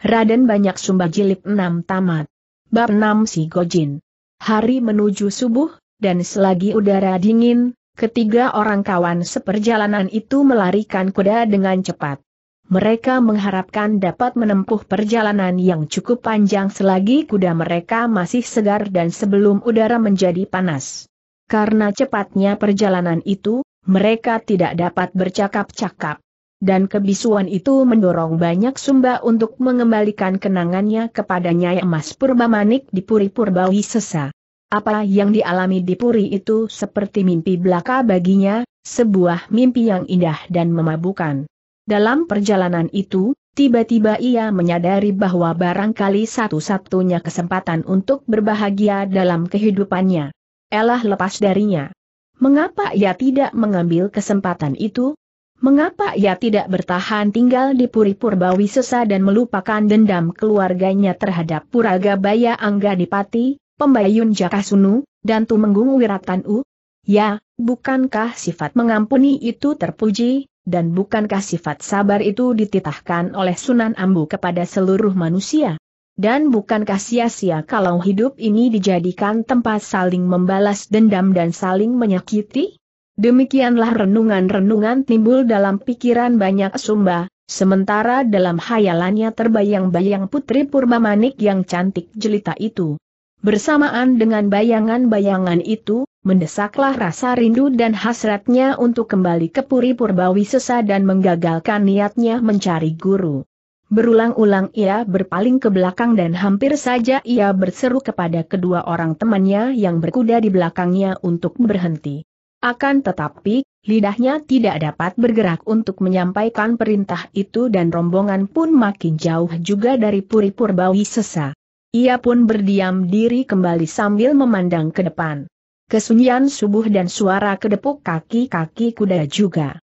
Raden Banyak Sumba Jilid enam Tamat. Bab 6 Si Gojin. Hari menuju subuh, dan selagi udara dingin, ketiga orang kawan seperjalanan itu melarikan kuda dengan cepat. Mereka mengharapkan dapat menempuh perjalanan yang cukup panjang selagi kuda mereka masih segar dan sebelum udara menjadi panas. Karena cepatnya perjalanan itu, mereka tidak dapat bercakap-cakap dan kebisuan itu mendorong banyak sumba untuk mengembalikan kenangannya kepada Nyai Emas purba manik di Puri Purbawi Sesa. Apa yang dialami di Puri itu seperti mimpi belaka baginya, sebuah mimpi yang indah dan memabukan. Dalam perjalanan itu, tiba-tiba ia menyadari bahwa barangkali satu-satunya kesempatan untuk berbahagia dalam kehidupannya. Elah lepas darinya. Mengapa ia tidak mengambil kesempatan itu? Mengapa ia tidak bertahan tinggal di Puri Purbawi sesa dan melupakan dendam keluarganya terhadap Puragabaya Angga Dipati, Pembayun Jakasunu, dan Tumenggung Wiratanu? Ya, bukankah sifat mengampuni itu terpuji, dan bukankah sifat sabar itu dititahkan oleh Sunan Ambu kepada seluruh manusia? Dan bukankah sia-sia kalau hidup ini dijadikan tempat saling membalas dendam dan saling menyakiti? Demikianlah renungan-renungan timbul dalam pikiran banyak sumba, sementara dalam hayalannya terbayang-bayang putri purba yang cantik jelita itu. Bersamaan dengan bayangan-bayangan itu, mendesaklah rasa rindu dan hasratnya untuk kembali ke Puri Purbawisesa dan menggagalkan niatnya mencari guru. Berulang-ulang ia berpaling ke belakang dan hampir saja ia berseru kepada kedua orang temannya yang berkuda di belakangnya untuk berhenti. Akan tetapi, lidahnya tidak dapat bergerak untuk menyampaikan perintah itu dan rombongan pun makin jauh juga dari Puri Purbawi sesa. Ia pun berdiam diri kembali sambil memandang ke depan. Kesunyian subuh dan suara kedepuk kaki-kaki kuda juga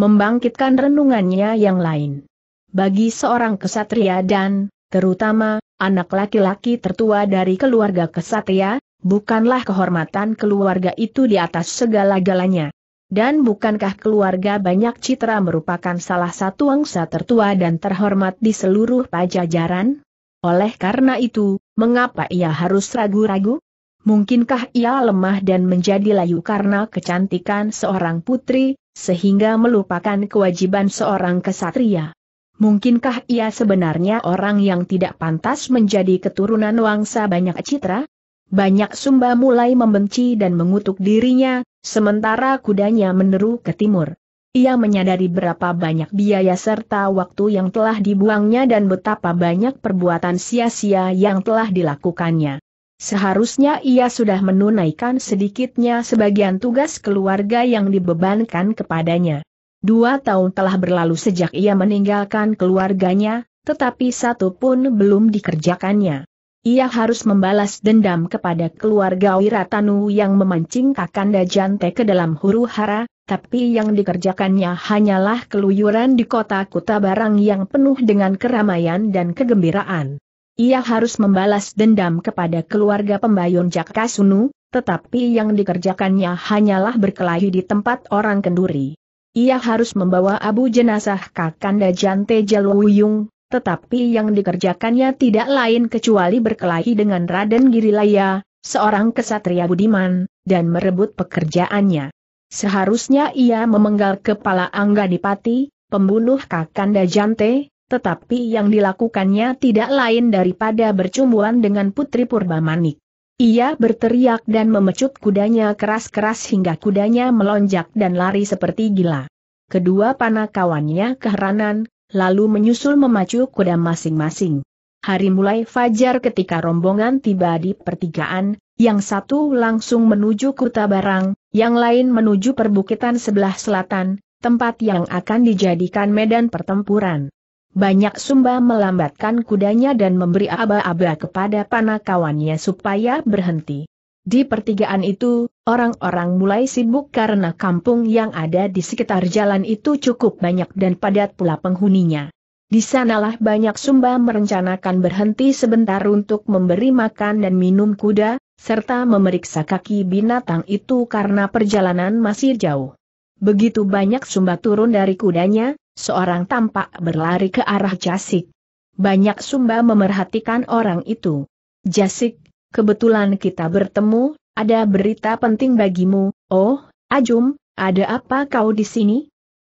membangkitkan renungannya yang lain. Bagi seorang kesatria dan, terutama, anak laki-laki tertua dari keluarga kesatria, bukanlah kehormatan keluarga itu di atas segala-galanya. Dan bukankah keluarga banyak citra merupakan salah satu angsa tertua dan terhormat di seluruh pajajaran? Oleh karena itu, mengapa ia harus ragu-ragu? Mungkinkah ia lemah dan menjadi layu karena kecantikan seorang putri, sehingga melupakan kewajiban seorang kesatria? Mungkinkah ia sebenarnya orang yang tidak pantas menjadi keturunan wangsa banyak citra? Banyak Sumba mulai membenci dan mengutuk dirinya, sementara kudanya meneru ke timur. Ia menyadari berapa banyak biaya serta waktu yang telah dibuangnya dan betapa banyak perbuatan sia-sia yang telah dilakukannya. Seharusnya ia sudah menunaikan sedikitnya sebagian tugas keluarga yang dibebankan kepadanya. Dua tahun telah berlalu sejak ia meninggalkan keluarganya, tetapi satu pun belum dikerjakannya. Ia harus membalas dendam kepada keluarga Wiratanu yang memancing Kakanda Jante ke dalam huru hara, tapi yang dikerjakannya hanyalah keluyuran di kota Kuta Barang yang penuh dengan keramaian dan kegembiraan. Ia harus membalas dendam kepada keluarga pembayun Jakasunu, tetapi yang dikerjakannya hanyalah berkelahi di tempat orang kenduri. Ia harus membawa abu jenazah Kakanda Jante Jaluyung, tetapi yang dikerjakannya tidak lain kecuali berkelahi dengan Raden Girilaya, seorang kesatria budiman, dan merebut pekerjaannya. Seharusnya ia memenggal kepala Angga Dipati, pembunuh Kakanda Jante, tetapi yang dilakukannya tidak lain daripada bercumbuan dengan Putri Purbamanik. Ia berteriak dan memecut kudanya keras-keras hingga kudanya melonjak dan lari seperti gila. Kedua panah kawannya keheranan, lalu menyusul memacu kuda masing-masing. Hari mulai fajar ketika rombongan tiba di pertigaan, yang satu langsung menuju Kuta Barang, yang lain menuju perbukitan sebelah selatan, tempat yang akan dijadikan medan pertempuran. Banyak Sumba melambatkan kudanya dan memberi aba-aba kepada panakawannya supaya berhenti. Di pertigaan itu, orang-orang mulai sibuk karena kampung yang ada di sekitar jalan itu cukup banyak dan padat pula penghuninya. Di sanalah banyak sumba merencanakan berhenti sebentar untuk memberi makan dan minum kuda, serta memeriksa kaki binatang itu karena perjalanan masih jauh. Begitu banyak sumba turun dari kudanya, seorang tampak berlari ke arah Jasik. Banyak sumba memerhatikan orang itu. Jasik, kebetulan kita bertemu, ada berita penting bagimu, oh, Ajum, ada apa kau di sini?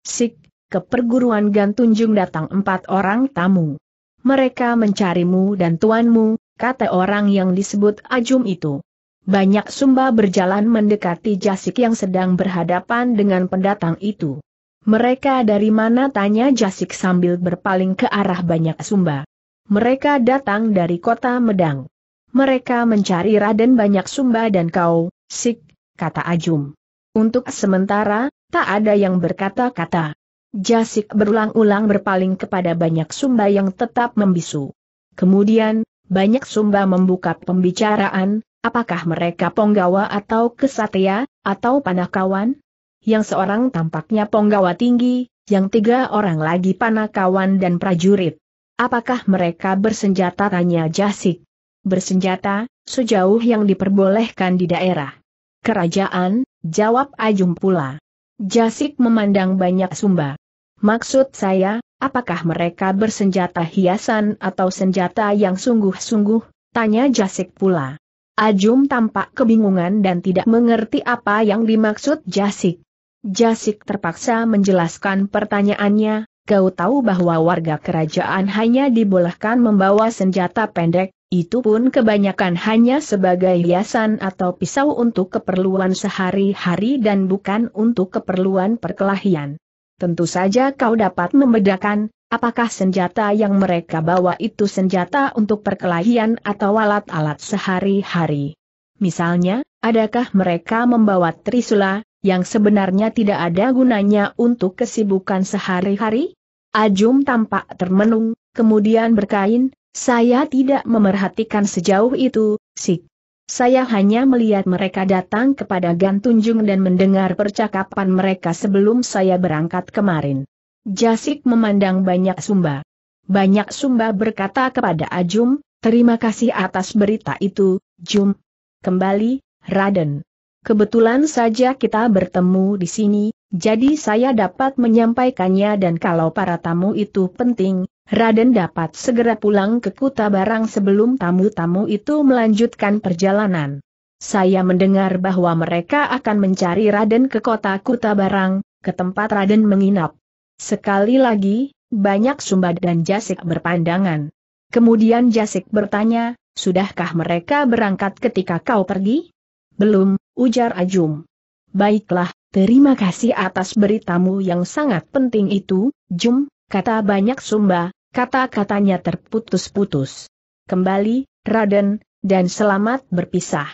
Sik, ke perguruan Gantunjung datang empat orang tamu. Mereka mencarimu dan tuanmu, kata orang yang disebut Ajum itu. Banyak sumba berjalan mendekati Jasik yang sedang berhadapan dengan pendatang itu. Mereka dari mana tanya Jasik sambil berpaling ke arah banyak sumba. Mereka datang dari kota Medang mereka mencari Raden banyak sumba dan kau, sik, kata Ajum. Untuk sementara, tak ada yang berkata-kata. Jasik berulang-ulang berpaling kepada banyak sumba yang tetap membisu. Kemudian, banyak sumba membuka pembicaraan, apakah mereka ponggawa atau kesatria, atau panakawan? Yang seorang tampaknya ponggawa tinggi, yang tiga orang lagi panakawan dan prajurit. Apakah mereka bersenjata tanya Jasik? bersenjata, sejauh yang diperbolehkan di daerah. Kerajaan, jawab Ajum pula. Jasik memandang banyak sumba. Maksud saya, apakah mereka bersenjata hiasan atau senjata yang sungguh-sungguh? Tanya Jasik pula. Ajum tampak kebingungan dan tidak mengerti apa yang dimaksud Jasik. Jasik terpaksa menjelaskan pertanyaannya, kau tahu bahwa warga kerajaan hanya dibolehkan membawa senjata pendek, itu pun kebanyakan hanya sebagai hiasan atau pisau untuk keperluan sehari-hari dan bukan untuk keperluan perkelahian. Tentu saja kau dapat membedakan, apakah senjata yang mereka bawa itu senjata untuk perkelahian atau alat-alat sehari-hari. Misalnya, adakah mereka membawa trisula, yang sebenarnya tidak ada gunanya untuk kesibukan sehari-hari? Ajum tampak termenung, kemudian berkain, saya tidak memerhatikan sejauh itu, Sik. Saya hanya melihat mereka datang kepada Gantunjung dan mendengar percakapan mereka sebelum saya berangkat kemarin. Jasik memandang banyak sumba. Banyak sumba berkata kepada Ajum, terima kasih atas berita itu, Jum. Kembali, Raden. Kebetulan saja kita bertemu di sini, jadi saya dapat menyampaikannya dan kalau para tamu itu penting, Raden dapat segera pulang ke Kuta Barang sebelum tamu-tamu itu melanjutkan perjalanan. Saya mendengar bahwa mereka akan mencari Raden ke kota Kuta Barang, ke tempat Raden menginap. Sekali lagi, banyak Sumba dan Jasik berpandangan. Kemudian Jasik bertanya, sudahkah mereka berangkat ketika kau pergi? Belum, ujar Ajum. Baiklah, terima kasih atas beritamu yang sangat penting itu, Jum, kata banyak Sumba, Kata-katanya terputus-putus. Kembali, Raden, dan selamat berpisah.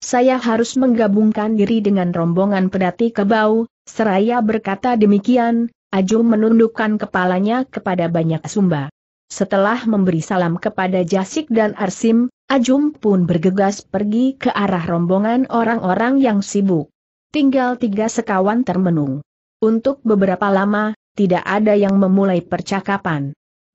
Saya harus menggabungkan diri dengan rombongan pedati kebau, seraya berkata demikian, Aju menundukkan kepalanya kepada banyak sumba. Setelah memberi salam kepada Jasik dan Arsim, Ajum pun bergegas pergi ke arah rombongan orang-orang yang sibuk. Tinggal tiga sekawan termenung. Untuk beberapa lama, tidak ada yang memulai percakapan.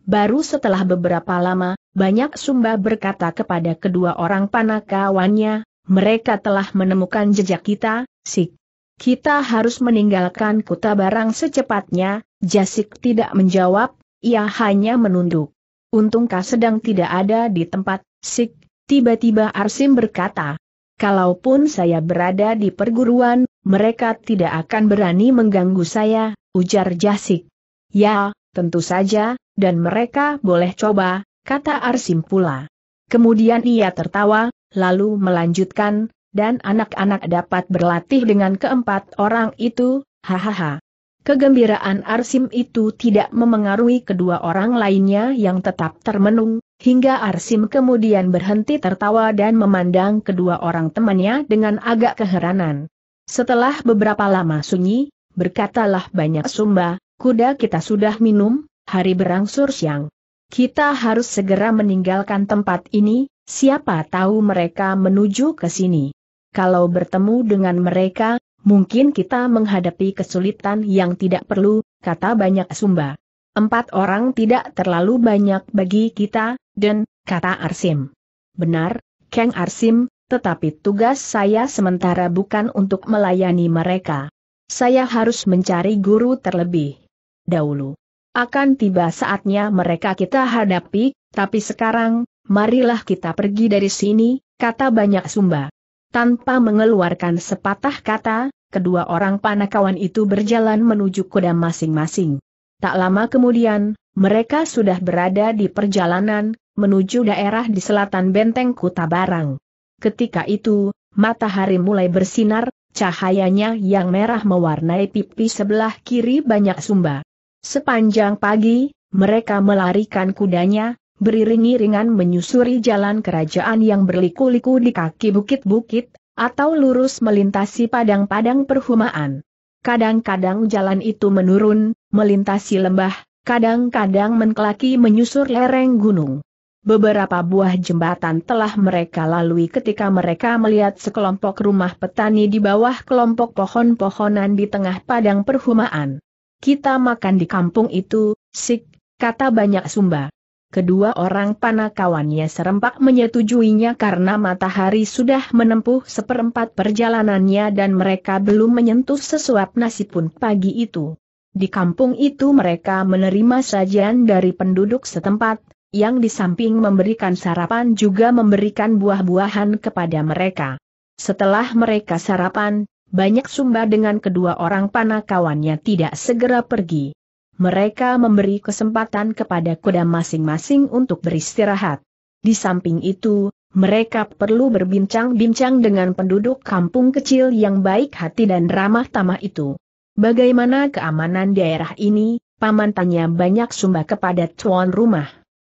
Baru setelah beberapa lama, banyak Sumba berkata kepada kedua orang panakawannya, mereka telah menemukan jejak kita, Sik. Kita harus meninggalkan kota barang secepatnya, Jasik tidak menjawab, ia hanya menunduk. Untungkah sedang tidak ada di tempat, Sik, tiba-tiba Arsim berkata. Kalaupun saya berada di perguruan, mereka tidak akan berani mengganggu saya, ujar Jasik. Ya, tentu saja, dan mereka boleh coba, kata Arsim pula. Kemudian ia tertawa, lalu melanjutkan, dan anak-anak dapat berlatih dengan keempat orang itu, hahaha. Kegembiraan Arsim itu tidak memengaruhi kedua orang lainnya yang tetap termenung, hingga Arsim kemudian berhenti tertawa dan memandang kedua orang temannya dengan agak keheranan. Setelah beberapa lama sunyi, berkatalah banyak sumba, kuda kita sudah minum, hari berangsur siang. Kita harus segera meninggalkan tempat ini, siapa tahu mereka menuju ke sini. Kalau bertemu dengan mereka, mungkin kita menghadapi kesulitan yang tidak perlu, kata banyak sumba. Empat orang tidak terlalu banyak bagi kita, dan, kata Arsim. Benar, Kang Arsim, tetapi tugas saya sementara bukan untuk melayani mereka. Saya harus mencari guru terlebih dahulu akan tiba saatnya mereka kita hadapi, tapi sekarang, marilah kita pergi dari sini, kata banyak sumba. Tanpa mengeluarkan sepatah kata, kedua orang panakawan itu berjalan menuju kuda masing-masing. Tak lama kemudian, mereka sudah berada di perjalanan, menuju daerah di selatan benteng Kuta Barang. Ketika itu, matahari mulai bersinar, cahayanya yang merah mewarnai pipi sebelah kiri banyak sumba. Sepanjang pagi, mereka melarikan kudanya, beriring-iringan menyusuri jalan kerajaan yang berliku-liku di kaki bukit-bukit, atau lurus melintasi padang-padang perhumaan. Kadang-kadang jalan itu menurun, melintasi lembah, kadang-kadang menkelaki menyusur lereng gunung. Beberapa buah jembatan telah mereka lalui ketika mereka melihat sekelompok rumah petani di bawah kelompok pohon-pohonan di tengah padang perhumaan. Kita makan di kampung itu, sik, kata banyak sumba. Kedua orang panakawannya serempak menyetujuinya karena matahari sudah menempuh seperempat perjalanannya dan mereka belum menyentuh sesuap nasi pun pagi itu. Di kampung itu mereka menerima sajian dari penduduk setempat, yang di samping memberikan sarapan juga memberikan buah-buahan kepada mereka. Setelah mereka sarapan, banyak sumba dengan kedua orang panakawannya tidak segera pergi. Mereka memberi kesempatan kepada kuda masing-masing untuk beristirahat. Di samping itu, mereka perlu berbincang-bincang dengan penduduk kampung kecil yang baik hati dan ramah tamah itu. Bagaimana keamanan daerah ini, paman tanya banyak sumba kepada tuan rumah.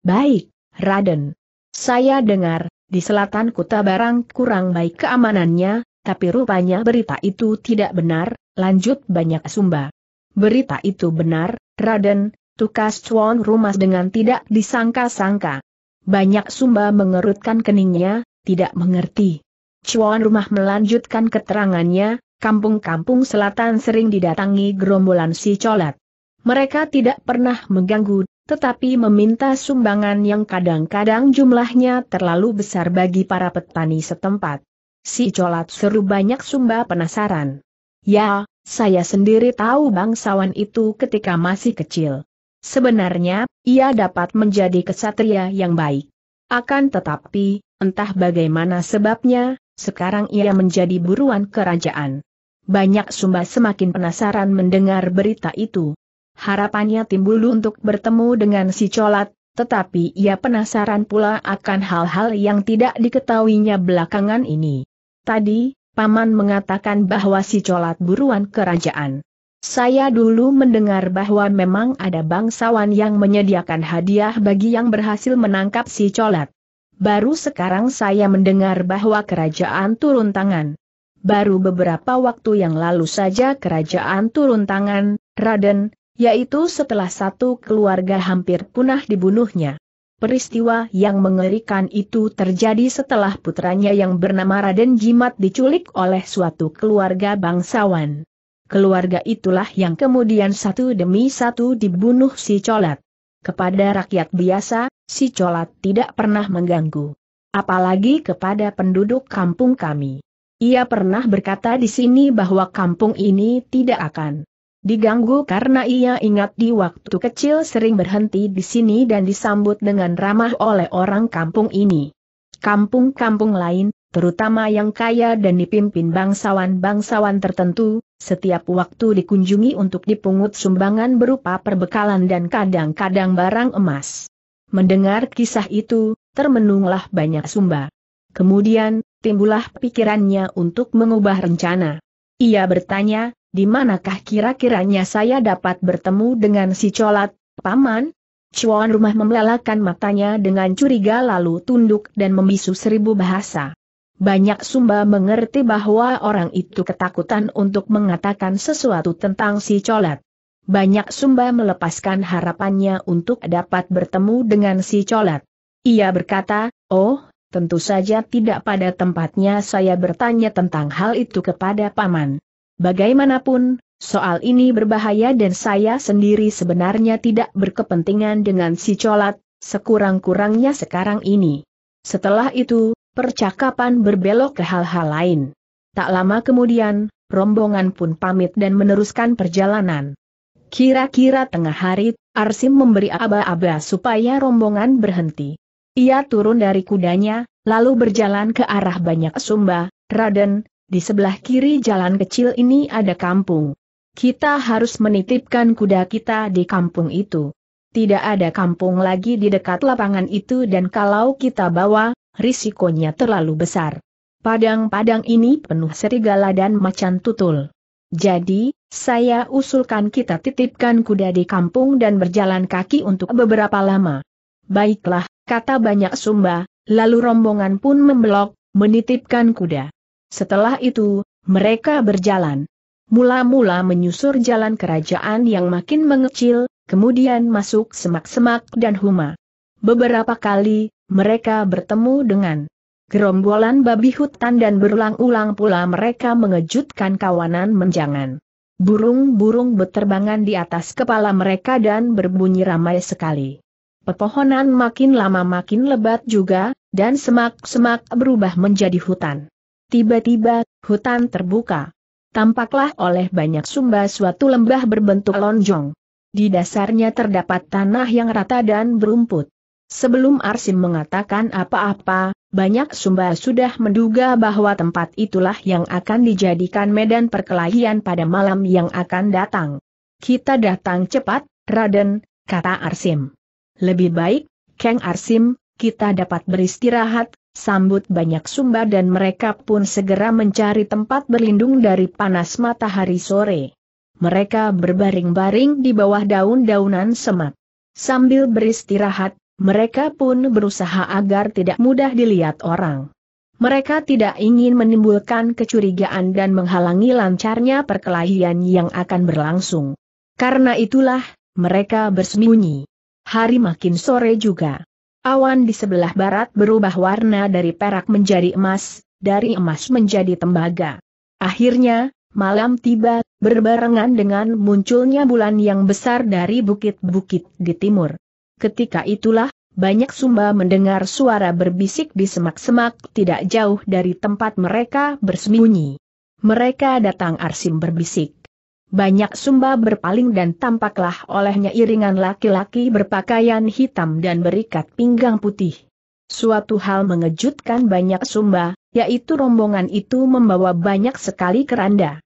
Baik, Raden. Saya dengar, di selatan kota barang kurang baik keamanannya, tapi rupanya berita itu tidak benar, lanjut banyak sumba. Berita itu benar, Raden, tukas cuan rumah dengan tidak disangka-sangka. Banyak sumba mengerutkan keningnya, tidak mengerti. Cuan rumah melanjutkan keterangannya, kampung-kampung selatan sering didatangi gerombolan si colat. Mereka tidak pernah mengganggu, tetapi meminta sumbangan yang kadang-kadang jumlahnya terlalu besar bagi para petani setempat. Si colat seru banyak sumba penasaran. Ya, saya sendiri tahu bangsawan itu ketika masih kecil. Sebenarnya, ia dapat menjadi kesatria yang baik. Akan tetapi, entah bagaimana sebabnya, sekarang ia menjadi buruan kerajaan. Banyak sumba semakin penasaran mendengar berita itu. Harapannya timbul untuk bertemu dengan si colat, tetapi ia penasaran pula akan hal-hal yang tidak diketahuinya belakangan ini. Tadi, Paman mengatakan bahwa si colat buruan kerajaan. Saya dulu mendengar bahwa memang ada bangsawan yang menyediakan hadiah bagi yang berhasil menangkap si colat. Baru sekarang saya mendengar bahwa kerajaan turun tangan. Baru beberapa waktu yang lalu saja kerajaan turun tangan, Raden, yaitu setelah satu keluarga hampir punah dibunuhnya. Peristiwa yang mengerikan itu terjadi setelah putranya yang bernama Raden Jimat diculik oleh suatu keluarga bangsawan. Keluarga itulah yang kemudian satu demi satu dibunuh si Colat. Kepada rakyat biasa, si Colat tidak pernah mengganggu. Apalagi kepada penduduk kampung kami. Ia pernah berkata di sini bahwa kampung ini tidak akan Diganggu karena ia ingat di waktu kecil sering berhenti di sini dan disambut dengan ramah oleh orang kampung ini. Kampung-kampung lain, terutama yang kaya dan dipimpin bangsawan-bangsawan tertentu, setiap waktu dikunjungi untuk dipungut sumbangan berupa perbekalan dan kadang-kadang barang emas. Mendengar kisah itu, termenunglah banyak sumba. Kemudian, timbullah pikirannya untuk mengubah rencana. Ia bertanya, di manakah kira-kiranya saya dapat bertemu dengan si colat, paman? Cuan rumah memlalakan matanya dengan curiga lalu tunduk dan membisu seribu bahasa. Banyak sumba mengerti bahwa orang itu ketakutan untuk mengatakan sesuatu tentang si colat. Banyak sumba melepaskan harapannya untuk dapat bertemu dengan si colat. Ia berkata, oh, tentu saja tidak pada tempatnya saya bertanya tentang hal itu kepada paman. Bagaimanapun, soal ini berbahaya dan saya sendiri sebenarnya tidak berkepentingan dengan si colat, sekurang-kurangnya sekarang ini. Setelah itu, percakapan berbelok ke hal-hal lain. Tak lama kemudian, rombongan pun pamit dan meneruskan perjalanan. Kira-kira tengah hari, Arsim memberi aba-aba supaya rombongan berhenti. Ia turun dari kudanya, lalu berjalan ke arah banyak sumba, Raden, di sebelah kiri jalan kecil ini ada kampung. Kita harus menitipkan kuda kita di kampung itu. Tidak ada kampung lagi di dekat lapangan itu dan kalau kita bawa, risikonya terlalu besar. Padang-padang ini penuh serigala dan macan tutul. Jadi, saya usulkan kita titipkan kuda di kampung dan berjalan kaki untuk beberapa lama. Baiklah, kata banyak sumba, lalu rombongan pun membelok, menitipkan kuda. Setelah itu, mereka berjalan. Mula-mula menyusur jalan kerajaan yang makin mengecil, kemudian masuk semak-semak dan huma. Beberapa kali, mereka bertemu dengan gerombolan babi hutan dan berulang-ulang pula mereka mengejutkan kawanan menjangan. Burung-burung beterbangan di atas kepala mereka dan berbunyi ramai sekali. Pepohonan makin lama makin lebat juga, dan semak-semak berubah menjadi hutan. Tiba-tiba, hutan terbuka. Tampaklah oleh banyak sumba suatu lembah berbentuk lonjong. Di dasarnya terdapat tanah yang rata dan berumput. Sebelum Arsim mengatakan apa-apa, banyak sumba sudah menduga bahwa tempat itulah yang akan dijadikan medan perkelahian pada malam yang akan datang. Kita datang cepat, Raden, kata Arsim. Lebih baik, Kang Arsim, kita dapat beristirahat, sambut banyak sumba dan mereka pun segera mencari tempat berlindung dari panas matahari sore. Mereka berbaring-baring di bawah daun-daunan semak. Sambil beristirahat, mereka pun berusaha agar tidak mudah dilihat orang. Mereka tidak ingin menimbulkan kecurigaan dan menghalangi lancarnya perkelahian yang akan berlangsung. Karena itulah, mereka bersembunyi. Hari makin sore juga. Awan di sebelah barat berubah warna dari perak menjadi emas, dari emas menjadi tembaga. Akhirnya, malam tiba, berbarengan dengan munculnya bulan yang besar dari bukit-bukit di timur. Ketika itulah, banyak sumba mendengar suara berbisik di semak-semak tidak jauh dari tempat mereka bersembunyi. Mereka datang Arsim berbisik banyak sumba berpaling dan tampaklah olehnya iringan laki-laki berpakaian hitam dan berikat pinggang putih. Suatu hal mengejutkan banyak sumba, yaitu rombongan itu membawa banyak sekali keranda.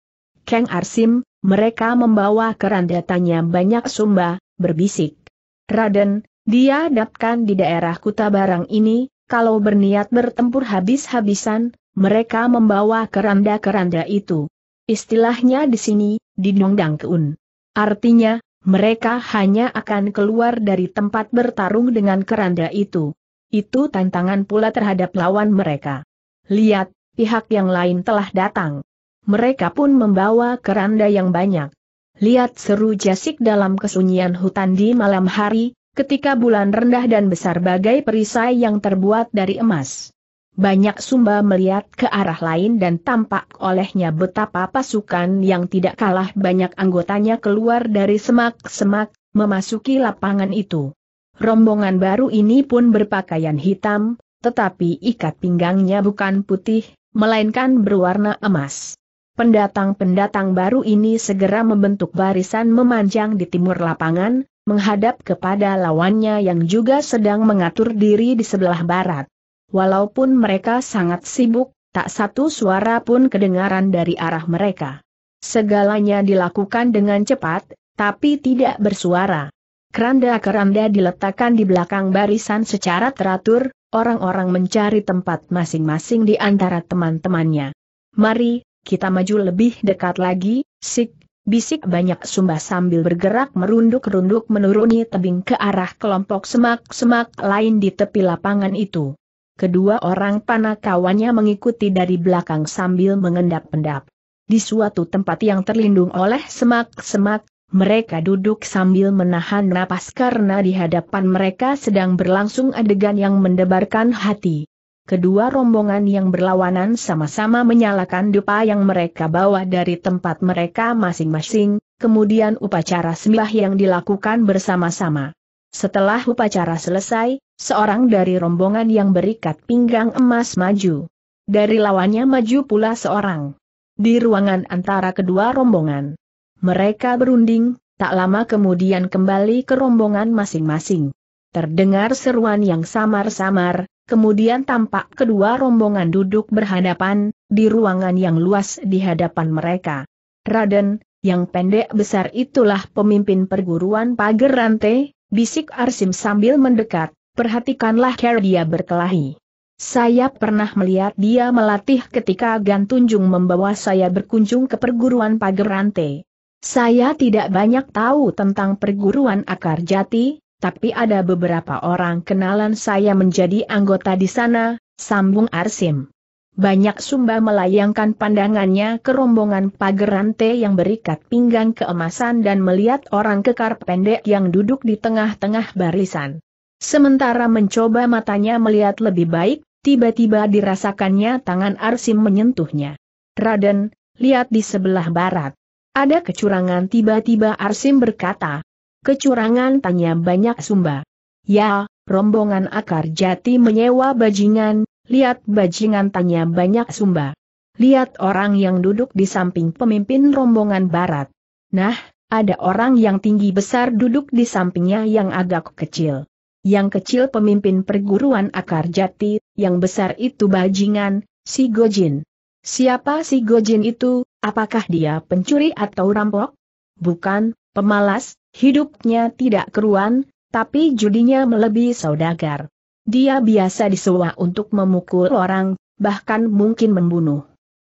Kang Arsim, mereka membawa keranda tanya banyak sumba, berbisik. Raden, dia dapatkan di daerah Kuta barang ini, kalau berniat bertempur habis-habisan, mereka membawa keranda-keranda itu. Istilahnya di sini, Nonggang keun. Artinya, mereka hanya akan keluar dari tempat bertarung dengan keranda itu. Itu tantangan pula terhadap lawan mereka. Lihat, pihak yang lain telah datang. Mereka pun membawa keranda yang banyak. Lihat seru jasik dalam kesunyian hutan di malam hari, ketika bulan rendah dan besar bagai perisai yang terbuat dari emas. Banyak sumba melihat ke arah lain dan tampak olehnya betapa pasukan yang tidak kalah banyak anggotanya keluar dari semak-semak, memasuki lapangan itu. Rombongan baru ini pun berpakaian hitam, tetapi ikat pinggangnya bukan putih, melainkan berwarna emas. Pendatang-pendatang baru ini segera membentuk barisan memanjang di timur lapangan, menghadap kepada lawannya yang juga sedang mengatur diri di sebelah barat walaupun mereka sangat sibuk, tak satu suara pun kedengaran dari arah mereka. Segalanya dilakukan dengan cepat, tapi tidak bersuara. Keranda-keranda diletakkan di belakang barisan secara teratur, orang-orang mencari tempat masing-masing di antara teman-temannya. Mari, kita maju lebih dekat lagi, sik, bisik banyak sumba sambil bergerak merunduk-runduk menuruni tebing ke arah kelompok semak-semak lain di tepi lapangan itu kedua orang panakawannya mengikuti dari belakang sambil mengendap-endap. Di suatu tempat yang terlindung oleh semak-semak, mereka duduk sambil menahan napas karena di hadapan mereka sedang berlangsung adegan yang mendebarkan hati. Kedua rombongan yang berlawanan sama-sama menyalakan dupa yang mereka bawa dari tempat mereka masing-masing, kemudian upacara sembah yang dilakukan bersama-sama. Setelah upacara selesai, seorang dari rombongan yang berikat pinggang emas maju. Dari lawannya maju pula seorang. Di ruangan antara kedua rombongan. Mereka berunding, tak lama kemudian kembali ke rombongan masing-masing. Terdengar seruan yang samar-samar, kemudian tampak kedua rombongan duduk berhadapan, di ruangan yang luas di hadapan mereka. Raden, yang pendek besar itulah pemimpin perguruan Pagerante, bisik Arsim sambil mendekat, perhatikanlah cara dia berkelahi. Saya pernah melihat dia melatih ketika Gantunjung membawa saya berkunjung ke perguruan Pagerante. Saya tidak banyak tahu tentang perguruan Akar Jati, tapi ada beberapa orang kenalan saya menjadi anggota di sana, sambung Arsim. Banyak sumba melayangkan pandangannya ke rombongan pagerante yang berikat pinggang keemasan dan melihat orang kekar pendek yang duduk di tengah-tengah barisan. Sementara mencoba matanya melihat lebih baik, tiba-tiba dirasakannya tangan Arsim menyentuhnya. Raden, lihat di sebelah barat. Ada kecurangan tiba-tiba Arsim berkata. Kecurangan tanya banyak sumba. Ya, rombongan akar jati menyewa bajingan, Lihat bajingan tanya banyak sumba. Lihat orang yang duduk di samping pemimpin rombongan barat. Nah, ada orang yang tinggi besar duduk di sampingnya yang agak kecil. Yang kecil pemimpin perguruan akar jati, yang besar itu bajingan, si Gojin. Siapa si Gojin itu, apakah dia pencuri atau rampok? Bukan, pemalas, hidupnya tidak keruan, tapi judinya melebihi saudagar. Dia biasa disewa untuk memukul orang, bahkan mungkin membunuh.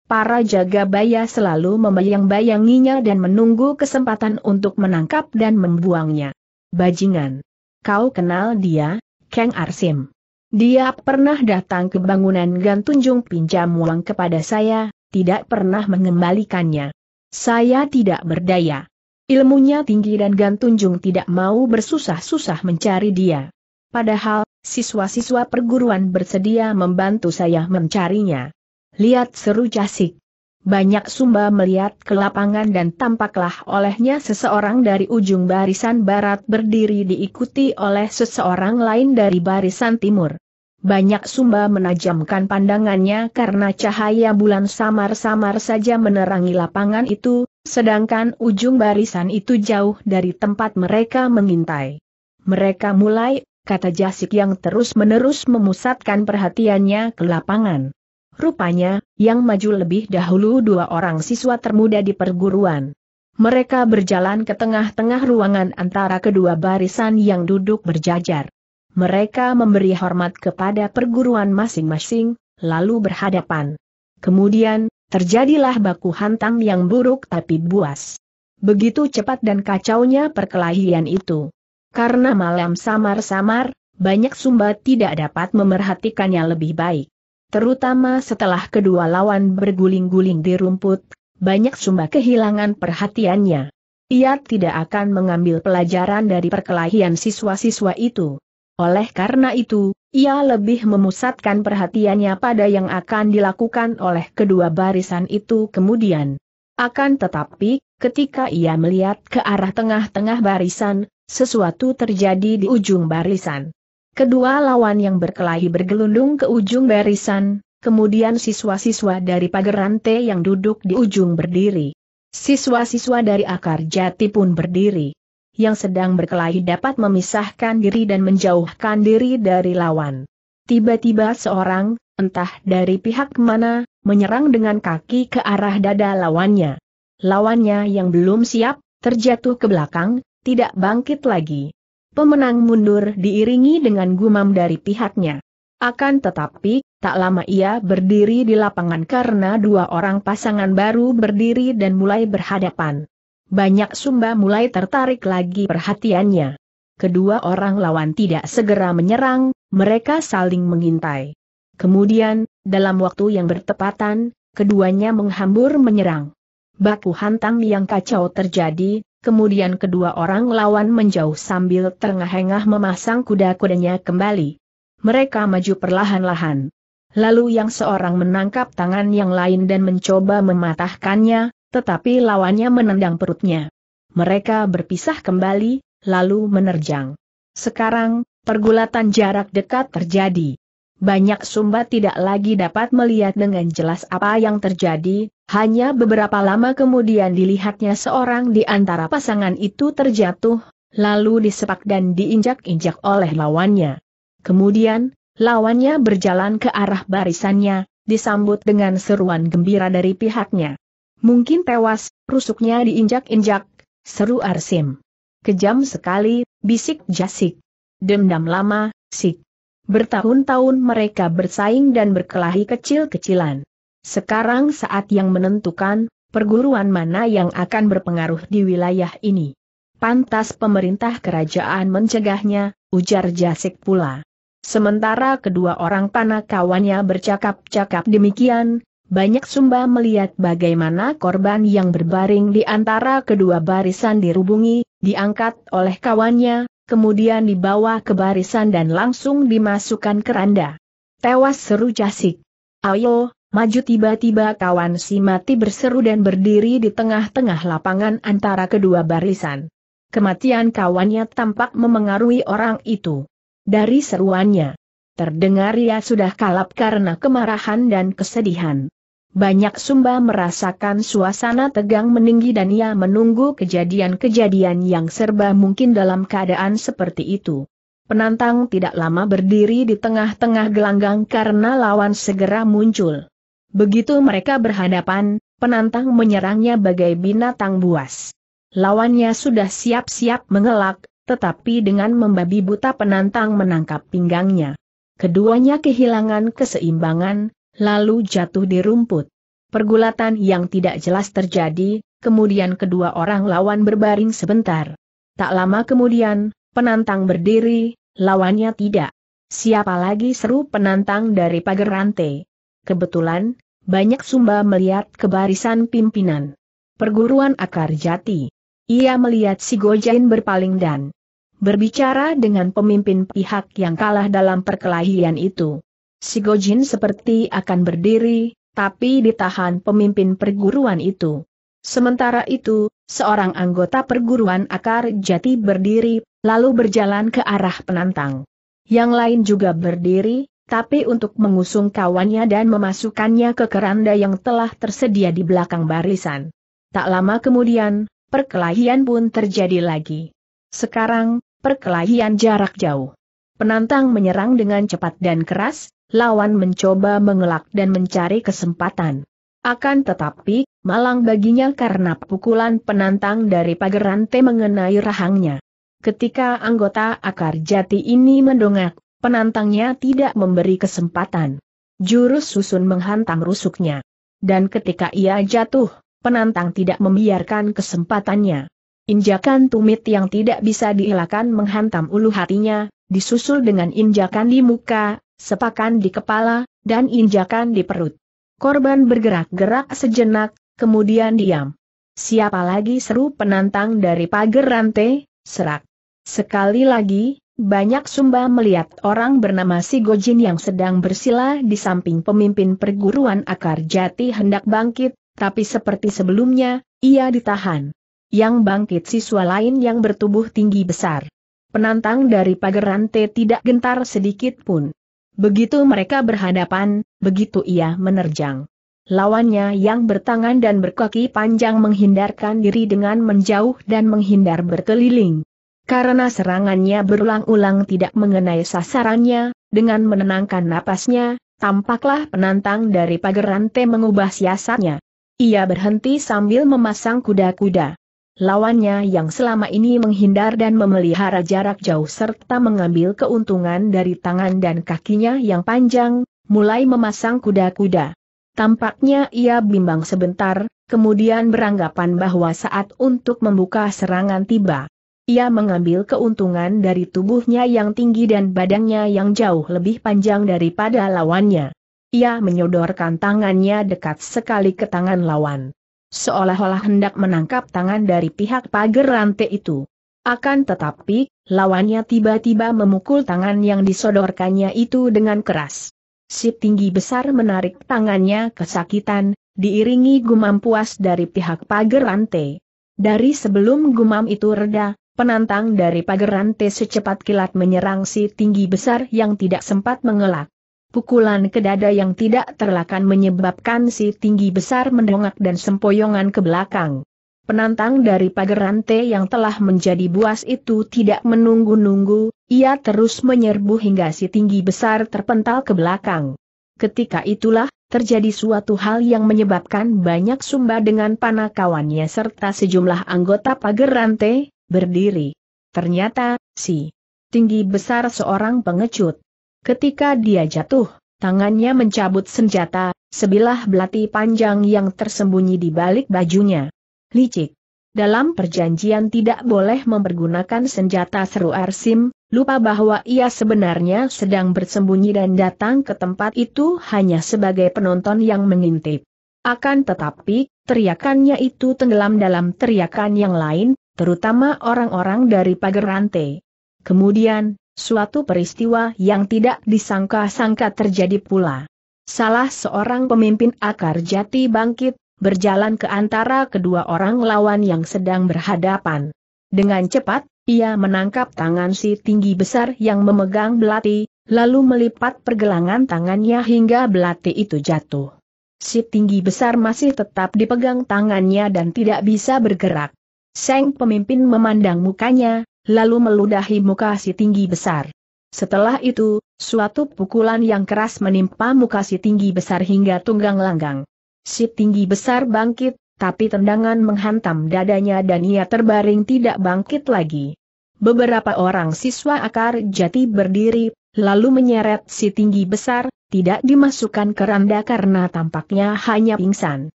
Para jaga baya selalu membayang-bayanginya dan menunggu kesempatan untuk menangkap dan membuangnya. Bajingan. Kau kenal dia, Kang Arsim. Dia pernah datang ke bangunan Gantunjung pinjam uang kepada saya, tidak pernah mengembalikannya. Saya tidak berdaya. Ilmunya tinggi dan Gantunjung tidak mau bersusah-susah mencari dia. Padahal, siswa-siswa perguruan bersedia membantu saya mencarinya. Lihat seru Jasik. Banyak Sumba melihat ke lapangan dan tampaklah olehnya seseorang dari ujung barisan barat berdiri diikuti oleh seseorang lain dari barisan timur. Banyak Sumba menajamkan pandangannya karena cahaya bulan samar-samar saja menerangi lapangan itu, sedangkan ujung barisan itu jauh dari tempat mereka mengintai. Mereka mulai kata Jasik yang terus-menerus memusatkan perhatiannya ke lapangan. Rupanya, yang maju lebih dahulu dua orang siswa termuda di perguruan. Mereka berjalan ke tengah-tengah ruangan antara kedua barisan yang duduk berjajar. Mereka memberi hormat kepada perguruan masing-masing, lalu berhadapan. Kemudian, terjadilah baku hantam yang buruk tapi buas. Begitu cepat dan kacaunya perkelahian itu. Karena malam samar-samar, banyak sumba tidak dapat memerhatikannya lebih baik. Terutama setelah kedua lawan berguling-guling di rumput, banyak sumba kehilangan perhatiannya. Ia tidak akan mengambil pelajaran dari perkelahian siswa-siswa itu. Oleh karena itu, ia lebih memusatkan perhatiannya pada yang akan dilakukan oleh kedua barisan itu kemudian. Akan tetapi, ketika ia melihat ke arah tengah-tengah barisan, sesuatu terjadi di ujung barisan. Kedua lawan yang berkelahi bergelundung ke ujung barisan, kemudian siswa-siswa dari pagar rantai yang duduk di ujung berdiri. Siswa-siswa dari akar jati pun berdiri. Yang sedang berkelahi dapat memisahkan diri dan menjauhkan diri dari lawan. Tiba-tiba seorang, entah dari pihak mana, menyerang dengan kaki ke arah dada lawannya. Lawannya yang belum siap, terjatuh ke belakang, tidak bangkit lagi. Pemenang mundur diiringi dengan gumam dari pihaknya. Akan tetapi, tak lama ia berdiri di lapangan karena dua orang pasangan baru berdiri dan mulai berhadapan. Banyak sumba mulai tertarik lagi perhatiannya. Kedua orang lawan tidak segera menyerang, mereka saling mengintai. Kemudian, dalam waktu yang bertepatan, keduanya menghambur menyerang. Baku hantam yang kacau terjadi, kemudian kedua orang lawan menjauh sambil terengah-engah memasang kuda-kudanya kembali. Mereka maju perlahan-lahan. Lalu yang seorang menangkap tangan yang lain dan mencoba mematahkannya, tetapi lawannya menendang perutnya. Mereka berpisah kembali, lalu menerjang. Sekarang, pergulatan jarak dekat terjadi. Banyak sumba tidak lagi dapat melihat dengan jelas apa yang terjadi, hanya beberapa lama kemudian dilihatnya seorang di antara pasangan itu terjatuh, lalu disepak dan diinjak-injak oleh lawannya. Kemudian, lawannya berjalan ke arah barisannya, disambut dengan seruan gembira dari pihaknya. Mungkin tewas, rusuknya diinjak-injak, seru Arsim. Kejam sekali, bisik jasik. Dendam lama, sik. Bertahun-tahun mereka bersaing dan berkelahi kecil-kecilan. Sekarang saat yang menentukan, perguruan mana yang akan berpengaruh di wilayah ini. Pantas pemerintah kerajaan mencegahnya, ujar Jasik pula. Sementara kedua orang panakawannya bercakap-cakap demikian, banyak sumba melihat bagaimana korban yang berbaring di antara kedua barisan dirubungi, diangkat oleh kawannya, kemudian dibawa ke barisan dan langsung dimasukkan keranda. Tewas seru Jasik. Ayo, Maju tiba-tiba kawan si mati berseru dan berdiri di tengah-tengah lapangan antara kedua barisan. Kematian kawannya tampak memengaruhi orang itu. Dari seruannya, terdengar ia sudah kalap karena kemarahan dan kesedihan. Banyak Sumba merasakan suasana tegang meninggi dan ia menunggu kejadian-kejadian yang serba mungkin dalam keadaan seperti itu. Penantang tidak lama berdiri di tengah-tengah gelanggang karena lawan segera muncul. Begitu mereka berhadapan, penantang menyerangnya bagai binatang buas. Lawannya sudah siap-siap mengelak, tetapi dengan membabi buta penantang menangkap pinggangnya. Keduanya kehilangan keseimbangan, lalu jatuh di rumput. Pergulatan yang tidak jelas terjadi, kemudian kedua orang lawan berbaring sebentar. Tak lama kemudian, penantang berdiri, lawannya tidak. Siapa lagi seru penantang dari pagar rantai? Kebetulan, banyak Sumba melihat kebarisan pimpinan. Perguruan akar jati. Ia melihat si Gojain berpaling dan berbicara dengan pemimpin pihak yang kalah dalam perkelahian itu. Si Gojin seperti akan berdiri, tapi ditahan pemimpin perguruan itu. Sementara itu, seorang anggota perguruan akar jati berdiri, lalu berjalan ke arah penantang. Yang lain juga berdiri, tapi untuk mengusung kawannya dan memasukkannya ke keranda yang telah tersedia di belakang barisan. Tak lama kemudian, perkelahian pun terjadi lagi. Sekarang, perkelahian jarak jauh. Penantang menyerang dengan cepat dan keras, lawan mencoba mengelak dan mencari kesempatan. Akan tetapi, malang baginya karena pukulan penantang dari pagerante mengenai rahangnya. Ketika anggota akar jati ini mendongak, Penantangnya tidak memberi kesempatan. Jurus susun menghantam rusuknya. Dan ketika ia jatuh, penantang tidak membiarkan kesempatannya. Injakan tumit yang tidak bisa dielakkan menghantam ulu hatinya, disusul dengan injakan di muka, sepakan di kepala, dan injakan di perut. Korban bergerak-gerak sejenak, kemudian diam. Siapa lagi seru penantang dari pagar rantai, serak. Sekali lagi, banyak Sumba melihat orang bernama Si Gojin yang sedang bersila di samping pemimpin perguruan akar jati hendak bangkit, tapi seperti sebelumnya, ia ditahan. Yang bangkit siswa lain yang bertubuh tinggi besar. Penantang dari pagar rantai tidak gentar sedikit pun. Begitu mereka berhadapan, begitu ia menerjang. Lawannya yang bertangan dan berkaki panjang menghindarkan diri dengan menjauh dan menghindar berkeliling. Karena serangannya berulang-ulang tidak mengenai sasarannya, dengan menenangkan napasnya, tampaklah penantang dari rantai mengubah siasatnya. Ia berhenti sambil memasang kuda-kuda. Lawannya yang selama ini menghindar dan memelihara jarak jauh serta mengambil keuntungan dari tangan dan kakinya yang panjang, mulai memasang kuda-kuda. Tampaknya ia bimbang sebentar, kemudian beranggapan bahwa saat untuk membuka serangan tiba. Ia mengambil keuntungan dari tubuhnya yang tinggi dan badannya yang jauh lebih panjang daripada lawannya. Ia menyodorkan tangannya dekat sekali ke tangan lawan. Seolah-olah hendak menangkap tangan dari pihak pagar rantai itu. Akan tetapi, lawannya tiba-tiba memukul tangan yang disodorkannya itu dengan keras. Si tinggi besar menarik tangannya kesakitan, diiringi gumam puas dari pihak pagar rantai. Dari sebelum gumam itu reda, Penantang dari pagar rantai secepat kilat menyerang si tinggi besar yang tidak sempat mengelak. Pukulan ke dada yang tidak terlakan menyebabkan si tinggi besar mendongak dan sempoyongan ke belakang. Penantang dari pagar rantai yang telah menjadi buas itu tidak menunggu-nunggu, ia terus menyerbu hingga si tinggi besar terpental ke belakang. Ketika itulah, terjadi suatu hal yang menyebabkan banyak sumba dengan panah kawannya serta sejumlah anggota pagar rantai, berdiri. Ternyata, si tinggi besar seorang pengecut. Ketika dia jatuh, tangannya mencabut senjata, sebilah belati panjang yang tersembunyi di balik bajunya. Licik. Dalam perjanjian tidak boleh mempergunakan senjata seru Arsim, lupa bahwa ia sebenarnya sedang bersembunyi dan datang ke tempat itu hanya sebagai penonton yang mengintip. Akan tetapi, teriakannya itu tenggelam dalam teriakan yang lain, terutama orang-orang dari pagar rantai. Kemudian, suatu peristiwa yang tidak disangka-sangka terjadi pula. Salah seorang pemimpin akar jati bangkit, berjalan ke antara kedua orang lawan yang sedang berhadapan. Dengan cepat, ia menangkap tangan si tinggi besar yang memegang belati, lalu melipat pergelangan tangannya hingga belati itu jatuh. Si tinggi besar masih tetap dipegang tangannya dan tidak bisa bergerak. Seng pemimpin memandang mukanya, lalu meludahi muka si tinggi besar. Setelah itu, suatu pukulan yang keras menimpa muka si tinggi besar hingga tunggang langgang. Si tinggi besar bangkit, tapi tendangan menghantam dadanya dan ia terbaring tidak bangkit lagi. Beberapa orang siswa akar jati berdiri, lalu menyeret si tinggi besar, tidak dimasukkan ke randa karena tampaknya hanya pingsan.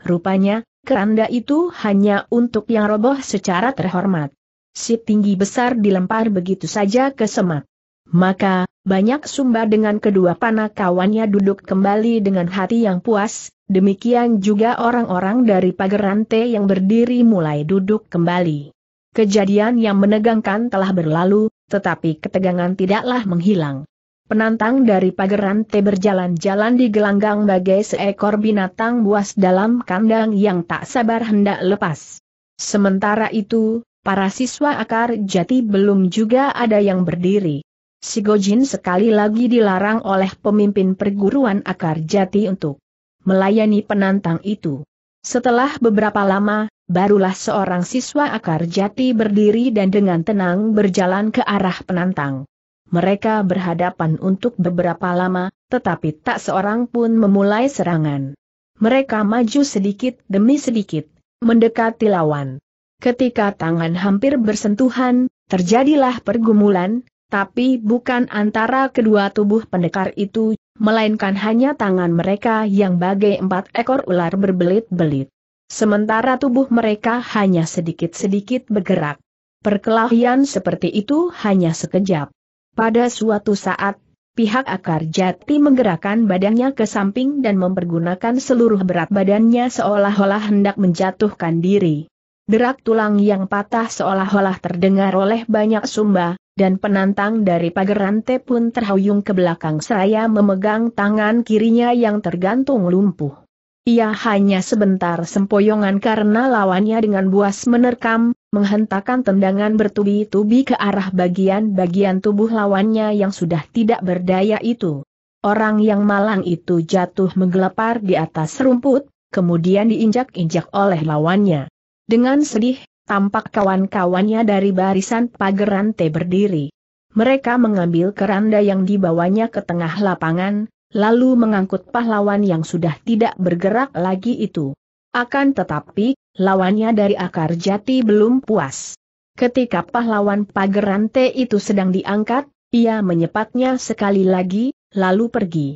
Rupanya, Keranda itu hanya untuk yang roboh secara terhormat. Si tinggi besar dilempar begitu saja ke semak. Maka, banyak sumba dengan kedua panah kawannya duduk kembali dengan hati yang puas, demikian juga orang-orang dari pagar rantai yang berdiri mulai duduk kembali. Kejadian yang menegangkan telah berlalu, tetapi ketegangan tidaklah menghilang. Penantang dari pageran T berjalan-jalan di gelanggang bagai seekor binatang buas dalam kandang yang tak sabar hendak lepas. Sementara itu, para siswa akar jati belum juga ada yang berdiri. Si Gojin sekali lagi dilarang oleh pemimpin perguruan akar jati untuk melayani penantang itu. Setelah beberapa lama, barulah seorang siswa akar jati berdiri dan dengan tenang berjalan ke arah penantang. Mereka berhadapan untuk beberapa lama, tetapi tak seorang pun memulai serangan. Mereka maju sedikit demi sedikit, mendekati lawan. Ketika tangan hampir bersentuhan, terjadilah pergumulan, tapi bukan antara kedua tubuh pendekar itu, melainkan hanya tangan mereka yang bagai empat ekor ular berbelit-belit. Sementara tubuh mereka hanya sedikit-sedikit bergerak. Perkelahian seperti itu hanya sekejap. Pada suatu saat, pihak akar jati menggerakkan badannya ke samping dan mempergunakan seluruh berat badannya seolah-olah hendak menjatuhkan diri. Derak tulang yang patah seolah-olah terdengar oleh banyak sumba, dan penantang dari pagar rantai pun terhuyung ke belakang seraya memegang tangan kirinya yang tergantung lumpuh. Ia hanya sebentar sempoyongan karena lawannya dengan buas menerkam, menghentakkan tendangan bertubi-tubi ke arah bagian-bagian tubuh lawannya yang sudah tidak berdaya itu. Orang yang malang itu jatuh menggelepar di atas rumput, kemudian diinjak-injak oleh lawannya. Dengan sedih, tampak kawan-kawannya dari barisan pageran berdiri. Mereka mengambil keranda yang dibawanya ke tengah lapangan, lalu mengangkut pahlawan yang sudah tidak bergerak lagi itu. Akan tetapi, lawannya dari akar jati belum puas. Ketika pahlawan pagerante itu sedang diangkat, ia menyepatnya sekali lagi, lalu pergi.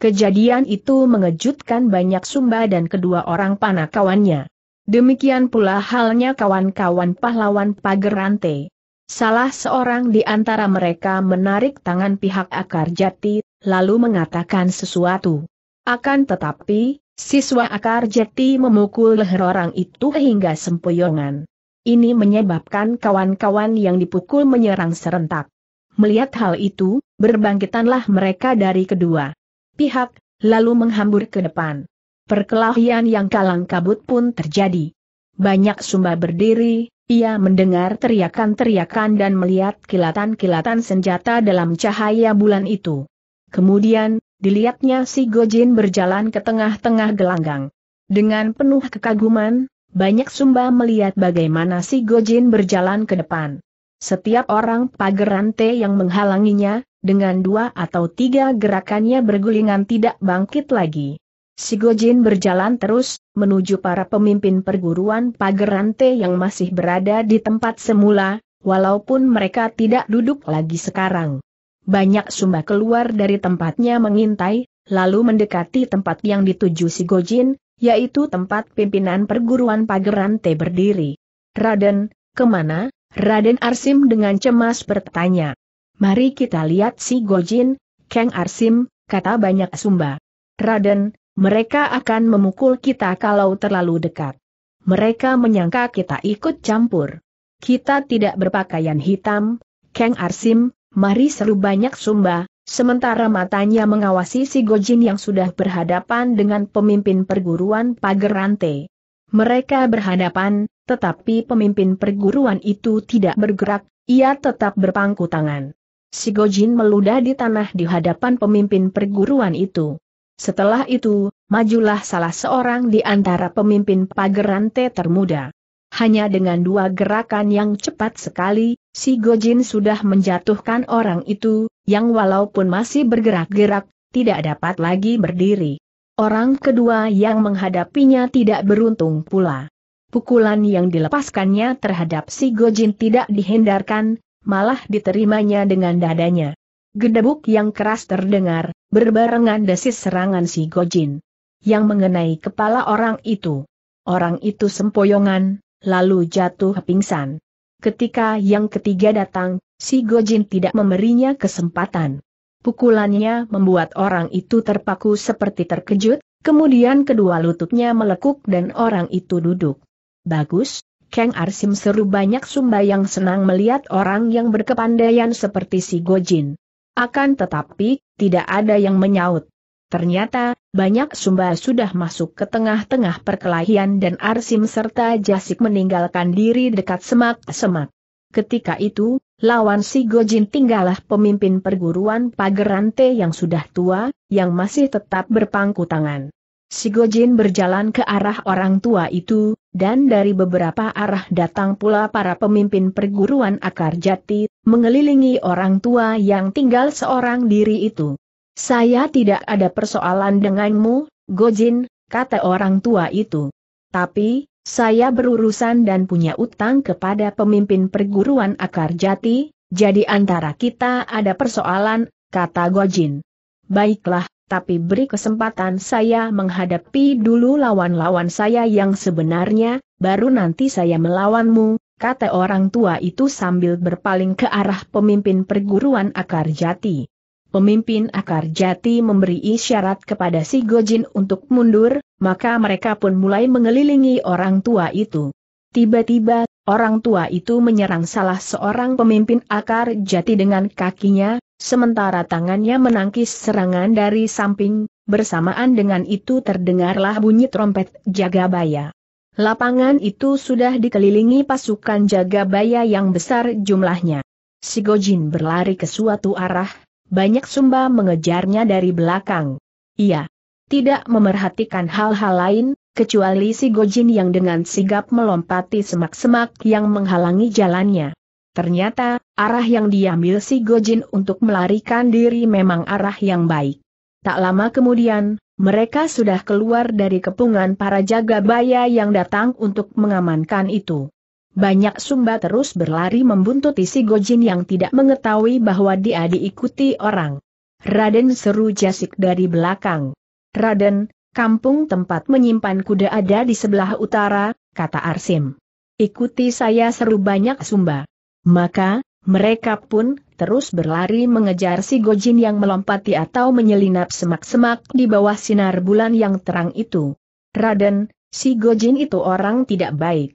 Kejadian itu mengejutkan banyak sumba dan kedua orang panakawannya. Demikian pula halnya kawan-kawan pahlawan pagerante. Salah seorang di antara mereka menarik tangan pihak akar jati, lalu mengatakan sesuatu. Akan tetapi, siswa akar jeti memukul leher orang itu hingga sempoyongan. Ini menyebabkan kawan-kawan yang dipukul menyerang serentak. Melihat hal itu, berbangkitanlah mereka dari kedua pihak, lalu menghambur ke depan. Perkelahian yang kalang kabut pun terjadi. Banyak sumba berdiri, ia mendengar teriakan-teriakan dan melihat kilatan-kilatan senjata dalam cahaya bulan itu. Kemudian, dilihatnya si Gojin berjalan ke tengah-tengah gelanggang. Dengan penuh kekaguman, banyak sumba melihat bagaimana si Gojin berjalan ke depan. Setiap orang Pagerante yang menghalanginya, dengan dua atau tiga gerakannya bergulingan tidak bangkit lagi. Si Gojin berjalan terus, menuju para pemimpin perguruan Pagerante yang masih berada di tempat semula, walaupun mereka tidak duduk lagi sekarang. Banyak sumba keluar dari tempatnya mengintai, lalu mendekati tempat yang dituju si Gojin, yaitu tempat pimpinan perguruan pageran T berdiri. Raden, kemana? Raden Arsim dengan cemas bertanya. Mari kita lihat si Gojin, Kang Arsim, kata banyak sumba. Raden, mereka akan memukul kita kalau terlalu dekat. Mereka menyangka kita ikut campur. Kita tidak berpakaian hitam, Kang Arsim, mari seru banyak sumba, sementara matanya mengawasi si Gojin yang sudah berhadapan dengan pemimpin perguruan Pagerante. Mereka berhadapan, tetapi pemimpin perguruan itu tidak bergerak, ia tetap berpangku tangan. Si Gojin meludah di tanah di hadapan pemimpin perguruan itu. Setelah itu, majulah salah seorang di antara pemimpin pagerante termuda. Hanya dengan dua gerakan yang cepat sekali, si Gojin sudah menjatuhkan orang itu, yang walaupun masih bergerak-gerak, tidak dapat lagi berdiri. Orang kedua yang menghadapinya tidak beruntung pula. Pukulan yang dilepaskannya terhadap si Gojin tidak dihindarkan, malah diterimanya dengan dadanya. Gedebuk yang keras terdengar, berbarengan desis serangan si Gojin. Yang mengenai kepala orang itu. Orang itu sempoyongan, lalu jatuh pingsan. Ketika yang ketiga datang, si Gojin tidak memberinya kesempatan. Pukulannya membuat orang itu terpaku seperti terkejut, kemudian kedua lututnya melekuk dan orang itu duduk. Bagus, Kang Arsim seru banyak sumba yang senang melihat orang yang berkepandaian seperti si Gojin. Akan tetapi, tidak ada yang menyaut. Ternyata, banyak sumba sudah masuk ke tengah-tengah perkelahian dan Arsim serta Jasik meninggalkan diri dekat semak-semak. Ketika itu, lawan si Gojin tinggallah pemimpin perguruan Pagerante yang sudah tua, yang masih tetap berpangku tangan. Si Gojin berjalan ke arah orang tua itu, dan dari beberapa arah datang pula para pemimpin perguruan akar jati, mengelilingi orang tua yang tinggal seorang diri itu. Saya tidak ada persoalan denganmu, Gojin, kata orang tua itu. Tapi, saya berurusan dan punya utang kepada pemimpin perguruan akar jati, jadi antara kita ada persoalan, kata Gojin. Baiklah, tapi beri kesempatan saya menghadapi dulu lawan-lawan saya yang sebenarnya, baru nanti saya melawanmu, kata orang tua itu sambil berpaling ke arah pemimpin perguruan akar jati. Pemimpin akar jati memberi isyarat kepada si Gojin untuk mundur, maka mereka pun mulai mengelilingi orang tua itu. Tiba-tiba, orang tua itu menyerang salah seorang pemimpin akar jati dengan kakinya, sementara tangannya menangkis serangan dari samping, bersamaan dengan itu terdengarlah bunyi trompet Jagabaya. Lapangan itu sudah dikelilingi pasukan Jagabaya yang besar jumlahnya. Si Gojin berlari ke suatu arah, banyak sumba mengejarnya dari belakang. Ia Tidak memerhatikan hal-hal lain, kecuali si Gojin yang dengan sigap melompati semak-semak yang menghalangi jalannya. Ternyata, arah yang diambil si Gojin untuk melarikan diri memang arah yang baik. Tak lama kemudian, mereka sudah keluar dari kepungan para jaga baya yang datang untuk mengamankan itu. Banyak Sumba terus berlari membuntuti si Gojin yang tidak mengetahui bahwa dia diikuti orang. Raden seru Jasik dari belakang. Raden, kampung tempat menyimpan kuda ada di sebelah utara, kata Arsim. Ikuti saya seru banyak Sumba. Maka, mereka pun terus berlari mengejar si Gojin yang melompati atau menyelinap semak-semak di bawah sinar bulan yang terang itu. Raden, si Gojin itu orang tidak baik.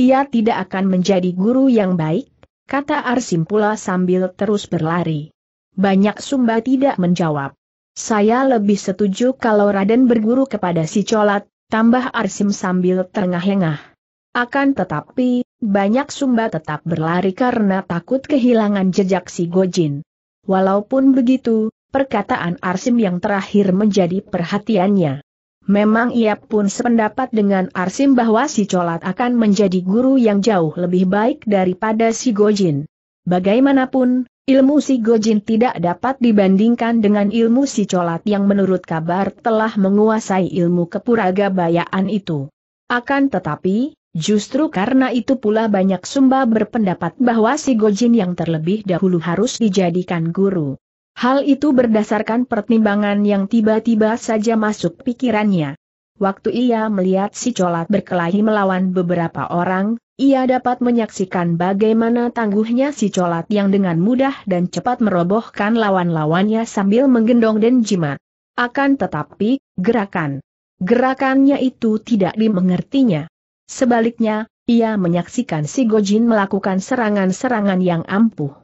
Ia tidak akan menjadi guru yang baik, kata Arsim pula sambil terus berlari. Banyak Sumba tidak menjawab. Saya lebih setuju kalau Raden berguru kepada si colat, tambah Arsim sambil terengah-engah. Akan tetapi, banyak Sumba tetap berlari karena takut kehilangan jejak si Gojin. Walaupun begitu, perkataan Arsim yang terakhir menjadi perhatiannya. Memang ia pun sependapat dengan Arsim bahwa si Colat akan menjadi guru yang jauh lebih baik daripada si Gojin. Bagaimanapun, ilmu si Gojin tidak dapat dibandingkan dengan ilmu si Colat yang menurut kabar telah menguasai ilmu kepuraga bayaan itu. Akan tetapi, justru karena itu pula banyak sumba berpendapat bahwa si Gojin yang terlebih dahulu harus dijadikan guru. Hal itu berdasarkan pertimbangan yang tiba-tiba saja masuk pikirannya. Waktu ia melihat si colat berkelahi melawan beberapa orang, ia dapat menyaksikan bagaimana tangguhnya si colat yang dengan mudah dan cepat merobohkan lawan-lawannya sambil menggendong dan jimat. Akan tetapi, gerakan. Gerakannya itu tidak dimengertinya. Sebaliknya, ia menyaksikan si Gojin melakukan serangan-serangan yang ampuh.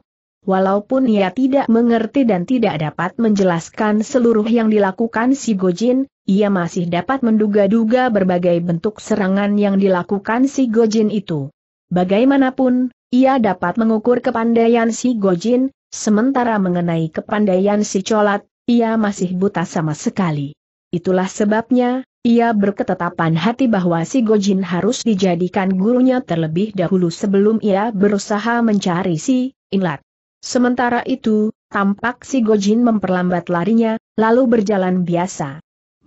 Walaupun ia tidak mengerti dan tidak dapat menjelaskan seluruh yang dilakukan si Gojin, ia masih dapat menduga-duga berbagai bentuk serangan yang dilakukan si Gojin itu. Bagaimanapun, ia dapat mengukur kepandaian si Gojin, sementara mengenai kepandaian si Colat, ia masih buta sama sekali. Itulah sebabnya, ia berketetapan hati bahwa si Gojin harus dijadikan gurunya terlebih dahulu sebelum ia berusaha mencari si Inlat. Sementara itu, tampak si Gojin memperlambat larinya, lalu berjalan biasa.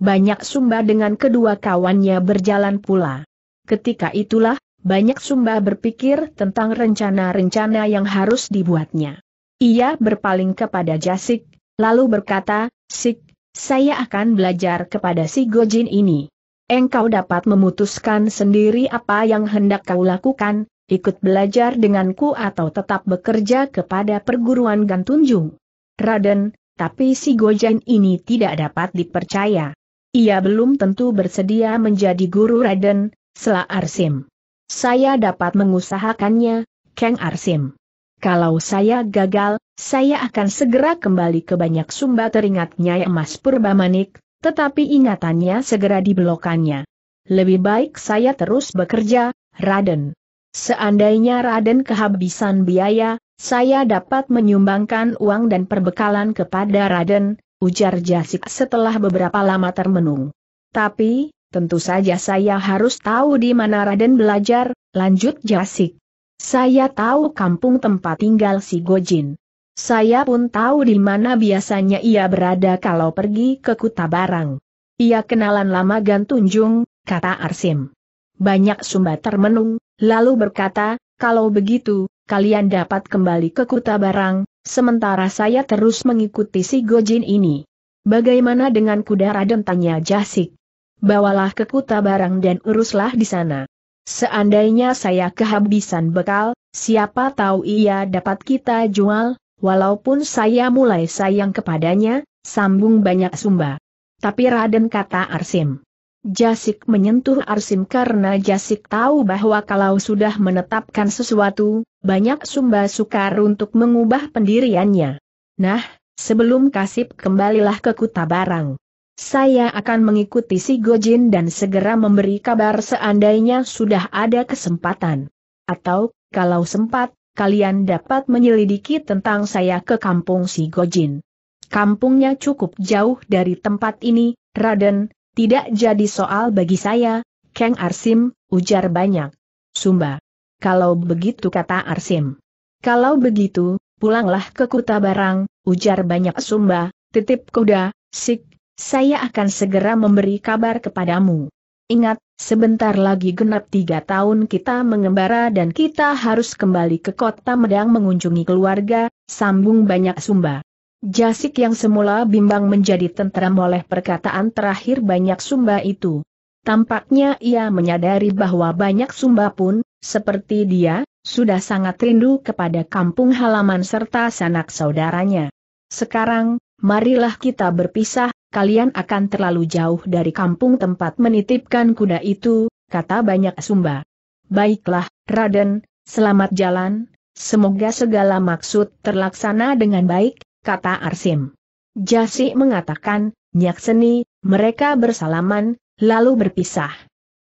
Banyak Sumba dengan kedua kawannya berjalan pula. Ketika itulah, banyak Sumba berpikir tentang rencana-rencana yang harus dibuatnya. Ia berpaling kepada Jasik, lalu berkata, Sik, saya akan belajar kepada si Gojin ini. Engkau dapat memutuskan sendiri apa yang hendak kau lakukan, ikut belajar denganku atau tetap bekerja kepada perguruan Gantunjung. Raden, tapi si Gojen ini tidak dapat dipercaya. Ia belum tentu bersedia menjadi guru Raden, Sela Arsim. Saya dapat mengusahakannya, Kang Arsim. Kalau saya gagal, saya akan segera kembali ke banyak sumba teringatnya Nyai Emas Purbamanik, tetapi ingatannya segera dibelokannya. Lebih baik saya terus bekerja, Raden. Seandainya Raden kehabisan biaya, saya dapat menyumbangkan uang dan perbekalan kepada Raden, ujar Jasik setelah beberapa lama termenung. Tapi, tentu saja saya harus tahu di mana Raden belajar, lanjut Jasik. Saya tahu kampung tempat tinggal si Gojin. Saya pun tahu di mana biasanya ia berada kalau pergi ke Kuta Barang. Ia kenalan lama Gantunjung," kata Arsim. Banyak Sumba termenung, lalu berkata, kalau begitu, kalian dapat kembali ke Kuta Barang, sementara saya terus mengikuti si Gojin ini. Bagaimana dengan kuda Raden tanya Jasik? Bawalah ke Kuta Barang dan uruslah di sana. Seandainya saya kehabisan bekal, siapa tahu ia dapat kita jual, walaupun saya mulai sayang kepadanya, sambung banyak Sumba. Tapi Raden kata Arsim. Jasik menyentuh Arsim karena Jasik tahu bahwa kalau sudah menetapkan sesuatu, banyak sumba sukar untuk mengubah pendiriannya. Nah, sebelum Kasip kembalilah ke Kuta Barang. Saya akan mengikuti si Gojin dan segera memberi kabar seandainya sudah ada kesempatan. Atau, kalau sempat, kalian dapat menyelidiki tentang saya ke kampung si Gojin. Kampungnya cukup jauh dari tempat ini, Raden, tidak jadi soal bagi saya, Kang Arsim, ujar banyak. Sumba. Kalau begitu kata Arsim. Kalau begitu, pulanglah ke Kuta Barang, ujar banyak Sumba, titip kuda, sik, saya akan segera memberi kabar kepadamu. Ingat, sebentar lagi genap tiga tahun kita mengembara dan kita harus kembali ke kota Medang mengunjungi keluarga, sambung banyak Sumba. Jasik yang semula bimbang menjadi tenteram oleh perkataan terakhir banyak sumba itu. Tampaknya ia menyadari bahwa banyak sumba pun, seperti dia, sudah sangat rindu kepada kampung halaman serta sanak saudaranya. Sekarang, marilah kita berpisah, kalian akan terlalu jauh dari kampung tempat menitipkan kuda itu, kata banyak sumba. Baiklah, Raden, selamat jalan, semoga segala maksud terlaksana dengan baik, kata Arsim. Jasi mengatakan, nyak seni, mereka bersalaman, lalu berpisah.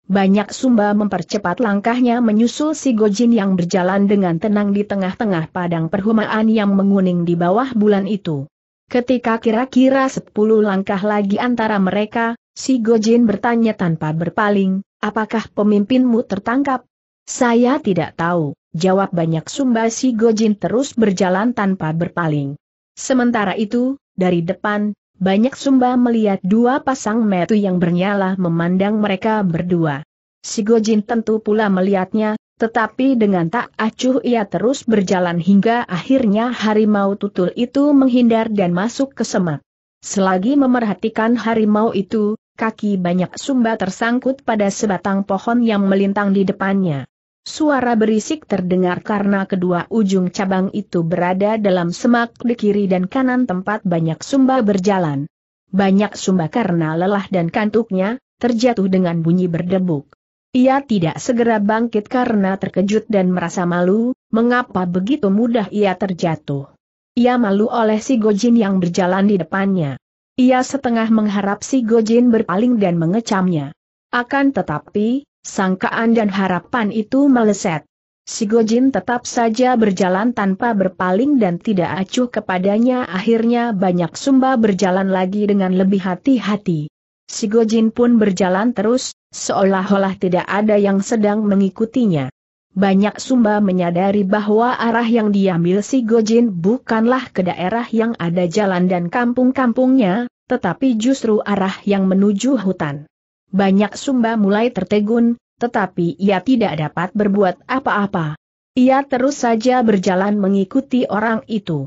Banyak Sumba mempercepat langkahnya menyusul si Gojin yang berjalan dengan tenang di tengah-tengah padang perhumaan yang menguning di bawah bulan itu. Ketika kira-kira sepuluh langkah lagi antara mereka, si Gojin bertanya tanpa berpaling, apakah pemimpinmu tertangkap? Saya tidak tahu, jawab banyak Sumba si Gojin terus berjalan tanpa berpaling. Sementara itu, dari depan, banyak sumba melihat dua pasang metu yang bernyala memandang mereka berdua. Si Gojin tentu pula melihatnya, tetapi dengan tak acuh ia terus berjalan hingga akhirnya harimau tutul itu menghindar dan masuk ke semak. Selagi memerhatikan harimau itu, kaki banyak sumba tersangkut pada sebatang pohon yang melintang di depannya. Suara berisik terdengar karena kedua ujung cabang itu berada dalam semak di kiri dan kanan tempat banyak sumba berjalan. Banyak sumba karena lelah dan kantuknya, terjatuh dengan bunyi berdebuk. Ia tidak segera bangkit karena terkejut dan merasa malu, mengapa begitu mudah ia terjatuh. Ia malu oleh si Gojin yang berjalan di depannya. Ia setengah mengharap si Gojin berpaling dan mengecamnya. Akan tetapi, Sangkaan dan harapan itu meleset. Si Gojin tetap saja berjalan tanpa berpaling dan tidak acuh kepadanya akhirnya banyak sumba berjalan lagi dengan lebih hati-hati. Si Gojin pun berjalan terus, seolah-olah tidak ada yang sedang mengikutinya. Banyak sumba menyadari bahwa arah yang diambil si Gojin bukanlah ke daerah yang ada jalan dan kampung-kampungnya, tetapi justru arah yang menuju hutan. Banyak sumba mulai tertegun, tetapi ia tidak dapat berbuat apa-apa. Ia terus saja berjalan mengikuti orang itu.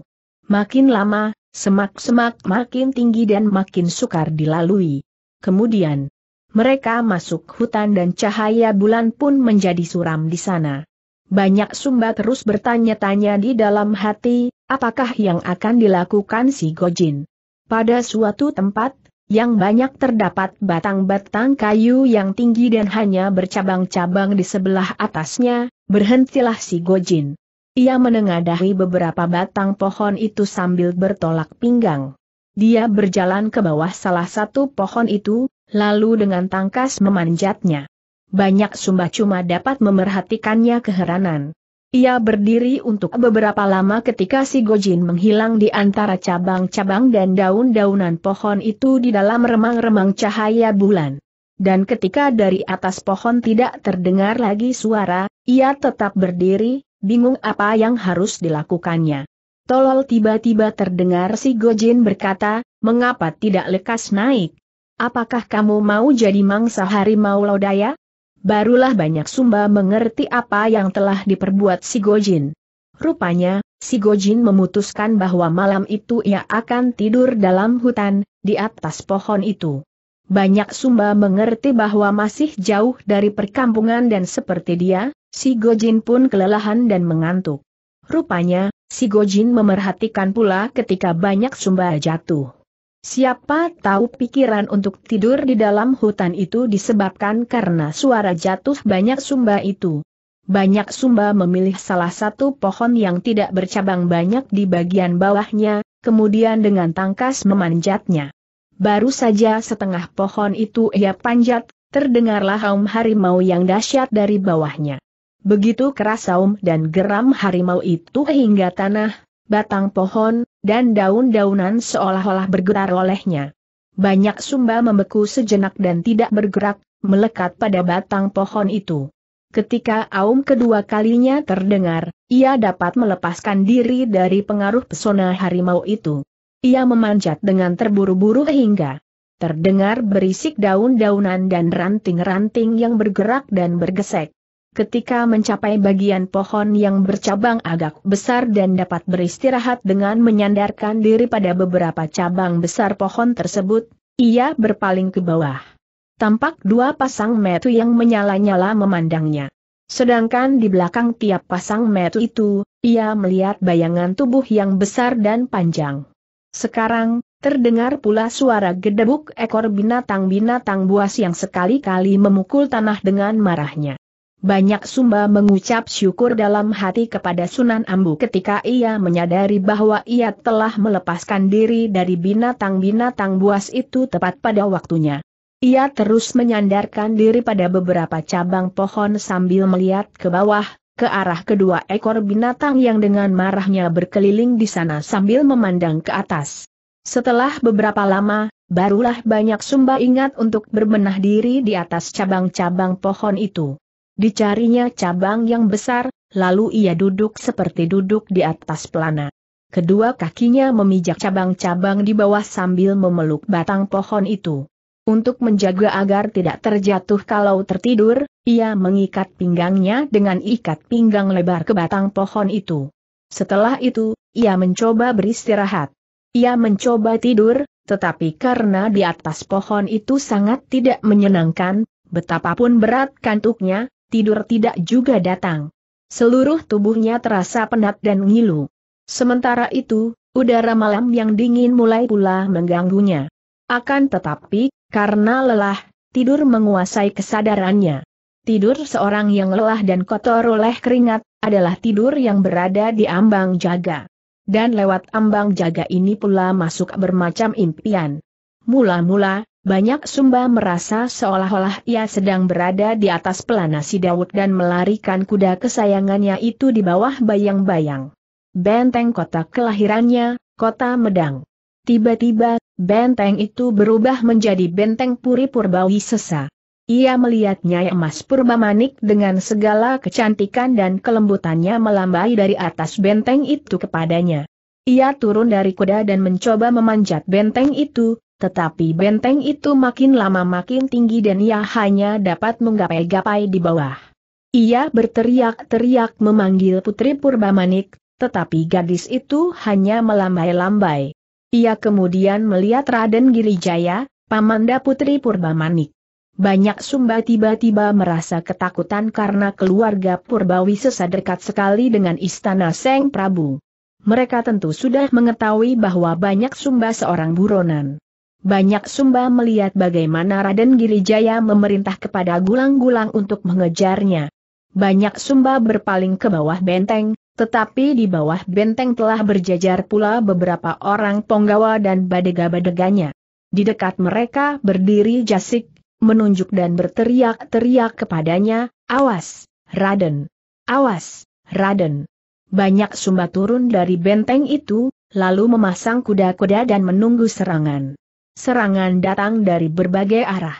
Makin lama, semak-semak makin tinggi dan makin sukar dilalui. Kemudian, mereka masuk hutan dan cahaya bulan pun menjadi suram di sana. Banyak sumba terus bertanya-tanya di dalam hati, apakah yang akan dilakukan si Gojin. Pada suatu tempat, yang banyak terdapat batang-batang kayu yang tinggi dan hanya bercabang-cabang di sebelah atasnya, berhentilah si Gojin. Ia menengadahi beberapa batang pohon itu sambil bertolak pinggang. Dia berjalan ke bawah salah satu pohon itu, lalu dengan tangkas memanjatnya. Banyak sumba cuma dapat memerhatikannya keheranan. Ia berdiri untuk beberapa lama ketika si Gojin menghilang di antara cabang-cabang dan daun-daunan pohon itu di dalam remang-remang cahaya bulan. Dan ketika dari atas pohon tidak terdengar lagi suara, ia tetap berdiri, bingung apa yang harus dilakukannya. Tolol tiba-tiba terdengar si Gojin berkata, mengapa tidak lekas naik? Apakah kamu mau jadi mangsa harimau lodaya? Barulah banyak Sumba mengerti apa yang telah diperbuat si Gojin. Rupanya, si Gojin memutuskan bahwa malam itu ia akan tidur dalam hutan, di atas pohon itu. Banyak Sumba mengerti bahwa masih jauh dari perkampungan dan seperti dia, si Gojin pun kelelahan dan mengantuk. Rupanya, si Gojin memerhatikan pula ketika banyak Sumba jatuh. Siapa tahu pikiran untuk tidur di dalam hutan itu disebabkan karena suara jatuh banyak sumba itu. Banyak sumba memilih salah satu pohon yang tidak bercabang banyak di bagian bawahnya, kemudian dengan tangkas memanjatnya. Baru saja setengah pohon itu ia panjat, terdengarlah haum harimau yang dahsyat dari bawahnya. Begitu keras saum dan geram harimau itu hingga tanah, batang pohon, dan daun-daunan seolah-olah bergetar olehnya. Banyak sumba membeku sejenak dan tidak bergerak, melekat pada batang pohon itu. Ketika Aum kedua kalinya terdengar, ia dapat melepaskan diri dari pengaruh pesona harimau itu. Ia memanjat dengan terburu-buru hingga terdengar berisik daun-daunan dan ranting-ranting yang bergerak dan bergesek. Ketika mencapai bagian pohon yang bercabang agak besar dan dapat beristirahat dengan menyandarkan diri pada beberapa cabang besar pohon tersebut, ia berpaling ke bawah. Tampak dua pasang metu yang menyala-nyala memandangnya. Sedangkan di belakang tiap pasang metu itu, ia melihat bayangan tubuh yang besar dan panjang. Sekarang, terdengar pula suara gedebuk ekor binatang-binatang buas yang sekali-kali memukul tanah dengan marahnya. Banyak Sumba mengucap syukur dalam hati kepada Sunan Ambu ketika ia menyadari bahwa ia telah melepaskan diri dari binatang-binatang buas itu tepat pada waktunya. Ia terus menyandarkan diri pada beberapa cabang pohon sambil melihat ke bawah, ke arah kedua ekor binatang yang dengan marahnya berkeliling di sana sambil memandang ke atas. Setelah beberapa lama, barulah banyak Sumba ingat untuk berbenah diri di atas cabang-cabang pohon itu. Dicarinya cabang yang besar, lalu ia duduk seperti duduk di atas pelana. Kedua kakinya memijak cabang-cabang di bawah sambil memeluk batang pohon itu. Untuk menjaga agar tidak terjatuh kalau tertidur, ia mengikat pinggangnya dengan ikat pinggang lebar ke batang pohon itu. Setelah itu, ia mencoba beristirahat. Ia mencoba tidur, tetapi karena di atas pohon itu sangat tidak menyenangkan, betapapun berat kantuknya, tidur tidak juga datang. Seluruh tubuhnya terasa penat dan ngilu. Sementara itu, udara malam yang dingin mulai pula mengganggunya. Akan tetapi, karena lelah, tidur menguasai kesadarannya. Tidur seorang yang lelah dan kotor oleh keringat, adalah tidur yang berada di ambang jaga. Dan lewat ambang jaga ini pula masuk bermacam impian. Mula-mula, banyak Sumba merasa seolah-olah ia sedang berada di atas pelana si Daud dan melarikan kuda kesayangannya itu di bawah bayang-bayang. Benteng kota kelahirannya, kota Medang. Tiba-tiba, benteng itu berubah menjadi benteng Puri Purbawi Sesa. Ia melihat Nyai Emas Purba Manik dengan segala kecantikan dan kelembutannya melambai dari atas benteng itu kepadanya. Ia turun dari kuda dan mencoba memanjat benteng itu, tetapi benteng itu makin lama makin tinggi dan ia hanya dapat menggapai-gapai di bawah. Ia berteriak-teriak memanggil Putri Purbamanik, tetapi gadis itu hanya melambai-lambai. Ia kemudian melihat Raden Girijaya, Pamanda Putri Purbamanik. Banyak Sumba tiba-tiba merasa ketakutan karena keluarga Purbawisesa dekat sekali dengan istana Seng Prabu. Mereka tentu sudah mengetahui bahwa banyak Sumba seorang buronan. Banyak Sumba melihat bagaimana Raden Girijaya memerintah kepada gulang-gulang untuk mengejarnya. Banyak Sumba berpaling ke bawah benteng, tetapi di bawah benteng telah berjajar pula beberapa orang ponggawa dan badega-badeganya. Di dekat mereka berdiri Jasik, menunjuk dan berteriak-teriak kepadanya, Awas, Raden! Awas, Raden! Banyak Sumba turun dari benteng itu, lalu memasang kuda-kuda dan menunggu serangan. Serangan datang dari berbagai arah.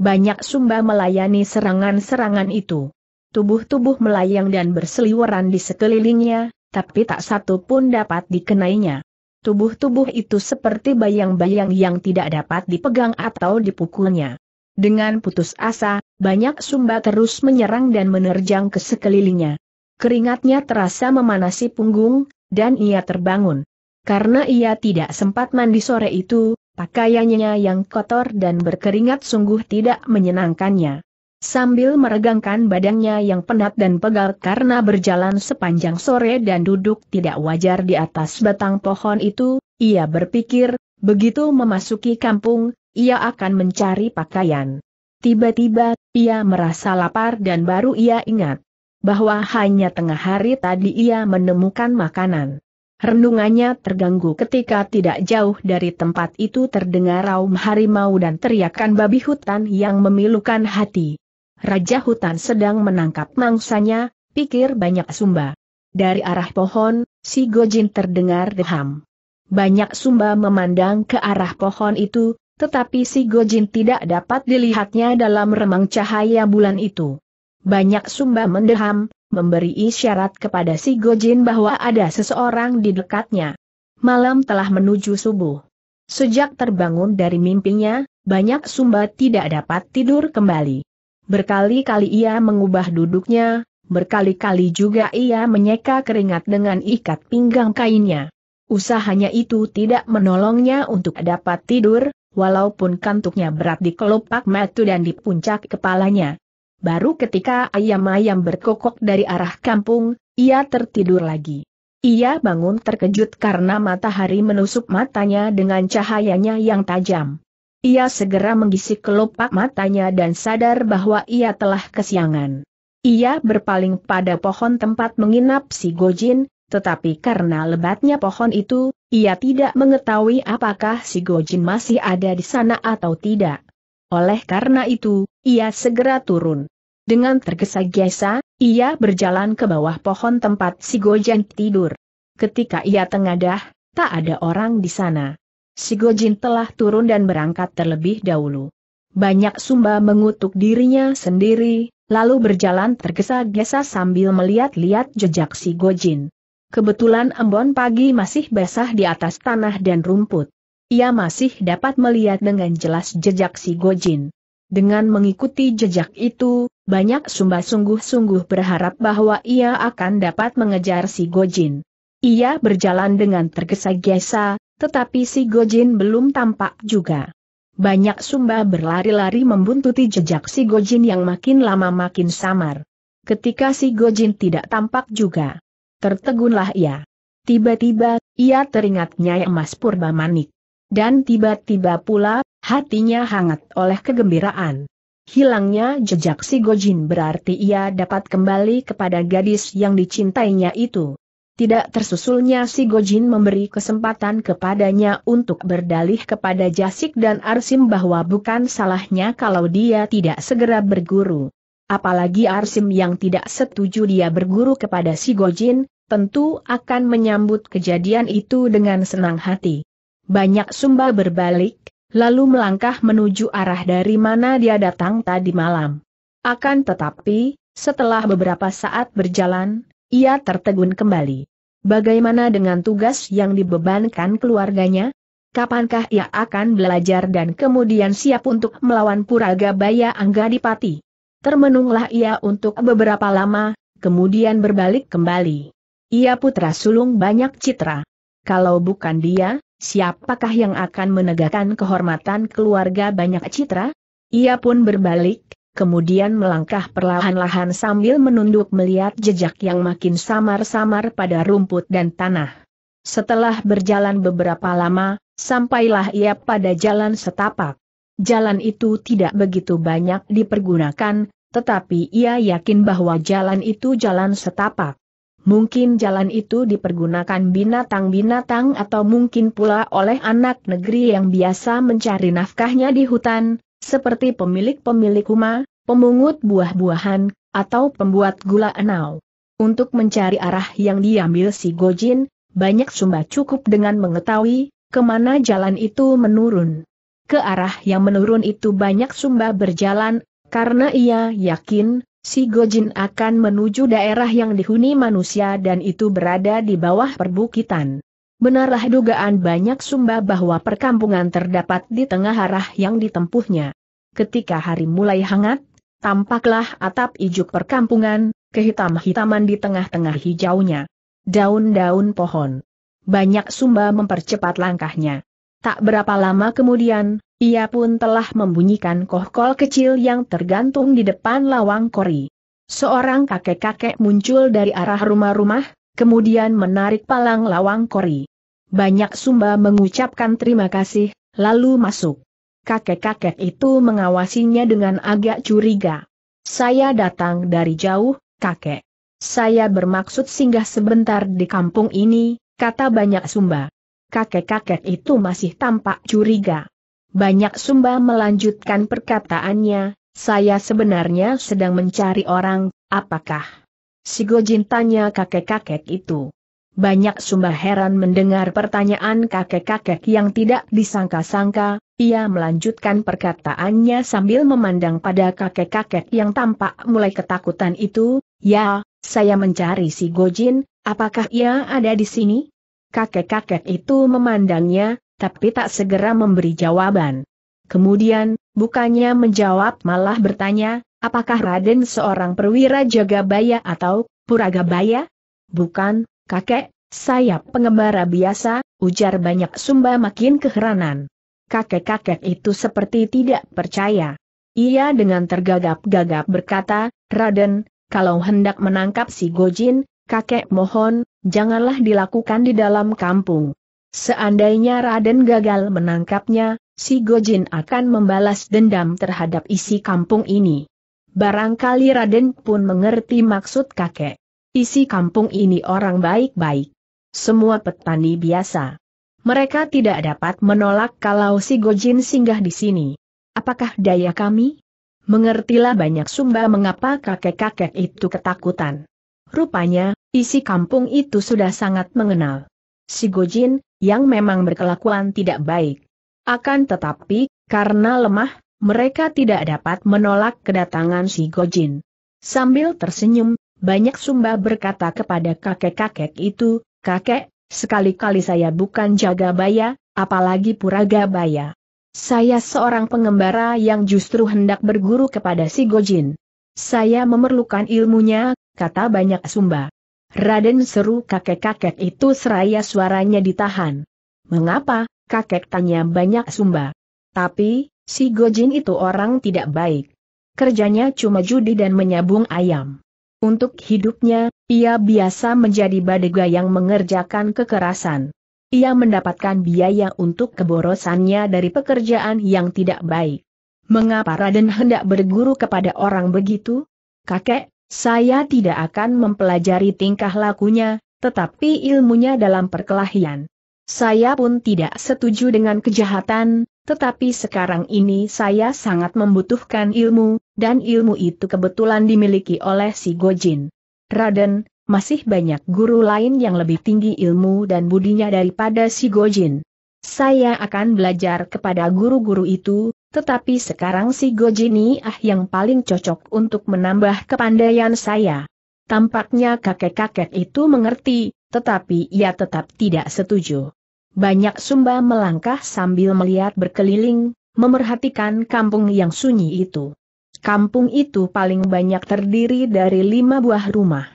Banyak sumba melayani serangan-serangan itu. Tubuh-tubuh melayang dan berseliweran di sekelilingnya, tapi tak satu pun dapat dikenainya. Tubuh-tubuh itu seperti bayang-bayang yang tidak dapat dipegang atau dipukulnya. Dengan putus asa, banyak sumba terus menyerang dan menerjang ke sekelilingnya. Keringatnya terasa memanasi punggung, dan ia terbangun. Karena ia tidak sempat mandi sore itu, Pakaiannya yang kotor dan berkeringat sungguh tidak menyenangkannya. Sambil meregangkan badannya yang penat dan pegal karena berjalan sepanjang sore dan duduk tidak wajar di atas batang pohon itu, ia berpikir, begitu memasuki kampung, ia akan mencari pakaian. Tiba-tiba, ia merasa lapar dan baru ia ingat bahwa hanya tengah hari tadi ia menemukan makanan. Renungannya terganggu ketika tidak jauh dari tempat itu terdengar raum harimau dan teriakan babi hutan yang memilukan hati. Raja hutan sedang menangkap mangsanya, pikir banyak sumba. Dari arah pohon, si Gojin terdengar deham. Banyak sumba memandang ke arah pohon itu, tetapi si Gojin tidak dapat dilihatnya dalam remang cahaya bulan itu. Banyak Sumba mendeham, memberi isyarat kepada si Gojin bahwa ada seseorang di dekatnya. Malam telah menuju subuh. Sejak terbangun dari mimpinya, banyak Sumba tidak dapat tidur kembali. Berkali-kali ia mengubah duduknya, berkali-kali juga ia menyeka keringat dengan ikat pinggang kainnya. Usahanya itu tidak menolongnya untuk dapat tidur, walaupun kantuknya berat di kelopak matu dan di puncak kepalanya. Baru ketika ayam-ayam berkokok dari arah kampung, ia tertidur lagi. Ia bangun terkejut karena matahari menusuk matanya dengan cahayanya yang tajam. Ia segera menggisik kelopak matanya dan sadar bahwa ia telah kesiangan. Ia berpaling pada pohon tempat menginap si Gojin, tetapi karena lebatnya pohon itu, ia tidak mengetahui apakah si Gojin masih ada di sana atau tidak. Oleh karena itu, ia segera turun. Dengan tergesa-gesa, ia berjalan ke bawah pohon tempat si Gojin tidur. Ketika ia tengadah, tak ada orang di sana. Si Gojin telah turun dan berangkat terlebih dahulu. Banyak sumba mengutuk dirinya sendiri, lalu berjalan tergesa-gesa sambil melihat-lihat jejak si Gojin. Kebetulan embon pagi masih basah di atas tanah dan rumput. Ia masih dapat melihat dengan jelas jejak si Gojin. Dengan mengikuti jejak itu, banyak Sumba sungguh-sungguh berharap bahwa ia akan dapat mengejar si Gojin. Ia berjalan dengan tergesa-gesa, tetapi si Gojin belum tampak juga. Banyak Sumba berlari-lari membuntuti jejak si Gojin yang makin lama makin samar. Ketika si Gojin tidak tampak juga, tertegunlah ia. Tiba-tiba, ia teringat Nyai Emas Purba Manik. Dan tiba-tiba pula, hatinya hangat oleh kegembiraan. Hilangnya jejak si Gojin berarti ia dapat kembali kepada gadis yang dicintainya itu. Tidak tersusulnya si Gojin memberi kesempatan kepadanya untuk berdalih kepada Jasik dan Arsim bahwa bukan salahnya kalau dia tidak segera berguru. Apalagi Arsim yang tidak setuju dia berguru kepada si Gojin, tentu akan menyambut kejadian itu dengan senang hati. Banyak sumba berbalik, lalu melangkah menuju arah dari mana dia datang tadi malam. Akan tetapi, setelah beberapa saat berjalan, ia tertegun kembali. Bagaimana dengan tugas yang dibebankan keluarganya? Kapankah ia akan belajar dan kemudian siap untuk melawan Puraga Angga Dipati? Termenunglah ia untuk beberapa lama, kemudian berbalik kembali. Ia putra sulung banyak citra. Kalau bukan dia, siapakah yang akan menegakkan kehormatan keluarga banyak citra? Ia pun berbalik, kemudian melangkah perlahan-lahan sambil menunduk melihat jejak yang makin samar-samar pada rumput dan tanah. Setelah berjalan beberapa lama, sampailah ia pada jalan setapak. Jalan itu tidak begitu banyak dipergunakan, tetapi ia yakin bahwa jalan itu jalan setapak. Mungkin jalan itu dipergunakan binatang-binatang atau mungkin pula oleh anak negeri yang biasa mencari nafkahnya di hutan, seperti pemilik-pemilik rumah, pemungut buah-buahan, atau pembuat gula enau. Untuk mencari arah yang diambil si Gojin, banyak sumba cukup dengan mengetahui kemana jalan itu menurun. Ke arah yang menurun itu banyak sumba berjalan, karena ia yakin si Gojin akan menuju daerah yang dihuni manusia dan itu berada di bawah perbukitan. Benarlah dugaan banyak sumba bahwa perkampungan terdapat di tengah arah yang ditempuhnya. Ketika hari mulai hangat, tampaklah atap ijuk perkampungan, kehitam-hitaman di tengah-tengah hijaunya. Daun-daun pohon. Banyak sumba mempercepat langkahnya. Tak berapa lama kemudian, ia pun telah membunyikan kohkol kecil yang tergantung di depan lawang kori. Seorang kakek-kakek muncul dari arah rumah-rumah, kemudian menarik palang lawang kori. Banyak sumba mengucapkan terima kasih, lalu masuk. Kakek-kakek itu mengawasinya dengan agak curiga. Saya datang dari jauh, kakek. Saya bermaksud singgah sebentar di kampung ini, kata banyak sumba. Kakek-kakek itu masih tampak curiga. Banyak Sumba melanjutkan perkataannya, saya sebenarnya sedang mencari orang, apakah? Si Gojin tanya kakek-kakek itu. Banyak Sumba heran mendengar pertanyaan kakek-kakek yang tidak disangka-sangka, ia melanjutkan perkataannya sambil memandang pada kakek-kakek yang tampak mulai ketakutan itu, ya, saya mencari si Gojin, apakah ia ada di sini? Kakek-kakek itu memandangnya, tapi tak segera memberi jawaban. Kemudian, bukannya menjawab malah bertanya, apakah Raden seorang perwira jagabaya atau puragabaya? Bukan, kakek, saya pengembara biasa, ujar banyak sumba makin keheranan. Kakek-kakek itu seperti tidak percaya. Ia dengan tergagap-gagap berkata, Raden, kalau hendak menangkap si Gojin, kakek mohon, janganlah dilakukan di dalam kampung. Seandainya Raden gagal menangkapnya, si Gojin akan membalas dendam terhadap isi kampung ini. Barangkali Raden pun mengerti maksud kakek. Isi kampung ini orang baik-baik. Semua petani biasa. Mereka tidak dapat menolak kalau si Gojin singgah di sini. Apakah daya kami? Mengertilah banyak sumba mengapa kakek-kakek itu ketakutan. Rupanya, isi kampung itu sudah sangat mengenal. Si Gojin, yang memang berkelakuan tidak baik. Akan tetapi, karena lemah, mereka tidak dapat menolak kedatangan si Gojin. Sambil tersenyum, banyak sumba berkata kepada kakek-kakek itu, kakek, sekali-kali saya bukan jaga baya, apalagi puraga baya. Saya seorang pengembara yang justru hendak berguru kepada si Gojin. Saya memerlukan ilmunya, kata banyak sumba. Raden seru kakek-kakek itu seraya suaranya ditahan. Mengapa, kakek tanya banyak sumba. Tapi, si Gojin itu orang tidak baik. Kerjanya cuma judi dan menyabung ayam. Untuk hidupnya, ia biasa menjadi badega yang mengerjakan kekerasan. Ia mendapatkan biaya untuk keborosannya dari pekerjaan yang tidak baik. Mengapa Raden hendak berguru kepada orang begitu? Kakek, saya tidak akan mempelajari tingkah lakunya, tetapi ilmunya dalam perkelahian. Saya pun tidak setuju dengan kejahatan, tetapi sekarang ini saya sangat membutuhkan ilmu, dan ilmu itu kebetulan dimiliki oleh si Gojin. Raden, masih banyak guru lain yang lebih tinggi ilmu dan budinya daripada si Gojin. Saya akan belajar kepada guru-guru itu, tetapi sekarang si Gojini ah yang paling cocok untuk menambah kepandaian saya. Tampaknya kakek-kakek itu mengerti, tetapi ia tetap tidak setuju. Banyak Sumba melangkah sambil melihat berkeliling, memerhatikan kampung yang sunyi itu. Kampung itu paling banyak terdiri dari lima buah rumah.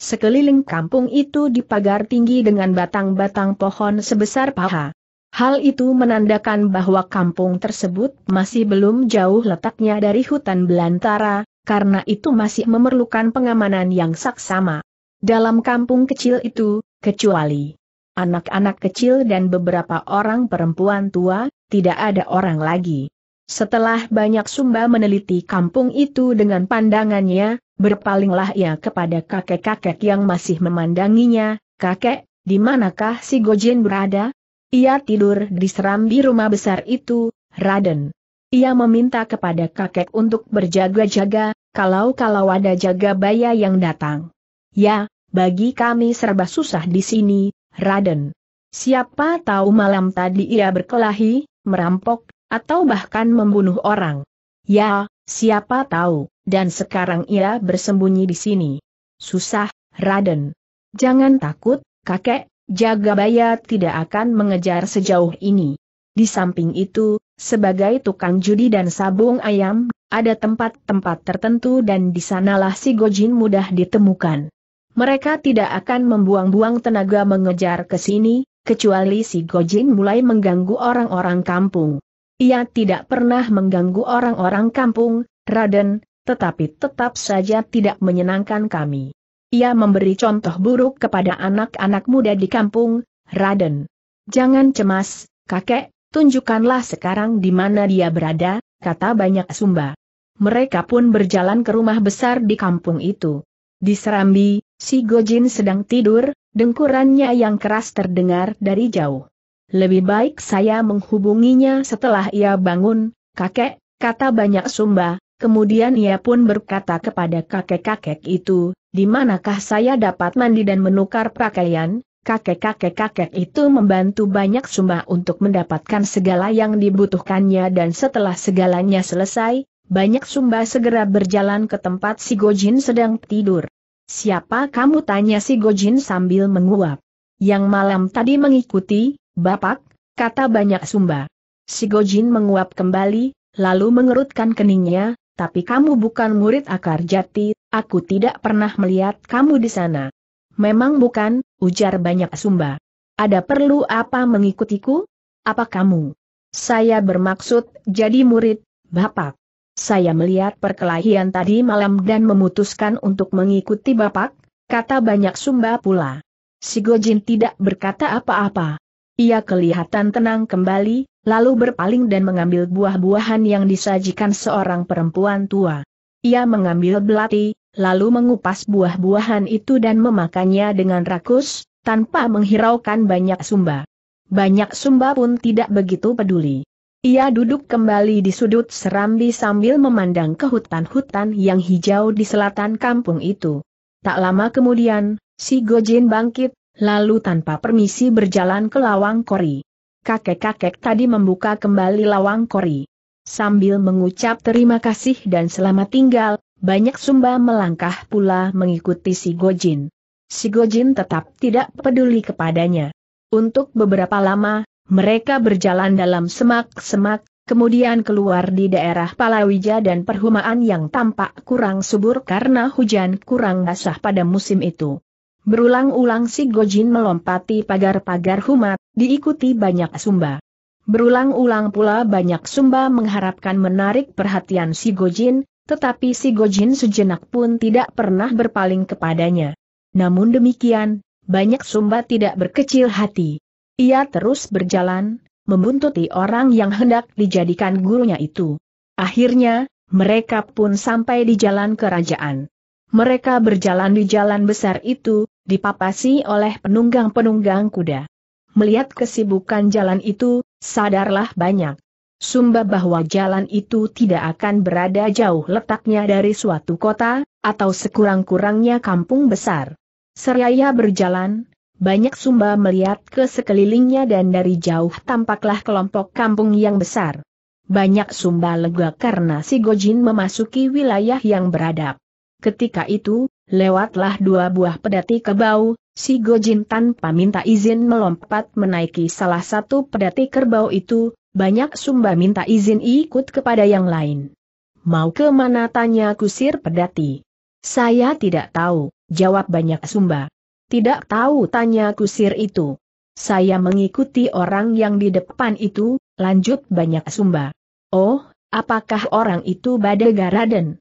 Sekeliling kampung itu dipagar tinggi dengan batang-batang pohon sebesar paha. Hal itu menandakan bahwa kampung tersebut masih belum jauh letaknya dari hutan belantara, karena itu masih memerlukan pengamanan yang saksama. Dalam kampung kecil itu, kecuali anak-anak kecil dan beberapa orang perempuan tua, tidak ada orang lagi. Setelah banyak sumba meneliti kampung itu dengan pandangannya, berpalinglah ia kepada kakek-kakek yang masih memandanginya, kakek, di manakah si Gojin berada? Ia tidur di serambi rumah besar itu, Raden. Ia meminta kepada kakek untuk berjaga-jaga, kalau-kalau ada jaga baya yang datang. Ya, bagi kami serba susah di sini, Raden. Siapa tahu malam tadi ia berkelahi, merampok, atau bahkan membunuh orang. Ya, siapa tahu, dan sekarang ia bersembunyi di sini. Susah, Raden. Jangan takut, kakek, Jagabaya tidak akan mengejar sejauh ini. Di samping itu, sebagai tukang judi dan sabung ayam, ada tempat-tempat tertentu dan di sanalah si Gojin mudah ditemukan. Mereka tidak akan membuang-buang tenaga mengejar ke sini, kecuali si Gojin mulai mengganggu orang-orang kampung. Ia tidak pernah mengganggu orang-orang kampung, Raden, tetapi tetap saja tidak menyenangkan kami. Ia memberi contoh buruk kepada anak-anak muda di kampung, Raden. Jangan cemas, kakek, tunjukkanlah sekarang di mana dia berada, kata banyak sumba. Mereka pun berjalan ke rumah besar di kampung itu. Di Serambi, si Gojin sedang tidur, dengkurannya yang keras terdengar dari jauh. Lebih baik saya menghubunginya setelah ia bangun, kakek, kata banyak sumba, kemudian ia pun berkata kepada kakek-kakek itu, di manakah saya dapat mandi dan menukar pakaian, kakek-kakek-kakek itu membantu banyak sumba untuk mendapatkan segala yang dibutuhkannya dan setelah segalanya selesai, banyak sumba segera berjalan ke tempat si Gojin sedang tidur. Siapa kamu tanya si Gojin sambil menguap. Yang malam tadi mengikuti, Bapak, kata banyak sumba. Si Gojin menguap kembali, lalu mengerutkan keningnya, tapi kamu bukan murid akar jati, Aku tidak pernah melihat kamu di sana. Memang bukan, ujar banyak sumba. Ada perlu apa mengikutiku? Apa kamu? Saya bermaksud jadi murid, Bapak. Saya melihat perkelahian tadi malam dan memutuskan untuk mengikuti Bapak, kata banyak sumba pula. Si Gojin tidak berkata apa-apa. Ia kelihatan tenang kembali, lalu berpaling dan mengambil buah-buahan yang disajikan seorang perempuan tua. Ia mengambil belati, lalu mengupas buah-buahan itu dan memakannya dengan rakus, tanpa menghiraukan banyak sumba. Banyak sumba pun tidak begitu peduli. Ia duduk kembali di sudut serambi sambil memandang ke hutan-hutan yang hijau di selatan kampung itu. Tak lama kemudian, si Gojin bangkit, lalu tanpa permisi berjalan ke lawang kori. Kakek-kakek tadi membuka kembali lawang kori. Sambil mengucap terima kasih dan selamat tinggal, banyak Sumba melangkah pula mengikuti si Gojin. Si Gojin tetap tidak peduli kepadanya. Untuk beberapa lama, mereka berjalan dalam semak-semak, kemudian keluar di daerah Palawija dan perhumaan yang tampak kurang subur karena hujan kurang basah pada musim itu. Berulang-ulang si Gojin melompati pagar-pagar humat, diikuti banyak Sumba. Berulang-ulang pula banyak Sumba mengharapkan menarik perhatian si Gojin, tetapi si Gojin sejenak pun tidak pernah berpaling kepadanya. Namun demikian, banyak Sumba tidak berkecil hati. Ia terus berjalan, membuntuti orang yang hendak dijadikan gurunya itu. Akhirnya, mereka pun sampai di jalan kerajaan. Mereka berjalan di jalan besar itu, dipapasi oleh penunggang-penunggang kuda. Melihat kesibukan jalan itu, sadarlah banyak Sumba bahwa jalan itu tidak akan berada jauh letaknya dari suatu kota, atau sekurang-kurangnya kampung besar. Seraya berjalan, banyak Sumba melihat ke sekelilingnya dan dari jauh tampaklah kelompok kampung yang besar. Banyak Sumba lega karena si Gojin memasuki wilayah yang beradab. Ketika itu, lewatlah dua buah pedati kerbau, si Gojin tanpa minta izin melompat menaiki salah satu pedati kerbau itu, banyak sumba minta izin ikut kepada yang lain. Mau ke mana tanya kusir pedati? Saya tidak tahu, jawab banyak sumba. Tidak tahu tanya kusir itu. Saya mengikuti orang yang di depan itu, lanjut banyak sumba. Oh, apakah orang itu Badegaraden?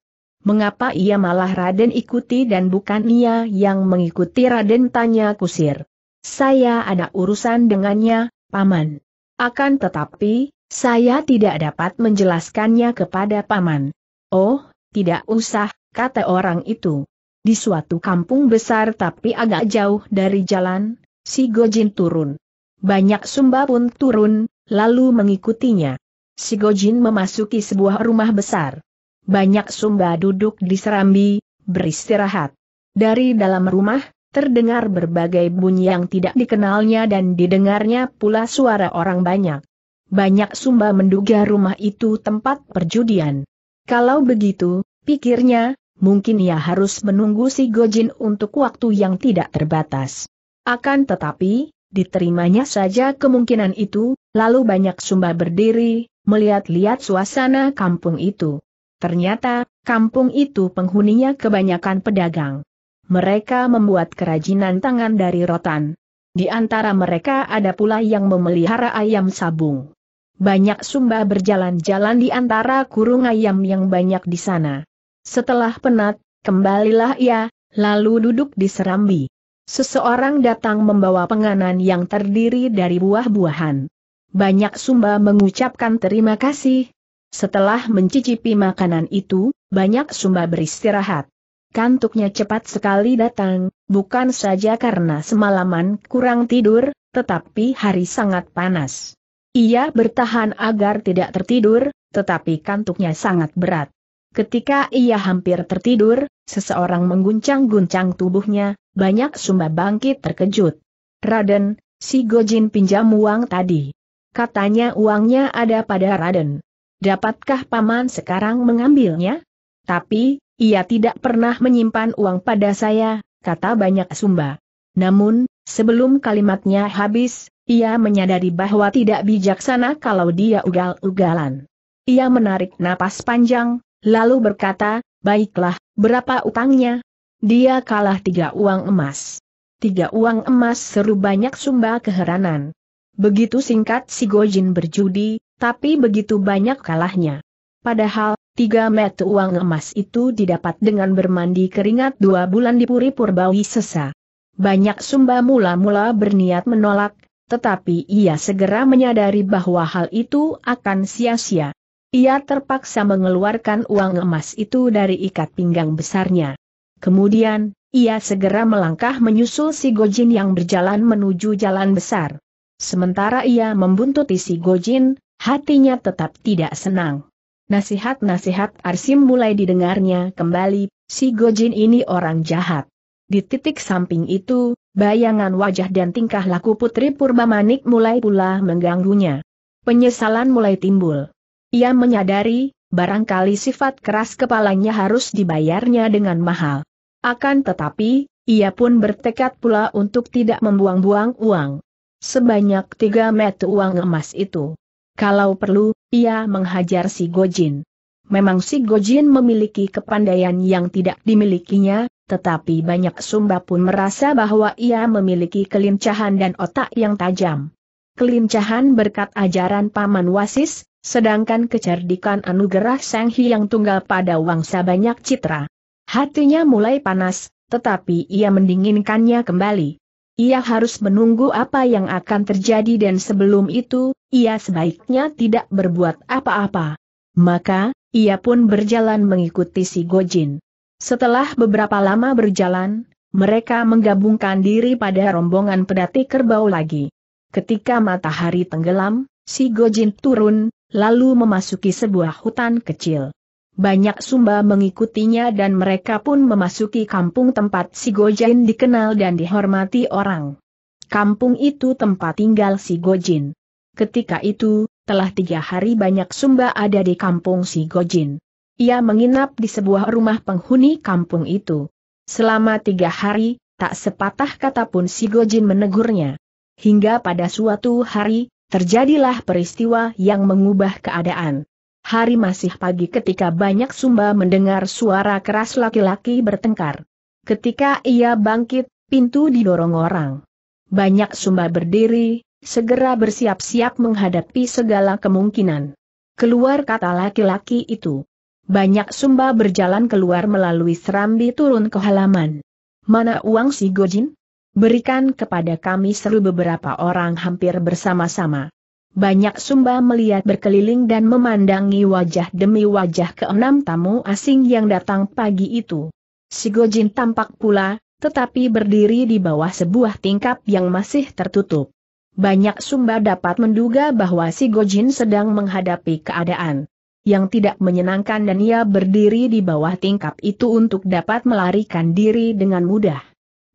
mengapa ia malah Raden ikuti dan bukan ia yang mengikuti Raden tanya kusir. Saya ada urusan dengannya, Paman. Akan tetapi, saya tidak dapat menjelaskannya kepada Paman. Oh, tidak usah, kata orang itu. Di suatu kampung besar tapi agak jauh dari jalan, si Gojin turun. Banyak sumba pun turun, lalu mengikutinya. Si Gojin memasuki sebuah rumah besar banyak sumba duduk di serambi, beristirahat. Dari dalam rumah, terdengar berbagai bunyi yang tidak dikenalnya dan didengarnya pula suara orang banyak. Banyak sumba menduga rumah itu tempat perjudian. Kalau begitu, pikirnya, mungkin ia harus menunggu si Gojin untuk waktu yang tidak terbatas. Akan tetapi, diterimanya saja kemungkinan itu, lalu banyak sumba berdiri, melihat-lihat suasana kampung itu. Ternyata, kampung itu penghuninya kebanyakan pedagang. Mereka membuat kerajinan tangan dari rotan. Di antara mereka ada pula yang memelihara ayam sabung. Banyak sumba berjalan-jalan di antara kurung ayam yang banyak di sana. Setelah penat, kembalilah ia, lalu duduk di serambi. Seseorang datang membawa penganan yang terdiri dari buah-buahan. Banyak sumba mengucapkan terima kasih, setelah mencicipi makanan itu, banyak Sumba beristirahat. Kantuknya cepat sekali datang, bukan saja karena semalaman kurang tidur, tetapi hari sangat panas. Ia bertahan agar tidak tertidur, tetapi kantuknya sangat berat. Ketika ia hampir tertidur, seseorang mengguncang-guncang tubuhnya, banyak Sumba bangkit terkejut. Raden, si Gojin pinjam uang tadi. Katanya uangnya ada pada Raden. Dapatkah paman sekarang mengambilnya? Tapi, ia tidak pernah menyimpan uang pada saya, kata banyak sumba. Namun, sebelum kalimatnya habis, ia menyadari bahwa tidak bijaksana kalau dia ugal-ugalan. Ia menarik napas panjang, lalu berkata, baiklah, berapa utangnya? Dia kalah tiga uang emas. Tiga uang emas seru banyak sumba keheranan. Begitu singkat si Gojin berjudi, tapi begitu banyak kalahnya. Padahal, tiga met uang emas itu didapat dengan bermandi keringat dua bulan di Puri Purbawi Sesa. Banyak Sumba mula-mula berniat menolak, tetapi ia segera menyadari bahwa hal itu akan sia-sia. Ia terpaksa mengeluarkan uang emas itu dari ikat pinggang besarnya. Kemudian, ia segera melangkah menyusul si Gojin yang berjalan menuju jalan besar. Sementara ia membuntuti si Gojin, Hatinya tetap tidak senang. Nasihat-nasihat Arsim mulai didengarnya kembali, si Gojin ini orang jahat. Di titik samping itu, bayangan wajah dan tingkah laku Putri Purbamanik mulai pula mengganggunya. Penyesalan mulai timbul. Ia menyadari, barangkali sifat keras kepalanya harus dibayarnya dengan mahal. Akan tetapi, ia pun bertekad pula untuk tidak membuang-buang uang. Sebanyak tiga metu uang emas itu. Kalau perlu, ia menghajar si Gojin. Memang si Gojin memiliki kepandaian yang tidak dimilikinya, tetapi banyak Sumba pun merasa bahwa ia memiliki kelincahan dan otak yang tajam. Kelincahan berkat ajaran Paman Wasis, sedangkan kecerdikan anugerah Sang Hyang Tunggal pada wangsa banyak citra. Hatinya mulai panas, tetapi ia mendinginkannya kembali. Ia harus menunggu apa yang akan terjadi dan sebelum itu, ia sebaiknya tidak berbuat apa-apa. Maka, ia pun berjalan mengikuti si Gojin. Setelah beberapa lama berjalan, mereka menggabungkan diri pada rombongan pedati kerbau lagi. Ketika matahari tenggelam, si Gojin turun, lalu memasuki sebuah hutan kecil. Banyak Sumba mengikutinya dan mereka pun memasuki kampung tempat si Gojin dikenal dan dihormati orang. Kampung itu tempat tinggal si Gojin. Ketika itu, telah tiga hari banyak Sumba ada di kampung si Gojin. Ia menginap di sebuah rumah penghuni kampung itu. Selama tiga hari, tak sepatah kata pun si Gojin menegurnya. Hingga pada suatu hari, terjadilah peristiwa yang mengubah keadaan. Hari masih pagi ketika banyak Sumba mendengar suara keras laki-laki bertengkar. Ketika ia bangkit, pintu didorong orang. Banyak Sumba berdiri, segera bersiap-siap menghadapi segala kemungkinan. Keluar kata laki-laki itu. Banyak Sumba berjalan keluar melalui serambi turun ke halaman. Mana uang si Gojin? Berikan kepada kami seru beberapa orang hampir bersama-sama. Banyak sumba melihat berkeliling dan memandangi wajah demi wajah keenam tamu asing yang datang pagi itu. Si Gojin tampak pula, tetapi berdiri di bawah sebuah tingkap yang masih tertutup. Banyak sumba dapat menduga bahwa Si Gojin sedang menghadapi keadaan yang tidak menyenangkan dan ia berdiri di bawah tingkap itu untuk dapat melarikan diri dengan mudah.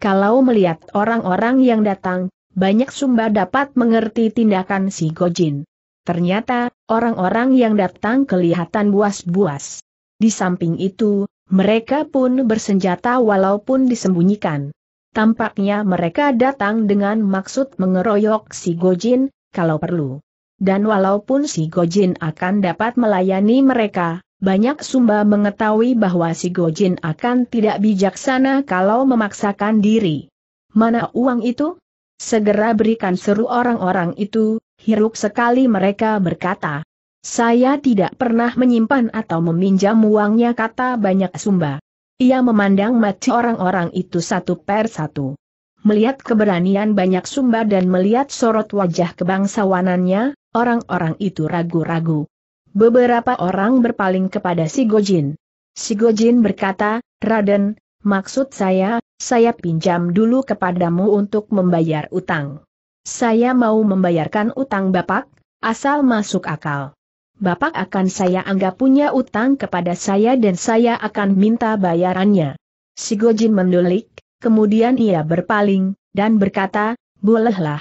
Kalau melihat orang-orang yang datang, banyak sumba dapat mengerti tindakan si Gojin. Ternyata, orang-orang yang datang kelihatan buas-buas. Di samping itu, mereka pun bersenjata walaupun disembunyikan. Tampaknya mereka datang dengan maksud mengeroyok si Gojin, kalau perlu. Dan walaupun si Gojin akan dapat melayani mereka, banyak sumba mengetahui bahwa si Gojin akan tidak bijaksana kalau memaksakan diri. Mana uang itu? Segera berikan seru orang-orang itu, hiruk sekali mereka berkata. Saya tidak pernah menyimpan atau meminjam uangnya kata banyak sumba. Ia memandang mati orang-orang itu satu per satu. Melihat keberanian banyak sumba dan melihat sorot wajah kebangsawanannya, orang-orang itu ragu-ragu. Beberapa orang berpaling kepada si Gojin. Si Gojin berkata, Raden, maksud saya, saya pinjam dulu kepadamu untuk membayar utang. Saya mau membayarkan utang Bapak, asal masuk akal. Bapak akan saya anggap punya utang kepada saya dan saya akan minta bayarannya. Si Gojin mendulik, kemudian ia berpaling, dan berkata, bolehlah.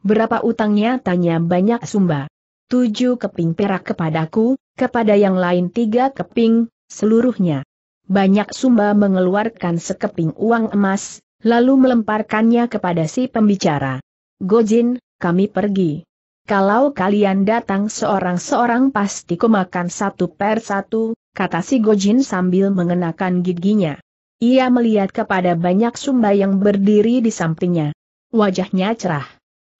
Berapa utangnya tanya banyak sumba. Tujuh keping perak kepadaku, kepada yang lain tiga keping, seluruhnya banyak sumba mengeluarkan sekeping uang emas, lalu melemparkannya kepada si pembicara. Gojin, kami pergi. Kalau kalian datang seorang-seorang pasti kumakan satu per satu, kata si Gojin sambil mengenakan giginya. Ia melihat kepada banyak sumba yang berdiri di sampingnya. Wajahnya cerah.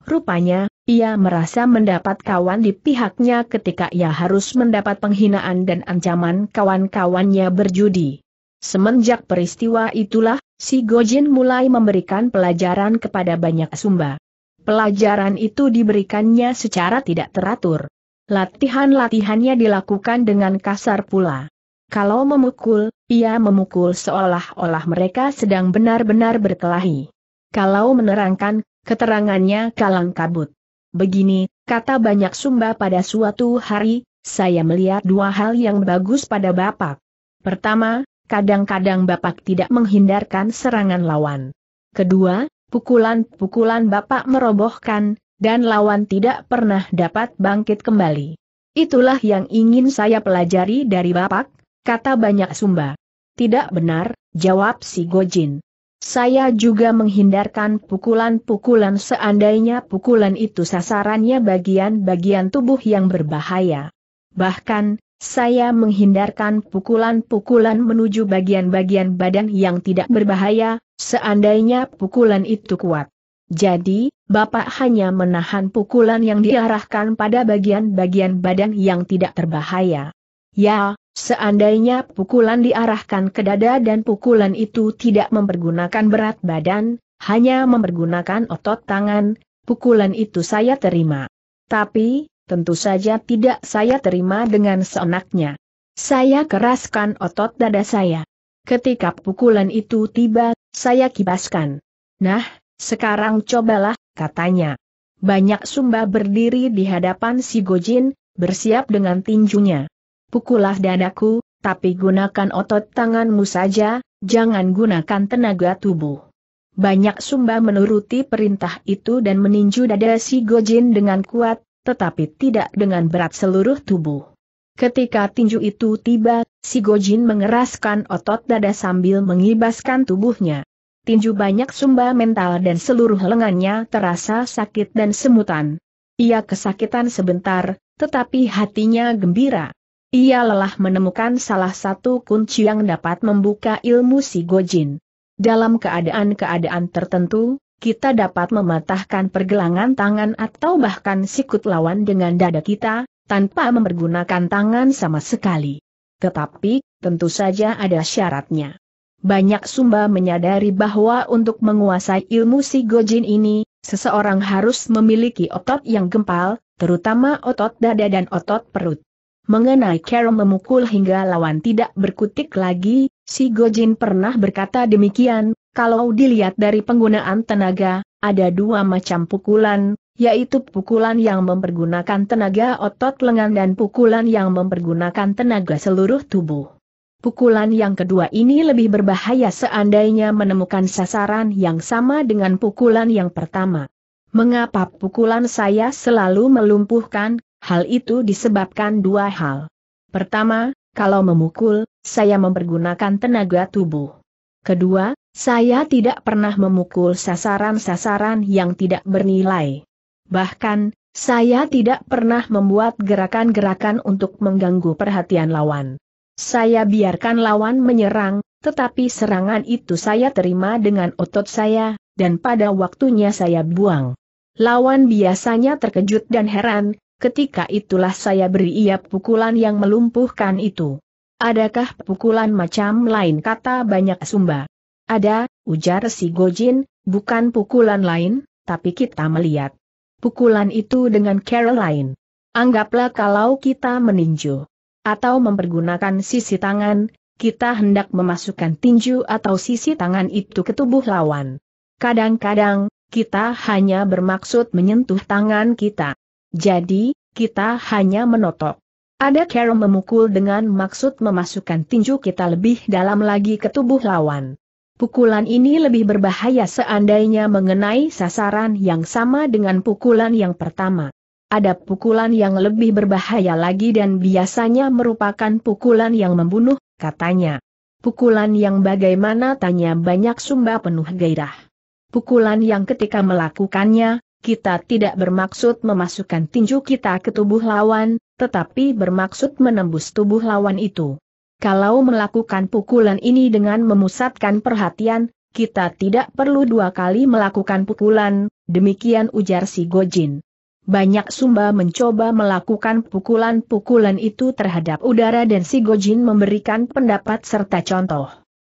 Rupanya, ia merasa mendapat kawan di pihaknya ketika ia harus mendapat penghinaan dan ancaman kawan-kawannya berjudi. Semenjak peristiwa itulah, si Gojin mulai memberikan pelajaran kepada banyak sumba. Pelajaran itu diberikannya secara tidak teratur. Latihan-latihannya dilakukan dengan kasar pula. Kalau memukul, ia memukul seolah-olah mereka sedang benar-benar berkelahi. Kalau menerangkan, keterangannya kalang kabut. Begini, kata banyak sumba pada suatu hari, saya melihat dua hal yang bagus pada Bapak. Pertama, kadang-kadang Bapak tidak menghindarkan serangan lawan. Kedua, pukulan-pukulan Bapak merobohkan, dan lawan tidak pernah dapat bangkit kembali. Itulah yang ingin saya pelajari dari Bapak, kata banyak sumba. Tidak benar, jawab si Gojin. Saya juga menghindarkan pukulan-pukulan seandainya pukulan itu sasarannya bagian-bagian tubuh yang berbahaya. Bahkan, saya menghindarkan pukulan-pukulan menuju bagian-bagian badan yang tidak berbahaya, seandainya pukulan itu kuat. Jadi, Bapak hanya menahan pukulan yang diarahkan pada bagian-bagian badan yang tidak terbahaya. Ya, Seandainya pukulan diarahkan ke dada dan pukulan itu tidak mempergunakan berat badan, hanya mempergunakan otot tangan, pukulan itu saya terima. Tapi, tentu saja tidak saya terima dengan seenaknya. Saya keraskan otot dada saya. Ketika pukulan itu tiba, saya kibaskan. Nah, sekarang cobalah, katanya. Banyak sumba berdiri di hadapan si Gojin, bersiap dengan tinjunya. Pukullah dadaku, tapi gunakan otot tanganmu saja, jangan gunakan tenaga tubuh. Banyak Sumba menuruti perintah itu dan meninju dada si Gojin dengan kuat, tetapi tidak dengan berat seluruh tubuh. Ketika tinju itu tiba, si Gojin mengeraskan otot dada sambil mengibaskan tubuhnya. Tinju banyak Sumba mental dan seluruh lengannya terasa sakit dan semutan. Ia kesakitan sebentar, tetapi hatinya gembira. Ia lelah menemukan salah satu kunci yang dapat membuka ilmu si Gojin. Dalam keadaan-keadaan tertentu, kita dapat mematahkan pergelangan tangan atau bahkan sikut lawan dengan dada kita, tanpa mempergunakan tangan sama sekali. Tetapi, tentu saja ada syaratnya. Banyak sumba menyadari bahwa untuk menguasai ilmu si Gojin ini, seseorang harus memiliki otot yang gempal, terutama otot dada dan otot perut. Mengenai Carol memukul hingga lawan tidak berkutik lagi, si Gojin pernah berkata demikian, kalau dilihat dari penggunaan tenaga, ada dua macam pukulan, yaitu pukulan yang mempergunakan tenaga otot lengan dan pukulan yang mempergunakan tenaga seluruh tubuh. Pukulan yang kedua ini lebih berbahaya seandainya menemukan sasaran yang sama dengan pukulan yang pertama. Mengapa pukulan saya selalu melumpuhkan, Hal itu disebabkan dua hal. Pertama, kalau memukul, saya mempergunakan tenaga tubuh. Kedua, saya tidak pernah memukul sasaran-sasaran yang tidak bernilai. Bahkan, saya tidak pernah membuat gerakan-gerakan untuk mengganggu perhatian lawan. Saya biarkan lawan menyerang, tetapi serangan itu saya terima dengan otot saya, dan pada waktunya saya buang. Lawan biasanya terkejut dan heran, ketika itulah saya beri ia pukulan yang melumpuhkan itu. Adakah pukulan macam lain kata banyak sumba? Ada, ujar si Gojin, bukan pukulan lain, tapi kita melihat. Pukulan itu dengan lain. Anggaplah kalau kita meninju atau mempergunakan sisi tangan, kita hendak memasukkan tinju atau sisi tangan itu ke tubuh lawan. Kadang-kadang, kita hanya bermaksud menyentuh tangan kita. Jadi, kita hanya menotok. Ada Carol memukul dengan maksud memasukkan tinju kita lebih dalam lagi ke tubuh lawan. Pukulan ini lebih berbahaya seandainya mengenai sasaran yang sama dengan pukulan yang pertama. Ada pukulan yang lebih berbahaya lagi dan biasanya merupakan pukulan yang membunuh, katanya. Pukulan yang bagaimana tanya banyak sumba penuh gairah. Pukulan yang ketika melakukannya, kita tidak bermaksud memasukkan tinju kita ke tubuh lawan, tetapi bermaksud menembus tubuh lawan itu. Kalau melakukan pukulan ini dengan memusatkan perhatian, kita tidak perlu dua kali melakukan pukulan, demikian ujar si Gojin. Banyak Sumba mencoba melakukan pukulan-pukulan itu terhadap udara dan si Gojin memberikan pendapat serta contoh.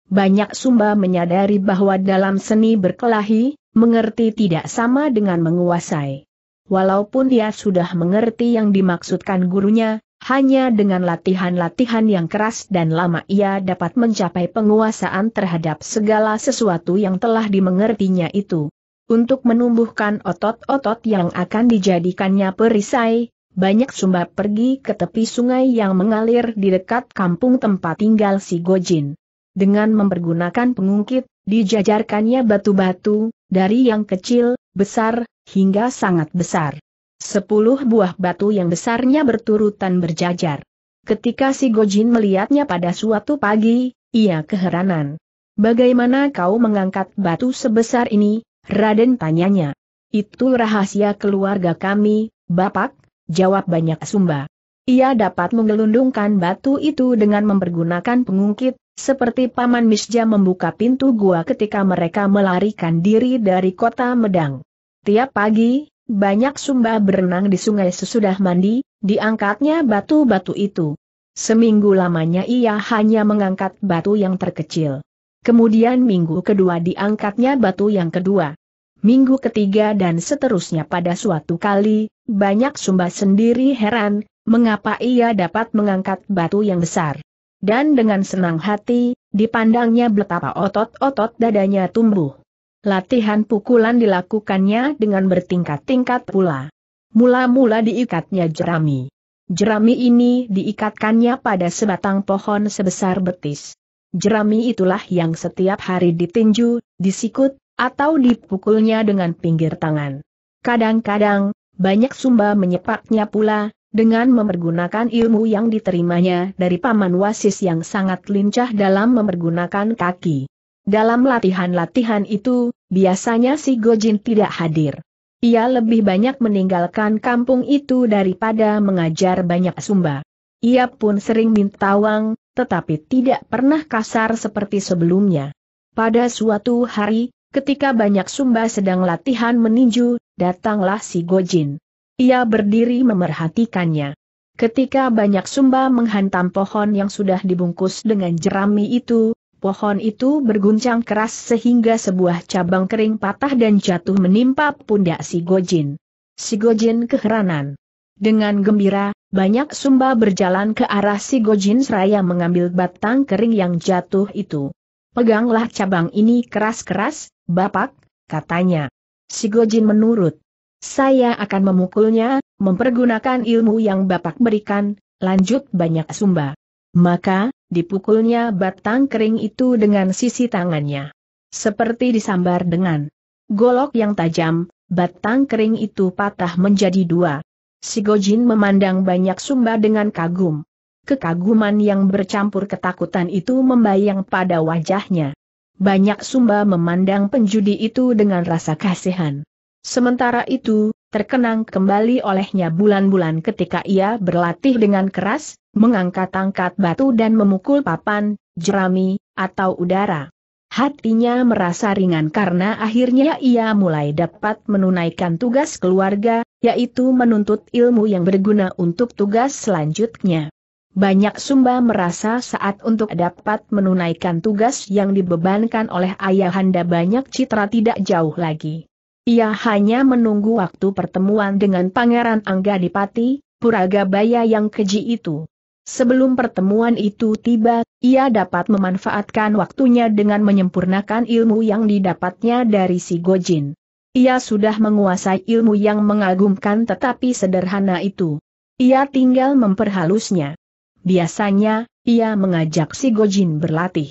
Banyak Sumba menyadari bahwa dalam seni berkelahi, mengerti tidak sama dengan menguasai. Walaupun dia sudah mengerti yang dimaksudkan gurunya, hanya dengan latihan-latihan yang keras dan lama ia dapat mencapai penguasaan terhadap segala sesuatu yang telah dimengertinya itu. Untuk menumbuhkan otot-otot yang akan dijadikannya perisai, banyak sumba pergi ke tepi sungai yang mengalir di dekat kampung tempat tinggal si Gojin. Dengan mempergunakan pengungkit, dijajarkannya batu-batu, dari yang kecil, besar, hingga sangat besar. Sepuluh buah batu yang besarnya berturutan berjajar. Ketika si Gojin melihatnya pada suatu pagi, ia keheranan. Bagaimana kau mengangkat batu sebesar ini? Raden tanyanya. Itu rahasia keluarga kami, Bapak, jawab banyak sumba. Ia dapat menggelundungkan batu itu dengan mempergunakan pengungkit, seperti Paman Misja membuka pintu gua ketika mereka melarikan diri dari kota Medang. Tiap pagi, banyak sumba berenang di sungai sesudah mandi, diangkatnya batu-batu itu. Seminggu lamanya ia hanya mengangkat batu yang terkecil. Kemudian minggu kedua diangkatnya batu yang kedua. Minggu ketiga dan seterusnya pada suatu kali, banyak sumba sendiri heran, mengapa ia dapat mengangkat batu yang besar. Dan dengan senang hati, dipandangnya betapa otot-otot dadanya tumbuh. Latihan pukulan dilakukannya dengan bertingkat-tingkat pula. Mula-mula diikatnya jerami. Jerami ini diikatkannya pada sebatang pohon sebesar betis. Jerami itulah yang setiap hari ditinju, disikut, atau dipukulnya dengan pinggir tangan. Kadang-kadang, banyak sumba menyepaknya pula, dengan mempergunakan ilmu yang diterimanya dari Paman Wasis yang sangat lincah dalam mempergunakan kaki. Dalam latihan-latihan itu, biasanya si Gojin tidak hadir. Ia lebih banyak meninggalkan kampung itu daripada mengajar banyak sumba. Ia pun sering minta uang, tetapi tidak pernah kasar seperti sebelumnya. Pada suatu hari, ketika banyak sumba sedang latihan meninju, datanglah si Gojin. Ia berdiri memerhatikannya. Ketika banyak sumba menghantam pohon yang sudah dibungkus dengan jerami itu, pohon itu berguncang keras sehingga sebuah cabang kering patah dan jatuh menimpa pundak si Gojin. Si Gojin keheranan. Dengan gembira, banyak sumba berjalan ke arah si Gojin seraya mengambil batang kering yang jatuh itu. Peganglah cabang ini keras-keras, Bapak, katanya. Si Gojin menurut. Saya akan memukulnya, mempergunakan ilmu yang Bapak berikan, lanjut banyak sumba. Maka, dipukulnya batang kering itu dengan sisi tangannya. Seperti disambar dengan golok yang tajam, batang kering itu patah menjadi dua. Si Gojin memandang banyak sumba dengan kagum. Kekaguman yang bercampur ketakutan itu membayang pada wajahnya. Banyak sumba memandang penjudi itu dengan rasa kasihan. Sementara itu, terkenang kembali olehnya bulan-bulan ketika ia berlatih dengan keras, mengangkat-angkat batu dan memukul papan, jerami, atau udara. Hatinya merasa ringan karena akhirnya ia mulai dapat menunaikan tugas keluarga, yaitu menuntut ilmu yang berguna untuk tugas selanjutnya. Banyak Sumba merasa saat untuk dapat menunaikan tugas yang dibebankan oleh ayahanda banyak citra tidak jauh lagi. Ia hanya menunggu waktu pertemuan dengan Pangeran Angga Dipati, Puragabaya yang keji itu. Sebelum pertemuan itu tiba, ia dapat memanfaatkan waktunya dengan menyempurnakan ilmu yang didapatnya dari si Gojin. Ia sudah menguasai ilmu yang mengagumkan tetapi sederhana itu. Ia tinggal memperhalusnya. Biasanya, ia mengajak si Gojin berlatih.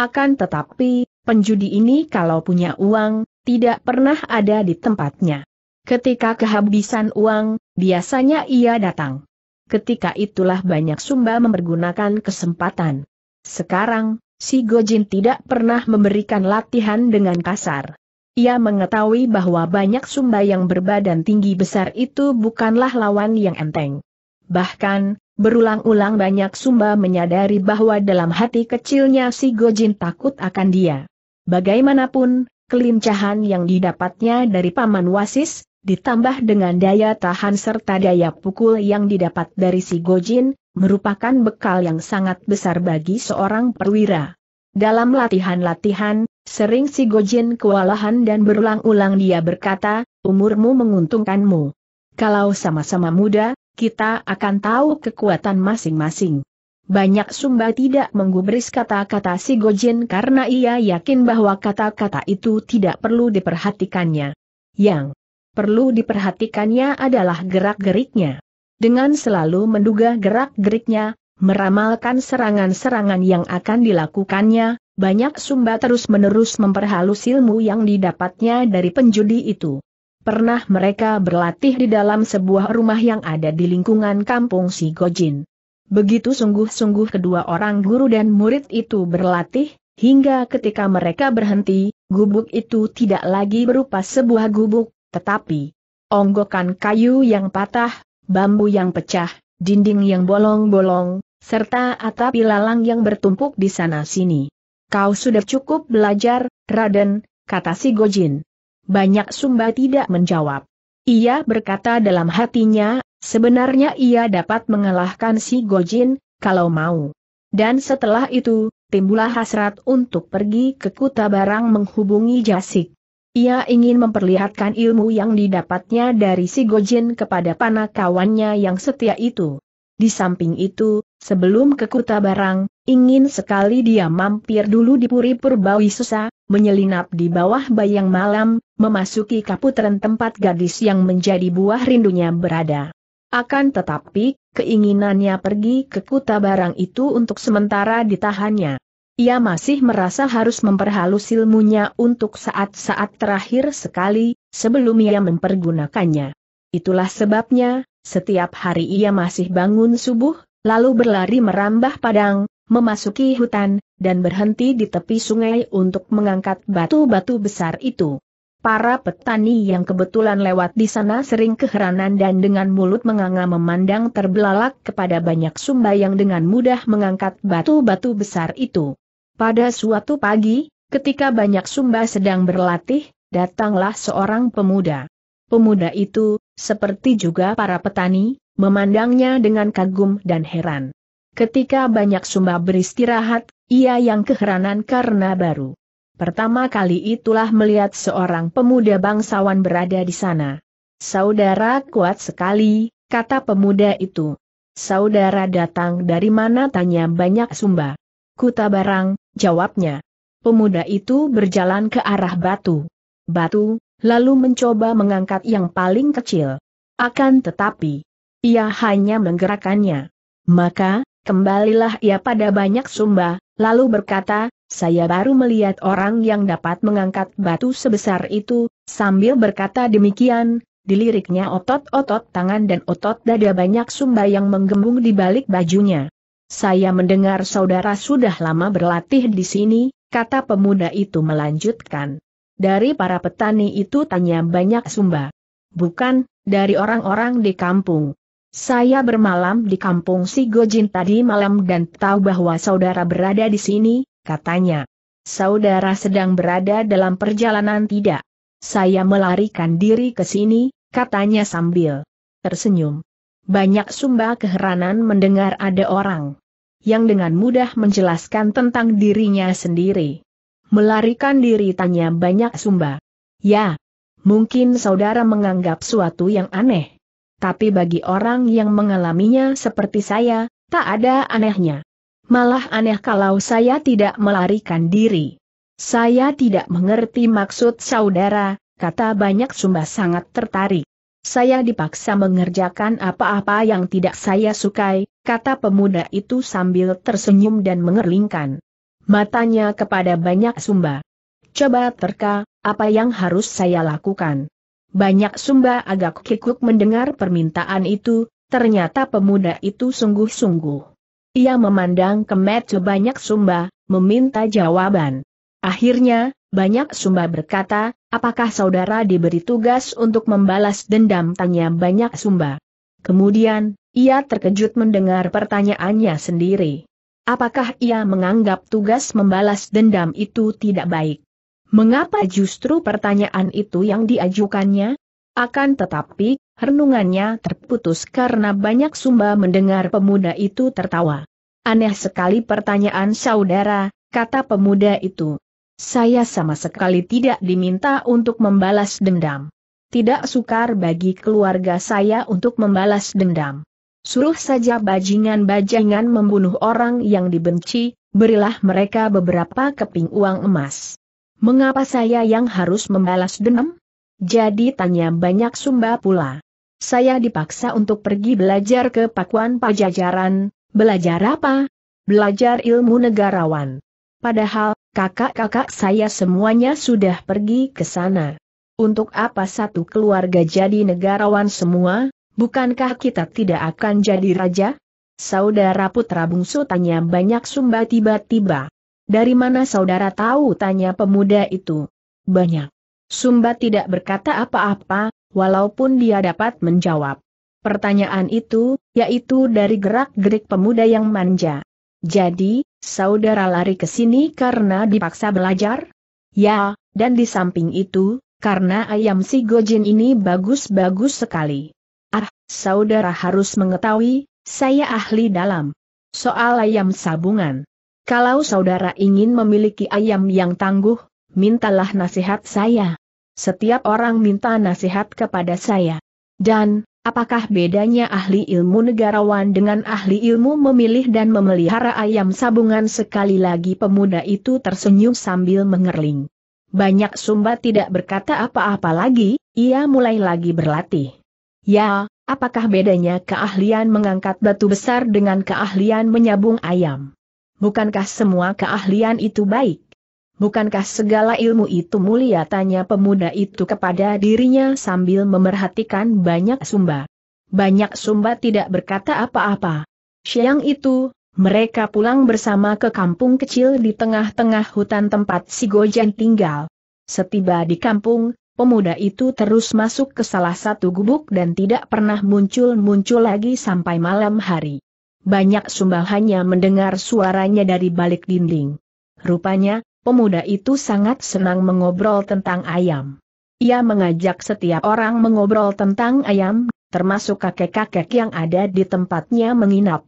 Akan tetapi, penjudi ini kalau punya uang, tidak pernah ada di tempatnya. Ketika kehabisan uang, biasanya ia datang. Ketika itulah banyak Sumba mempergunakan kesempatan. Sekarang, si Gojin tidak pernah memberikan latihan dengan kasar. Ia mengetahui bahwa banyak Sumba yang berbadan tinggi besar itu bukanlah lawan yang enteng. Bahkan, berulang-ulang banyak Sumba menyadari bahwa dalam hati kecilnya si Gojin takut akan dia. Bagaimanapun, kelincahan yang didapatnya dari Paman Wasis, ditambah dengan daya tahan serta daya pukul yang didapat dari si Gojin, merupakan bekal yang sangat besar bagi seorang perwira. Dalam latihan-latihan, sering si Gojin kewalahan dan berulang-ulang dia berkata, umurmu menguntungkanmu. Kalau sama-sama muda, kita akan tahu kekuatan masing-masing. Banyak Sumba tidak menggubris kata-kata si Gojin karena ia yakin bahwa kata-kata itu tidak perlu diperhatikannya. Yang perlu diperhatikannya adalah gerak-geriknya. Dengan selalu menduga gerak-geriknya, meramalkan serangan-serangan yang akan dilakukannya, banyak Sumba terus-menerus memperhalus ilmu yang didapatnya dari penjudi itu. Pernah mereka berlatih di dalam sebuah rumah yang ada di lingkungan kampung si Gojin. Begitu sungguh-sungguh kedua orang guru dan murid itu berlatih, hingga ketika mereka berhenti, gubuk itu tidak lagi berupa sebuah gubuk, tetapi onggokan kayu yang patah, bambu yang pecah, dinding yang bolong-bolong, serta atap ilalang yang bertumpuk di sana-sini. Kau sudah cukup belajar, Raden, kata si Gojin. Banyak Sumba tidak menjawab. Ia berkata dalam hatinya, Sebenarnya ia dapat mengalahkan si Gojin, kalau mau. Dan setelah itu, timbullah hasrat untuk pergi ke Kuta Barang menghubungi Jasik. Ia ingin memperlihatkan ilmu yang didapatnya dari si Gojin kepada panah kawannya yang setia itu. Di samping itu, sebelum ke Kuta Barang, ingin sekali dia mampir dulu di Puri Purbawi Susa, menyelinap di bawah bayang malam, memasuki kaputren tempat gadis yang menjadi buah rindunya berada. Akan tetapi, keinginannya pergi ke kuta barang itu untuk sementara ditahannya. Ia masih merasa harus memperhalus ilmunya untuk saat-saat terakhir sekali, sebelum ia mempergunakannya. Itulah sebabnya, setiap hari ia masih bangun subuh, lalu berlari merambah padang, memasuki hutan, dan berhenti di tepi sungai untuk mengangkat batu-batu besar itu. Para petani yang kebetulan lewat di sana sering keheranan dan dengan mulut menganga memandang terbelalak kepada banyak sumba yang dengan mudah mengangkat batu-batu besar itu. Pada suatu pagi, ketika banyak sumba sedang berlatih, datanglah seorang pemuda. Pemuda itu, seperti juga para petani, memandangnya dengan kagum dan heran. Ketika banyak sumba beristirahat, ia yang keheranan karena baru Pertama kali itulah melihat seorang pemuda bangsawan berada di sana. Saudara kuat sekali, kata pemuda itu. Saudara datang dari mana tanya banyak sumba. Kuta barang, jawabnya. Pemuda itu berjalan ke arah batu. Batu, lalu mencoba mengangkat yang paling kecil. Akan tetapi, ia hanya menggerakkannya. Maka, kembalilah ia pada banyak sumba, lalu berkata, saya baru melihat orang yang dapat mengangkat batu sebesar itu, sambil berkata demikian, diliriknya otot-otot tangan dan otot dada banyak sumba yang menggembung di balik bajunya. Saya mendengar saudara sudah lama berlatih di sini, kata pemuda itu melanjutkan. Dari para petani itu tanya banyak sumba. Bukan, dari orang-orang di kampung. Saya bermalam di kampung Sigojin tadi malam dan tahu bahwa saudara berada di sini, katanya. Saudara sedang berada dalam perjalanan tidak? Saya melarikan diri ke sini, katanya sambil tersenyum. Banyak sumba keheranan mendengar ada orang yang dengan mudah menjelaskan tentang dirinya sendiri. Melarikan diri tanya banyak sumba. Ya, mungkin saudara menganggap suatu yang aneh. Tapi bagi orang yang mengalaminya seperti saya, tak ada anehnya. Malah aneh kalau saya tidak melarikan diri. Saya tidak mengerti maksud saudara, kata banyak sumba sangat tertarik. Saya dipaksa mengerjakan apa-apa yang tidak saya sukai, kata pemuda itu sambil tersenyum dan mengerlingkan matanya kepada banyak sumba. Coba terka, apa yang harus saya lakukan? Banyak sumba agak kikuk mendengar permintaan itu, ternyata pemuda itu sungguh-sungguh. Ia memandang ke Metu banyak sumba, meminta jawaban. Akhirnya, banyak sumba berkata, apakah saudara diberi tugas untuk membalas dendam tanya banyak sumba. Kemudian, ia terkejut mendengar pertanyaannya sendiri. Apakah ia menganggap tugas membalas dendam itu tidak baik? Mengapa justru pertanyaan itu yang diajukannya? Akan tetapi, Renungannya terputus karena banyak sumba mendengar pemuda itu tertawa. Aneh sekali pertanyaan saudara, kata pemuda itu. Saya sama sekali tidak diminta untuk membalas dendam. Tidak sukar bagi keluarga saya untuk membalas dendam. Suruh saja bajingan-bajingan membunuh orang yang dibenci, berilah mereka beberapa keping uang emas. Mengapa saya yang harus membalas dendam? Jadi tanya banyak sumba pula. Saya dipaksa untuk pergi belajar ke Pakuan Pajajaran, belajar apa? Belajar ilmu negarawan. Padahal, kakak-kakak saya semuanya sudah pergi ke sana. Untuk apa satu keluarga jadi negarawan semua, bukankah kita tidak akan jadi raja? Saudara putra bungsu tanya banyak sumba tiba-tiba. Dari mana saudara tahu tanya pemuda itu? Banyak. Sumba tidak berkata apa-apa, walaupun dia dapat menjawab. Pertanyaan itu, yaitu dari gerak-gerik pemuda yang manja. Jadi, saudara lari ke sini karena dipaksa belajar? Ya, dan di samping itu, karena ayam si Gojin ini bagus-bagus sekali. Ah, saudara harus mengetahui, saya ahli dalam soal ayam sabungan. Kalau saudara ingin memiliki ayam yang tangguh, mintalah nasihat saya. Setiap orang minta nasihat kepada saya. Dan, apakah bedanya ahli ilmu negarawan dengan ahli ilmu memilih dan memelihara ayam sabungan sekali lagi pemuda itu tersenyum sambil mengerling. Banyak Sumba tidak berkata apa-apa lagi, ia mulai lagi berlatih. Ya, apakah bedanya keahlian mengangkat batu besar dengan keahlian menyabung ayam? Bukankah semua keahlian itu baik? Bukankah segala ilmu itu mulia tanya pemuda itu kepada dirinya sambil memerhatikan banyak sumba. Banyak sumba tidak berkata apa-apa. Siang itu, mereka pulang bersama ke kampung kecil di tengah-tengah hutan tempat si Gojan tinggal. Setiba di kampung, pemuda itu terus masuk ke salah satu gubuk dan tidak pernah muncul-muncul lagi sampai malam hari. Banyak sumba hanya mendengar suaranya dari balik dinding. Rupanya, pemuda itu sangat senang mengobrol tentang ayam. Ia mengajak setiap orang mengobrol tentang ayam, termasuk kakek-kakek yang ada di tempatnya menginap.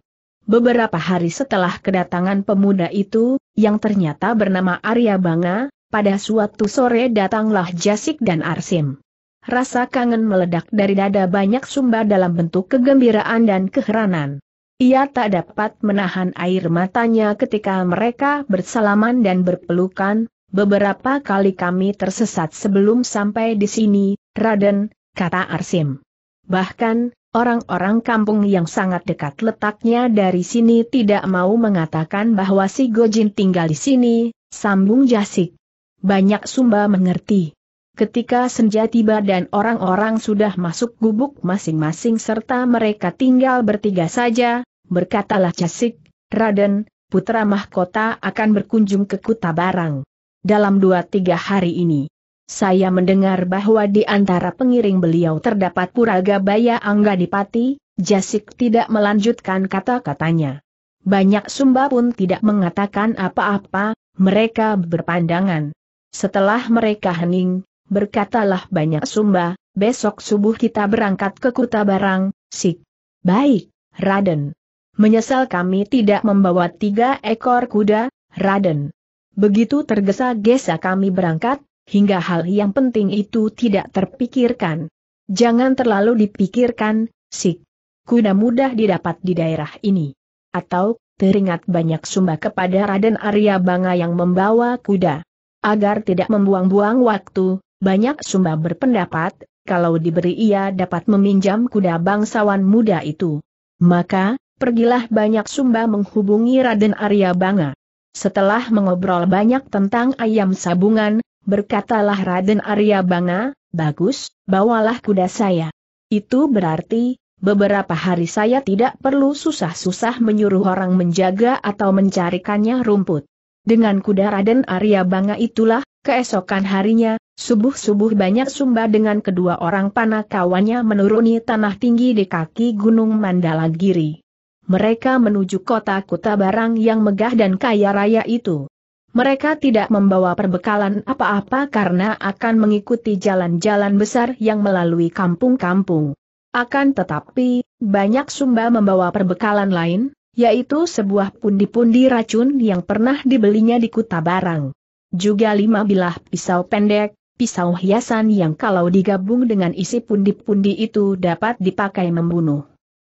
Beberapa hari setelah kedatangan pemuda itu, yang ternyata bernama Arya Banga, pada suatu sore datanglah Jasik dan Arsim. Rasa kangen meledak dari dada banyak sumba dalam bentuk kegembiraan dan keheranan. Ia tak dapat menahan air matanya ketika mereka bersalaman dan berpelukan, beberapa kali kami tersesat sebelum sampai di sini, Raden, kata Arsim. Bahkan, orang-orang kampung yang sangat dekat letaknya dari sini tidak mau mengatakan bahwa si Gojin tinggal di sini, sambung Jasik. Banyak Sumba mengerti. Ketika senja tiba dan orang-orang sudah masuk gubuk masing-masing serta mereka tinggal bertiga saja, berkatalah Casik, Raden, putra mahkota akan berkunjung ke Kuta Barang. Dalam dua-tiga hari ini, saya mendengar bahwa di antara pengiring beliau terdapat Puraga Baya Dipati, Jasik tidak melanjutkan kata-katanya. Banyak sumba pun tidak mengatakan apa-apa, mereka berpandangan. Setelah mereka hening, berkatalah banyak sumba, besok subuh kita berangkat ke Kuta Barang, Sik. Baik, Raden. Menyesal kami tidak membawa tiga ekor kuda, Raden. Begitu tergesa-gesa kami berangkat, hingga hal yang penting itu tidak terpikirkan. Jangan terlalu dipikirkan, Sik. Kuda mudah didapat di daerah ini. Atau, teringat banyak sumba kepada Raden Arya Banga yang membawa kuda. Agar tidak membuang-buang waktu, banyak sumba berpendapat, kalau diberi ia dapat meminjam kuda bangsawan muda itu. Maka, pergilah banyak sumba menghubungi Raden Arya Banga. Setelah mengobrol banyak tentang ayam sabungan, berkatalah Raden Arya Banga, bagus, bawalah kuda saya. Itu berarti, beberapa hari saya tidak perlu susah-susah menyuruh orang menjaga atau mencarikannya rumput. Dengan kuda Raden Arya Banga itulah, keesokan harinya, Subuh-subuh banyak sumba dengan kedua orang panakawannya menuruni tanah tinggi di kaki Gunung Mandala Giri. Mereka menuju kota Kuta Barang yang megah dan kaya raya itu. Mereka tidak membawa perbekalan apa-apa karena akan mengikuti jalan-jalan besar yang melalui kampung-kampung. Akan tetapi, banyak sumba membawa perbekalan lain, yaitu sebuah pundi-pundi racun yang pernah dibelinya di Kuta Barang juga lima bilah pisau pendek, pisau hiasan yang kalau digabung dengan isi pundi-pundi itu dapat dipakai membunuh.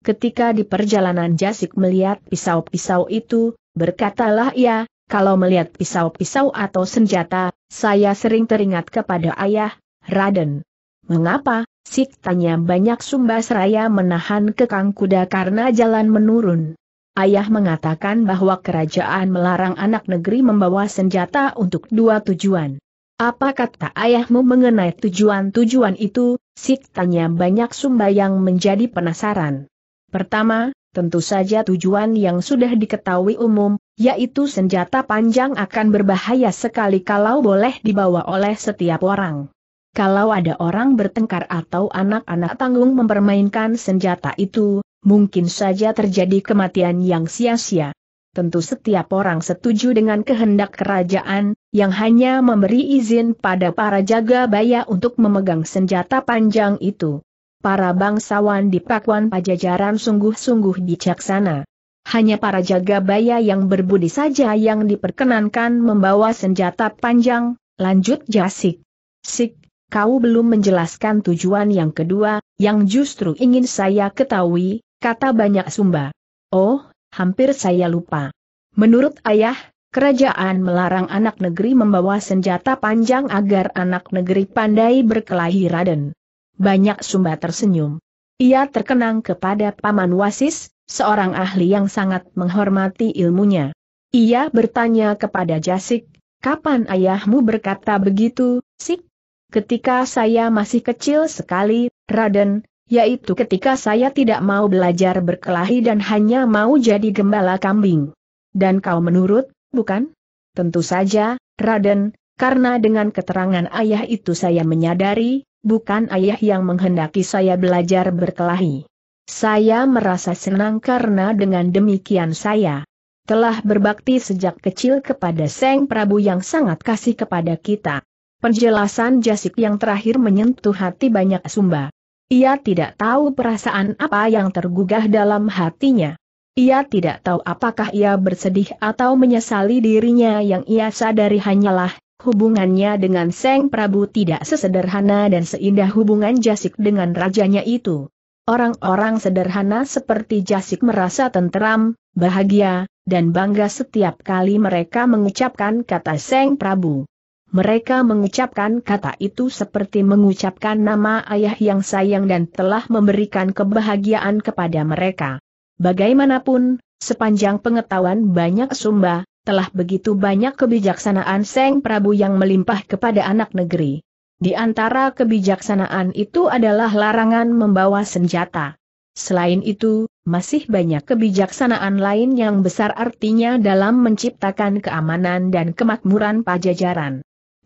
Ketika di perjalanan Jasik melihat pisau-pisau itu, berkatalah ia, kalau melihat pisau-pisau atau senjata, saya sering teringat kepada ayah, Raden. Mengapa, Sik tanya banyak Sumba Seraya menahan kekang kuda karena jalan menurun. Ayah mengatakan bahwa kerajaan melarang anak negeri membawa senjata untuk dua tujuan. Apa kata ayahmu mengenai tujuan-tujuan itu? Sik tanya banyak sumba yang menjadi penasaran. Pertama, tentu saja tujuan yang sudah diketahui umum, yaitu senjata panjang akan berbahaya sekali kalau boleh dibawa oleh setiap orang. Kalau ada orang bertengkar atau anak-anak tanggung mempermainkan senjata itu, mungkin saja terjadi kematian yang sia-sia tentu setiap orang setuju dengan kehendak kerajaan, yang hanya memberi izin pada para jaga baya untuk memegang senjata panjang itu. Para bangsawan di Pakuan Pajajaran sungguh-sungguh bijaksana. Hanya para jaga baya yang berbudi saja yang diperkenankan membawa senjata panjang, lanjut Jasik. Sik, kau belum menjelaskan tujuan yang kedua, yang justru ingin saya ketahui, kata banyak sumba. Oh, hampir saya lupa. Menurut ayah, kerajaan melarang anak negeri membawa senjata panjang agar anak negeri pandai berkelahi Raden. Banyak Sumba tersenyum. Ia terkenang kepada Paman Wasis, seorang ahli yang sangat menghormati ilmunya. Ia bertanya kepada Jasik, kapan ayahmu berkata begitu, Sik? Ketika saya masih kecil sekali, Raden, yaitu ketika saya tidak mau belajar berkelahi dan hanya mau jadi gembala kambing. Dan kau menurut, bukan? Tentu saja, Raden, karena dengan keterangan ayah itu saya menyadari, bukan ayah yang menghendaki saya belajar berkelahi. Saya merasa senang karena dengan demikian saya telah berbakti sejak kecil kepada Seng Prabu yang sangat kasih kepada kita. Penjelasan Jasik yang terakhir menyentuh hati banyak sumba. Ia tidak tahu perasaan apa yang tergugah dalam hatinya. Ia tidak tahu apakah ia bersedih atau menyesali dirinya yang ia sadari hanyalah hubungannya dengan Seng Prabu tidak sesederhana dan seindah hubungan Jasik dengan rajanya itu. Orang-orang sederhana seperti Jasik merasa tenteram, bahagia, dan bangga setiap kali mereka mengucapkan kata Seng Prabu. Mereka mengucapkan kata itu seperti mengucapkan nama ayah yang sayang dan telah memberikan kebahagiaan kepada mereka. Bagaimanapun, sepanjang pengetahuan banyak sumba, telah begitu banyak kebijaksanaan Seng Prabu yang melimpah kepada anak negeri. Di antara kebijaksanaan itu adalah larangan membawa senjata. Selain itu, masih banyak kebijaksanaan lain yang besar artinya dalam menciptakan keamanan dan kemakmuran pajajaran.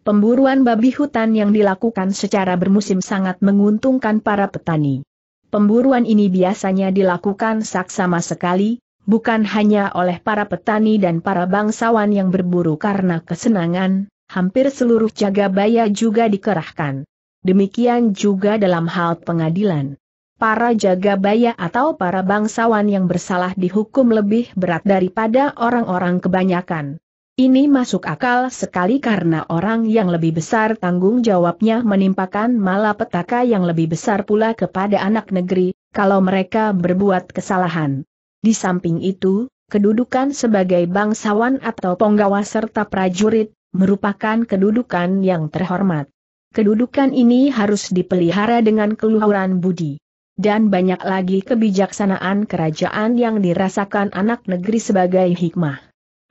Pemburuan babi hutan yang dilakukan secara bermusim sangat menguntungkan para petani. Pemburuan ini biasanya dilakukan saksama sekali, bukan hanya oleh para petani dan para bangsawan yang berburu karena kesenangan, hampir seluruh jagabaya juga dikerahkan. Demikian juga dalam hal pengadilan. Para jagabaya atau para bangsawan yang bersalah dihukum lebih berat daripada orang-orang kebanyakan. Ini masuk akal sekali karena orang yang lebih besar tanggung jawabnya menimpakan malapetaka yang lebih besar pula kepada anak negeri, kalau mereka berbuat kesalahan. Di samping itu, kedudukan sebagai bangsawan atau penggawa serta prajurit, merupakan kedudukan yang terhormat. Kedudukan ini harus dipelihara dengan keluhuran budi. Dan banyak lagi kebijaksanaan kerajaan yang dirasakan anak negeri sebagai hikmah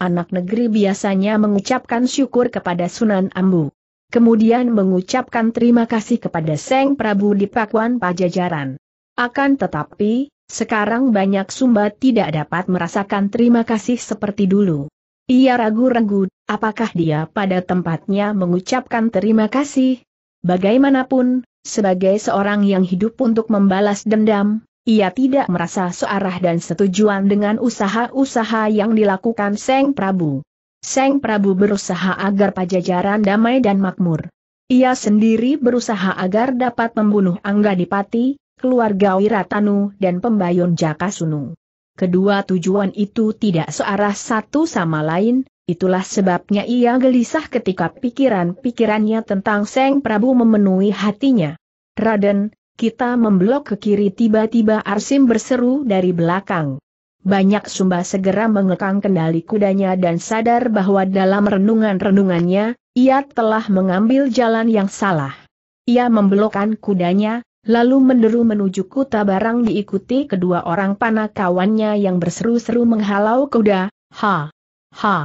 anak negeri biasanya mengucapkan syukur kepada Sunan Ambu. Kemudian mengucapkan terima kasih kepada Seng Prabu di Pakuan Pajajaran. Akan tetapi, sekarang banyak Sumba tidak dapat merasakan terima kasih seperti dulu. Ia ragu-ragu, apakah dia pada tempatnya mengucapkan terima kasih? Bagaimanapun, sebagai seorang yang hidup untuk membalas dendam, ia tidak merasa searah dan setujuan dengan usaha-usaha yang dilakukan Seng Prabu. Seng Prabu berusaha agar pajajaran damai dan makmur. Ia sendiri berusaha agar dapat membunuh Angga Dipati, keluarga Wiratanu dan pembayun Jaka Sunung. Kedua tujuan itu tidak searah satu sama lain, itulah sebabnya ia gelisah ketika pikiran-pikirannya tentang Seng Prabu memenuhi hatinya. Raden, kita memblok ke kiri tiba-tiba Arsim berseru dari belakang. Banyak Sumba segera mengekang kendali kudanya dan sadar bahwa dalam renungan-renungannya, ia telah mengambil jalan yang salah. Ia memblokkan kudanya, lalu menderu menuju kuta barang diikuti kedua orang panah kawannya yang berseru-seru menghalau kuda, ha, ha.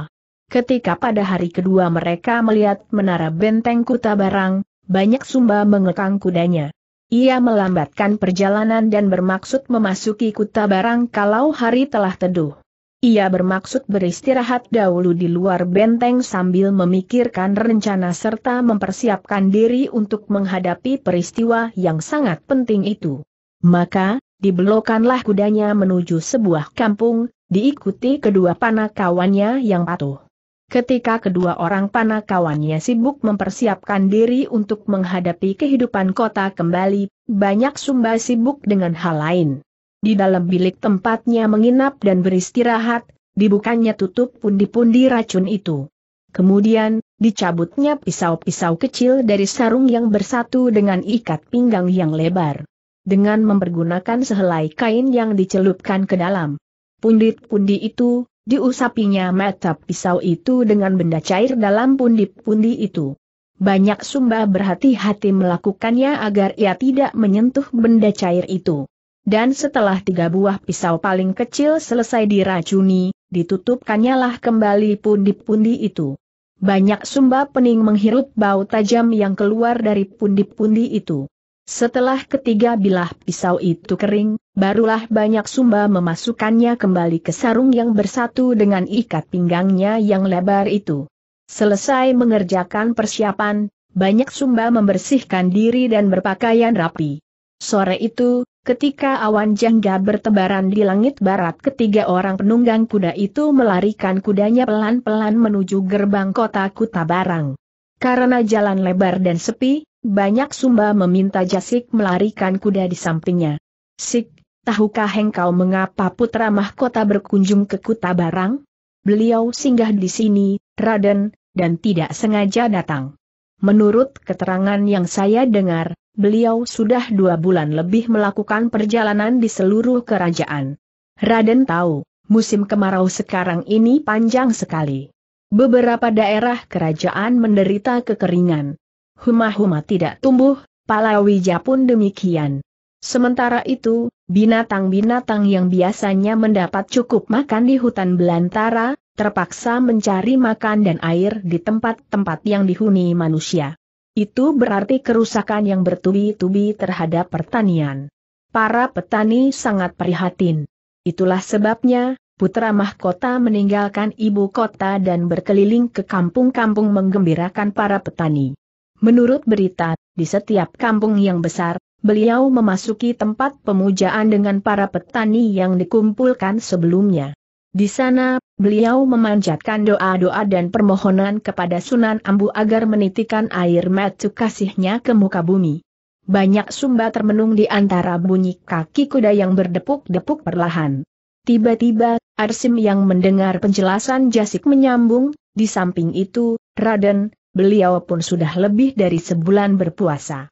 Ketika pada hari kedua mereka melihat menara benteng kuta barang, banyak Sumba mengekang kudanya. Ia melambatkan perjalanan dan bermaksud memasuki kuta barang kalau hari telah teduh. Ia bermaksud beristirahat dahulu di luar benteng sambil memikirkan rencana serta mempersiapkan diri untuk menghadapi peristiwa yang sangat penting itu. Maka, dibelokkanlah kudanya menuju sebuah kampung, diikuti kedua panah kawannya yang patuh. Ketika kedua orang panakawannya sibuk mempersiapkan diri untuk menghadapi kehidupan kota kembali, banyak Sumba sibuk dengan hal lain. Di dalam bilik tempatnya menginap dan beristirahat, dibukanya tutup pundi-pundi racun itu. Kemudian, dicabutnya pisau-pisau kecil dari sarung yang bersatu dengan ikat pinggang yang lebar. Dengan mempergunakan sehelai kain yang dicelupkan ke dalam pundit pundi itu, Diusapinya mata pisau itu dengan benda cair dalam pundi-pundi itu. Banyak sumba berhati-hati melakukannya agar ia tidak menyentuh benda cair itu. Dan setelah tiga buah pisau paling kecil selesai diracuni, ditutupkannya lah kembali pundi-pundi itu. Banyak sumba pening menghirup bau tajam yang keluar dari pundi-pundi itu. Setelah ketiga bilah pisau itu kering, barulah banyak sumba memasukkannya kembali ke sarung yang bersatu dengan ikat pinggangnya yang lebar itu. Selesai mengerjakan persiapan, banyak sumba membersihkan diri dan berpakaian rapi. Sore itu, ketika awan jangga bertebaran di langit barat ketiga orang penunggang kuda itu melarikan kudanya pelan-pelan menuju gerbang kota Kuta Kutabarang. Karena jalan lebar dan sepi, banyak sumba meminta Jasik melarikan kuda di sampingnya. Sik, tahukah engkau mengapa putra mahkota berkunjung ke Kuta Barang? Beliau singgah di sini, Raden, dan tidak sengaja datang. Menurut keterangan yang saya dengar, beliau sudah dua bulan lebih melakukan perjalanan di seluruh kerajaan. Raden tahu, musim kemarau sekarang ini panjang sekali. Beberapa daerah kerajaan menderita kekeringan. Huma-huma tidak tumbuh, palawija pun demikian. Sementara itu, binatang-binatang yang biasanya mendapat cukup makan di hutan belantara, terpaksa mencari makan dan air di tempat-tempat yang dihuni manusia. Itu berarti kerusakan yang bertubi-tubi terhadap pertanian. Para petani sangat prihatin. Itulah sebabnya, putra mahkota meninggalkan ibu kota dan berkeliling ke kampung-kampung menggembirakan para petani. Menurut berita, di setiap kampung yang besar, beliau memasuki tempat pemujaan dengan para petani yang dikumpulkan sebelumnya. Di sana, beliau memanjatkan doa-doa dan permohonan kepada Sunan Ambu agar menitikan air mata kasihnya ke muka bumi. Banyak sumba termenung di antara bunyi kaki kuda yang berdepuk-depuk perlahan. Tiba-tiba, Arsim yang mendengar penjelasan Jasik menyambung, di samping itu, Raden, beliau pun sudah lebih dari sebulan berpuasa.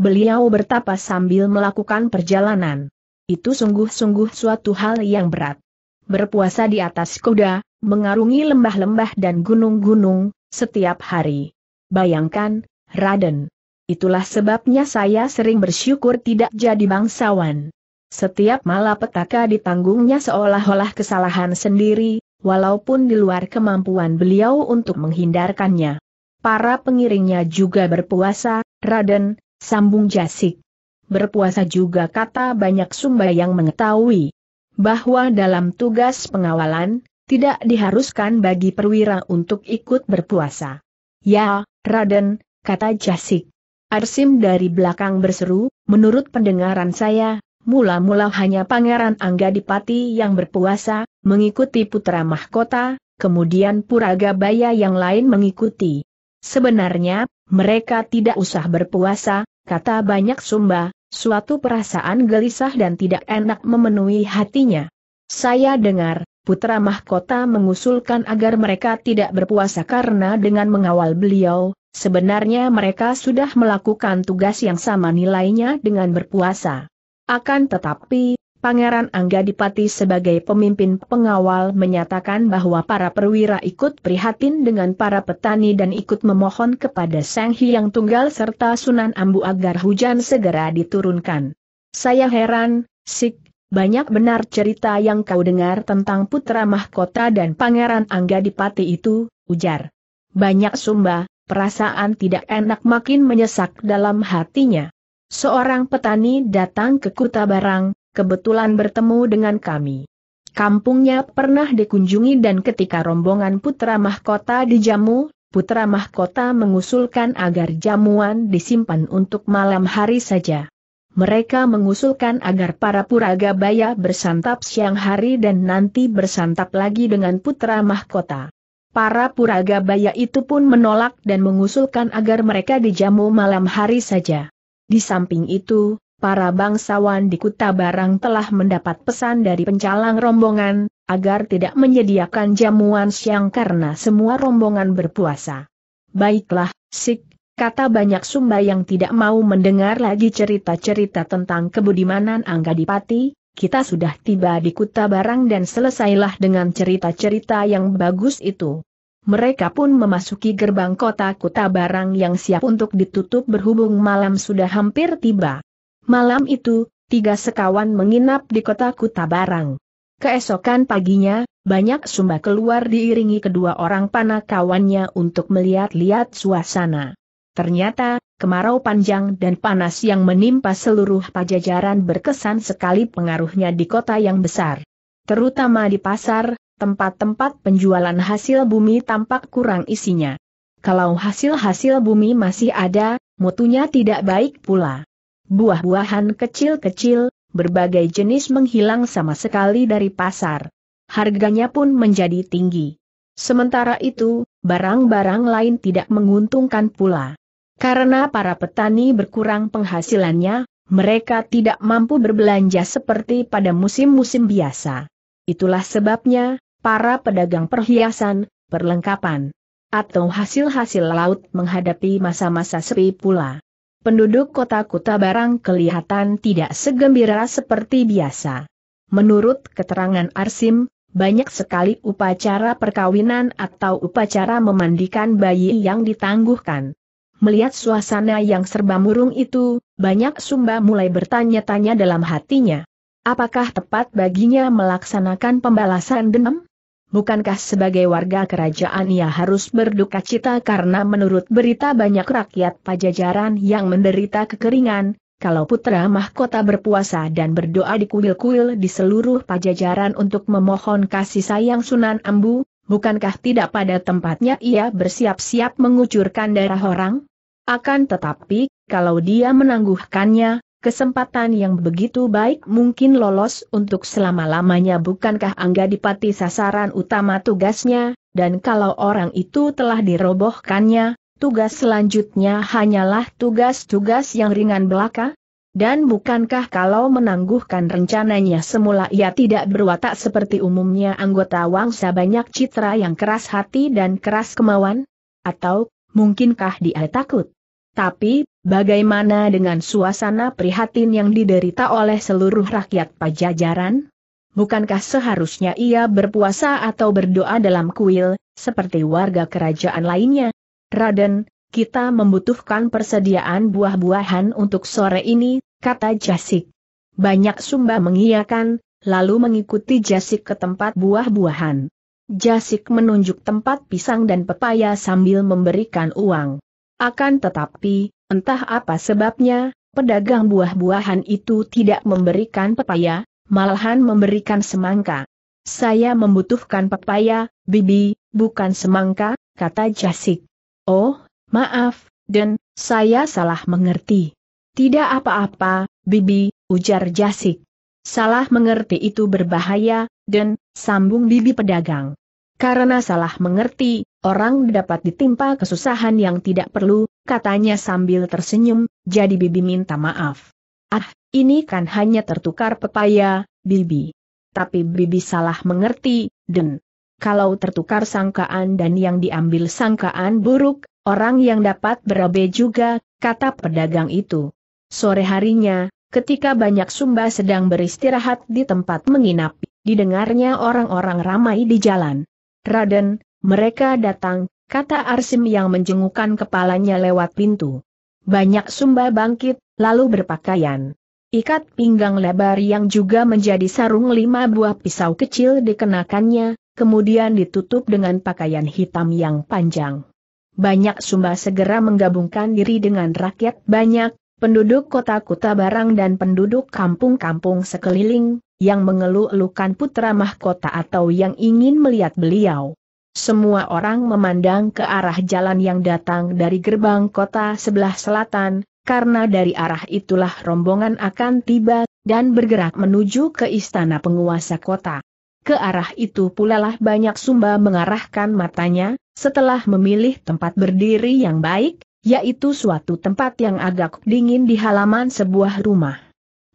Beliau bertapa sambil melakukan perjalanan. Itu sungguh-sungguh suatu hal yang berat. Berpuasa di atas kuda, mengarungi lembah-lembah dan gunung-gunung, setiap hari. Bayangkan, Raden. Itulah sebabnya saya sering bersyukur tidak jadi bangsawan. Setiap malapetaka ditanggungnya seolah-olah kesalahan sendiri, walaupun di luar kemampuan beliau untuk menghindarkannya. Para pengiringnya juga berpuasa, Raden, Sambung Jasik. Berpuasa juga kata banyak sumba yang mengetahui bahwa dalam tugas pengawalan, tidak diharuskan bagi perwira untuk ikut berpuasa. Ya, Raden, kata Jasik. Arsim dari belakang berseru, menurut pendengaran saya, mula-mula hanya Pangeran Angga Dipati yang berpuasa, mengikuti putra mahkota, kemudian Puraga Baya yang lain mengikuti. Sebenarnya, mereka tidak usah berpuasa, kata banyak sumba, suatu perasaan gelisah dan tidak enak memenuhi hatinya. Saya dengar, putra mahkota mengusulkan agar mereka tidak berpuasa karena dengan mengawal beliau, sebenarnya mereka sudah melakukan tugas yang sama nilainya dengan berpuasa. Akan tetapi, Pangeran Angga Dipati sebagai pemimpin pengawal menyatakan bahwa para perwira ikut prihatin dengan para petani dan ikut memohon kepada Sang Hyang Tunggal serta Sunan Ambu agar hujan segera diturunkan. Saya heran, Sik, banyak benar cerita yang kau dengar tentang putra mahkota dan Pangeran Angga Dipati itu, ujar. Banyak sumba, perasaan tidak enak makin menyesak dalam hatinya. Seorang petani datang ke Kuta Barang, kebetulan bertemu dengan kami. Kampungnya pernah dikunjungi dan ketika rombongan putra mahkota dijamu, putra mahkota mengusulkan agar jamuan disimpan untuk malam hari saja. Mereka mengusulkan agar para puraga baya bersantap siang hari dan nanti bersantap lagi dengan putra mahkota. Para puraga baya itu pun menolak dan mengusulkan agar mereka dijamu malam hari saja. Di samping itu, para bangsawan di Kuta Barang telah mendapat pesan dari pencalang rombongan, agar tidak menyediakan jamuan siang karena semua rombongan berpuasa. Baiklah, Sik, kata banyak sumba yang tidak mau mendengar lagi cerita-cerita tentang kebudimanan Dipati. kita sudah tiba di Kuta Barang dan selesailah dengan cerita-cerita yang bagus itu. Mereka pun memasuki gerbang kota Kuta Barang yang siap untuk ditutup berhubung malam sudah hampir tiba. Malam itu, tiga sekawan menginap di kota Kuta Barang. Keesokan paginya, banyak sumba keluar diiringi kedua orang panah kawannya untuk melihat-lihat suasana. Ternyata, kemarau panjang dan panas yang menimpa seluruh pajajaran berkesan sekali pengaruhnya di kota yang besar. Terutama di pasar, tempat-tempat penjualan hasil bumi tampak kurang isinya. Kalau hasil-hasil bumi masih ada, mutunya tidak baik pula buah-buahan kecil-kecil, berbagai jenis menghilang sama sekali dari pasar. Harganya pun menjadi tinggi. Sementara itu, barang-barang lain tidak menguntungkan pula. Karena para petani berkurang penghasilannya, mereka tidak mampu berbelanja seperti pada musim-musim biasa. Itulah sebabnya, para pedagang perhiasan, perlengkapan, atau hasil-hasil laut menghadapi masa-masa sepi pula penduduk kota Kuta Barang kelihatan tidak segembira seperti biasa. Menurut keterangan Arsim, banyak sekali upacara perkawinan atau upacara memandikan bayi yang ditangguhkan. Melihat suasana yang serba murung itu, banyak sumba mulai bertanya-tanya dalam hatinya. Apakah tepat baginya melaksanakan pembalasan dendam? Bukankah sebagai warga kerajaan ia harus berduka cita karena menurut berita banyak rakyat pajajaran yang menderita kekeringan, kalau putra mahkota berpuasa dan berdoa di kuil-kuil di seluruh pajajaran untuk memohon kasih sayang Sunan Ambu, bukankah tidak pada tempatnya ia bersiap-siap mengucurkan darah orang? Akan tetapi, kalau dia menangguhkannya, kesempatan yang begitu baik mungkin lolos untuk selama-lamanya bukankah Angga Dipati sasaran utama tugasnya, dan kalau orang itu telah dirobohkannya, tugas selanjutnya hanyalah tugas-tugas yang ringan belaka? Dan bukankah kalau menangguhkan rencananya semula ia tidak berwatak seperti umumnya anggota wangsa banyak citra yang keras hati dan keras kemauan? Atau, mungkinkah dia takut? Tapi, bagaimana dengan suasana prihatin yang diderita oleh seluruh rakyat pajajaran? Bukankah seharusnya ia berpuasa atau berdoa dalam kuil, seperti warga kerajaan lainnya? Raden, kita membutuhkan persediaan buah-buahan untuk sore ini, kata Jasik. Banyak sumba mengiyakan, lalu mengikuti Jasik ke tempat buah-buahan. Jasik menunjuk tempat pisang dan pepaya sambil memberikan uang. Akan tetapi, entah apa sebabnya, pedagang buah-buahan itu tidak memberikan pepaya, malahan memberikan semangka. Saya membutuhkan pepaya, bibi, bukan semangka, kata Jasik. Oh, maaf, dan saya salah mengerti. Tidak apa-apa, bibi, ujar Jasik. Salah mengerti itu berbahaya, dan sambung bibi pedagang. Karena salah mengerti, orang dapat ditimpa kesusahan yang tidak perlu, katanya sambil tersenyum, jadi Bibi minta maaf. Ah, ini kan hanya tertukar pepaya, Bibi. Tapi Bibi salah mengerti, Den. kalau tertukar sangkaan dan yang diambil sangkaan buruk, orang yang dapat berabe juga, kata pedagang itu. Sore harinya, ketika banyak sumba sedang beristirahat di tempat menginap, didengarnya orang-orang ramai di jalan. Raden, mereka datang, kata Arsim yang menjengukkan kepalanya lewat pintu. Banyak sumba bangkit, lalu berpakaian. Ikat pinggang lebar yang juga menjadi sarung lima buah pisau kecil dikenakannya, kemudian ditutup dengan pakaian hitam yang panjang. Banyak sumba segera menggabungkan diri dengan rakyat banyak, penduduk kota-kota barang dan penduduk kampung-kampung sekeliling, yang mengeluh-elukan putra mahkota atau yang ingin melihat beliau. Semua orang memandang ke arah jalan yang datang dari gerbang kota sebelah selatan, karena dari arah itulah rombongan akan tiba, dan bergerak menuju ke istana penguasa kota. Ke arah itu pula lah banyak sumba mengarahkan matanya, setelah memilih tempat berdiri yang baik, yaitu suatu tempat yang agak dingin di halaman sebuah rumah.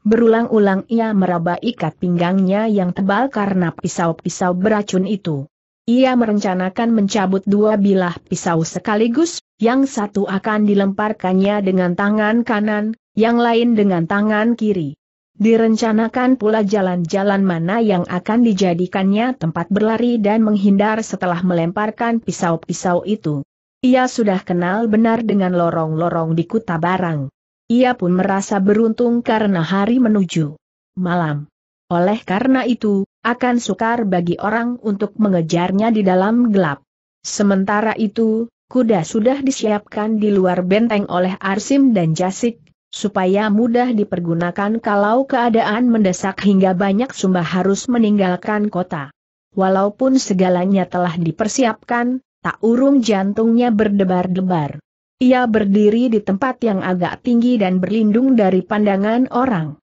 Berulang-ulang ia meraba ikat pinggangnya yang tebal karena pisau-pisau beracun itu. Ia merencanakan mencabut dua bilah pisau sekaligus, yang satu akan dilemparkannya dengan tangan kanan, yang lain dengan tangan kiri. Direncanakan pula jalan-jalan mana yang akan dijadikannya tempat berlari dan menghindar setelah melemparkan pisau-pisau itu. Ia sudah kenal benar dengan lorong-lorong di Kuta Barang. Ia pun merasa beruntung karena hari menuju malam. Oleh karena itu, akan sukar bagi orang untuk mengejarnya di dalam gelap. Sementara itu, kuda sudah disiapkan di luar benteng oleh Arsim dan Jasik, supaya mudah dipergunakan kalau keadaan mendesak hingga banyak sumba harus meninggalkan kota. Walaupun segalanya telah dipersiapkan, tak urung jantungnya berdebar-debar. Ia berdiri di tempat yang agak tinggi dan berlindung dari pandangan orang.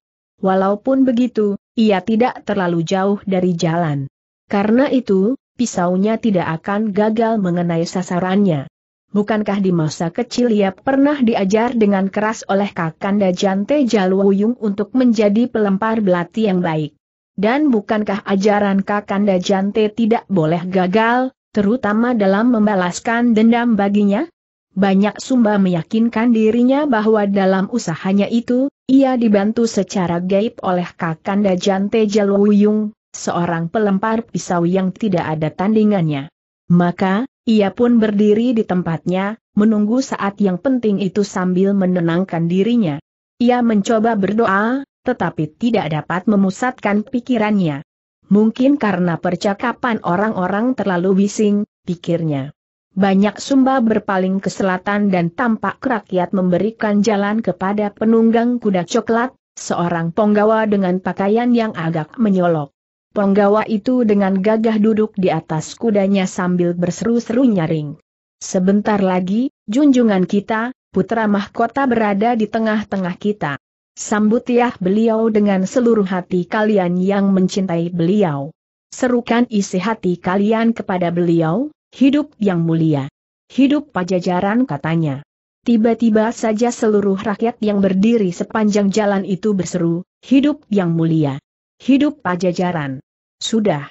Walaupun begitu, ia tidak terlalu jauh dari jalan. Karena itu, pisaunya tidak akan gagal mengenai sasarannya. Bukankah di masa kecil ia pernah diajar dengan keras oleh Kakanda Jante Jalwuyung untuk menjadi pelempar belati yang baik? Dan bukankah ajaran Kakanda Jante tidak boleh gagal, terutama dalam membalaskan dendam baginya? Banyak sumba meyakinkan dirinya bahwa dalam usahanya itu, ia dibantu secara gaib oleh Kakanda Jante Jaluyung, seorang pelempar pisau yang tidak ada tandingannya. Maka, ia pun berdiri di tempatnya, menunggu saat yang penting itu sambil menenangkan dirinya. Ia mencoba berdoa, tetapi tidak dapat memusatkan pikirannya. Mungkin karena percakapan orang-orang terlalu bising, pikirnya banyak sumba berpaling ke selatan dan tampak rakyat memberikan jalan kepada penunggang kuda coklat, seorang ponggawa dengan pakaian yang agak menyolok. Ponggawa itu dengan gagah duduk di atas kudanya sambil berseru-seru nyaring. Sebentar lagi, junjungan kita, putra mahkota berada di tengah-tengah kita. Sambutiah beliau dengan seluruh hati kalian yang mencintai beliau. Serukan isi hati kalian kepada beliau, Hidup yang mulia. Hidup pajajaran katanya. Tiba-tiba saja seluruh rakyat yang berdiri sepanjang jalan itu berseru, hidup yang mulia. Hidup pajajaran. Sudah.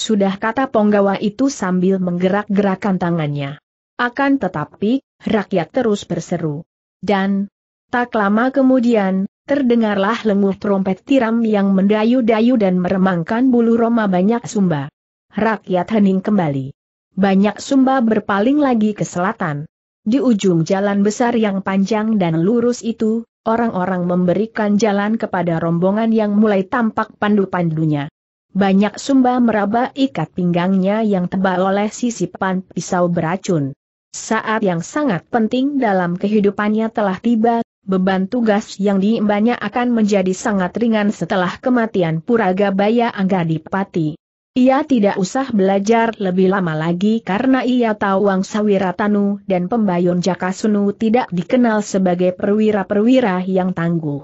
Sudah kata Ponggawa itu sambil menggerak-gerakan tangannya. Akan tetapi, rakyat terus berseru. Dan, tak lama kemudian, terdengarlah lenguh trompet tiram yang mendayu-dayu dan meremangkan bulu roma banyak sumba. Rakyat hening kembali. Banyak Sumba berpaling lagi ke selatan. Di ujung jalan besar yang panjang dan lurus itu, orang-orang memberikan jalan kepada rombongan yang mulai tampak pandu-pandunya. Banyak Sumba meraba ikat pinggangnya yang tebal oleh sisipan pisau beracun. Saat yang sangat penting dalam kehidupannya telah tiba, beban tugas yang diimbannya akan menjadi sangat ringan setelah kematian Puragabaya Anggadipati. Ia tidak usah belajar lebih lama lagi karena ia tahu Wang Sawiratanu dan Pembayun Jakasunu tidak dikenal sebagai perwira-perwira yang tangguh.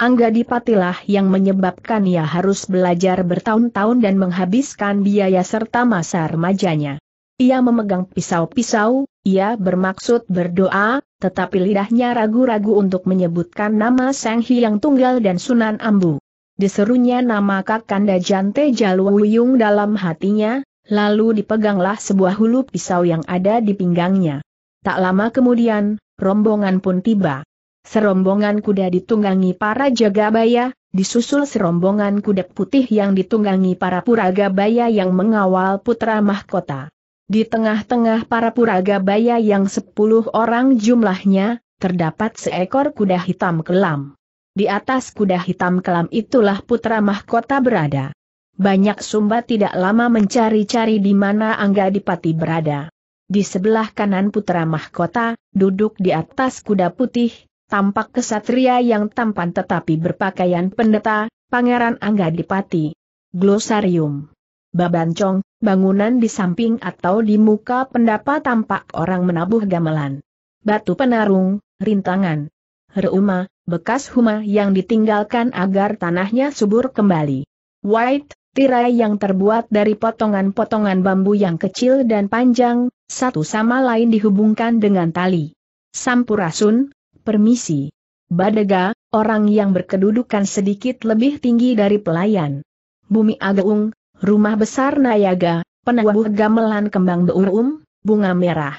Angga Dipatilah yang menyebabkan ia harus belajar bertahun-tahun dan menghabiskan biaya serta masa remajanya. Ia memegang pisau-pisau, ia bermaksud berdoa, tetapi lidahnya ragu-ragu untuk menyebutkan nama Sang Hyang Tunggal dan Sunan Ambu. Diserunya nama Kakanda Jante Jalwuyung dalam hatinya, lalu dipeganglah sebuah hulu pisau yang ada di pinggangnya. Tak lama kemudian, rombongan pun tiba. Serombongan kuda ditunggangi para jagabaya, disusul serombongan kuda putih yang ditunggangi para puragabaya yang mengawal putra mahkota. Di tengah-tengah para puragabaya yang sepuluh orang jumlahnya, terdapat seekor kuda hitam kelam. Di atas kuda hitam kelam itulah putra mahkota berada. Banyak sumba tidak lama mencari-cari di mana Angga Dipati berada. Di sebelah kanan putra mahkota, duduk di atas kuda putih, tampak kesatria yang tampan tetapi berpakaian pendeta, Pangeran Angga Dipati. Glosarium. Babancong, bangunan di samping atau di muka pendapa tampak orang menabuh gamelan. Batu penarung, rintangan. Reuma, bekas huma yang ditinggalkan agar tanahnya subur kembali. White, tirai yang terbuat dari potongan-potongan bambu yang kecil dan panjang, satu sama lain dihubungkan dengan tali. Sampurasun, permisi. Badega, orang yang berkedudukan sedikit lebih tinggi dari pelayan. Bumi agung, rumah besar Nayaga, penawuh gamelan kembang beurum, bunga merah.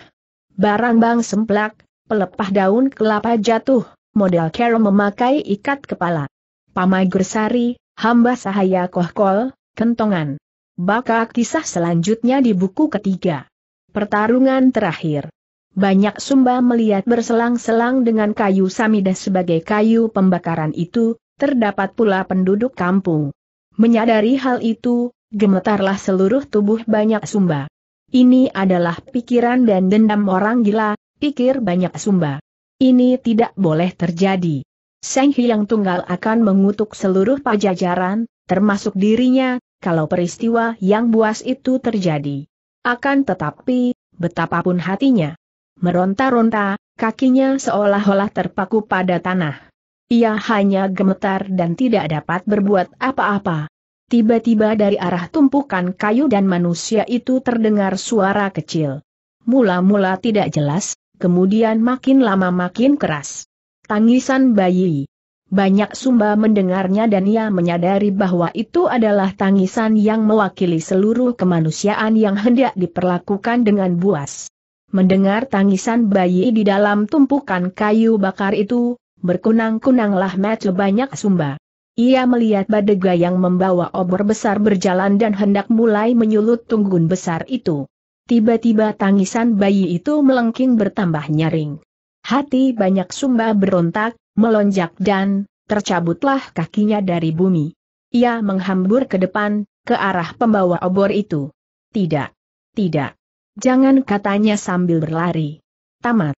Barang bang semplak, pelepah daun kelapa jatuh, model Carol memakai ikat kepala. Pamai Gersari, hamba sahaya kohkol, kentongan. Baka kisah selanjutnya di buku ketiga. Pertarungan terakhir. Banyak sumba melihat berselang-selang dengan kayu samida sebagai kayu pembakaran itu, terdapat pula penduduk kampung. Menyadari hal itu, gemetarlah seluruh tubuh banyak sumba. Ini adalah pikiran dan dendam orang gila, pikir banyak sumba. Ini tidak boleh terjadi. Seng Hyang Tunggal akan mengutuk seluruh pajajaran, termasuk dirinya, kalau peristiwa yang buas itu terjadi. Akan tetapi, betapapun hatinya, meronta-ronta, kakinya seolah-olah terpaku pada tanah. Ia hanya gemetar dan tidak dapat berbuat apa-apa. Tiba-tiba dari arah tumpukan kayu dan manusia itu terdengar suara kecil. Mula-mula tidak jelas, kemudian makin lama makin keras. Tangisan bayi. Banyak Sumba mendengarnya dan ia menyadari bahwa itu adalah tangisan yang mewakili seluruh kemanusiaan yang hendak diperlakukan dengan buas. Mendengar tangisan bayi di dalam tumpukan kayu bakar itu, berkunang-kunanglah mata banyak Sumba. Ia melihat Badega yang membawa obor besar berjalan dan hendak mulai menyulut tunggun besar itu. Tiba-tiba tangisan bayi itu melengking bertambah nyaring. Hati banyak sumba berontak, melonjak dan tercabutlah kakinya dari bumi. Ia menghambur ke depan, ke arah pembawa obor itu. Tidak. Tidak. Jangan katanya sambil berlari. Tamat.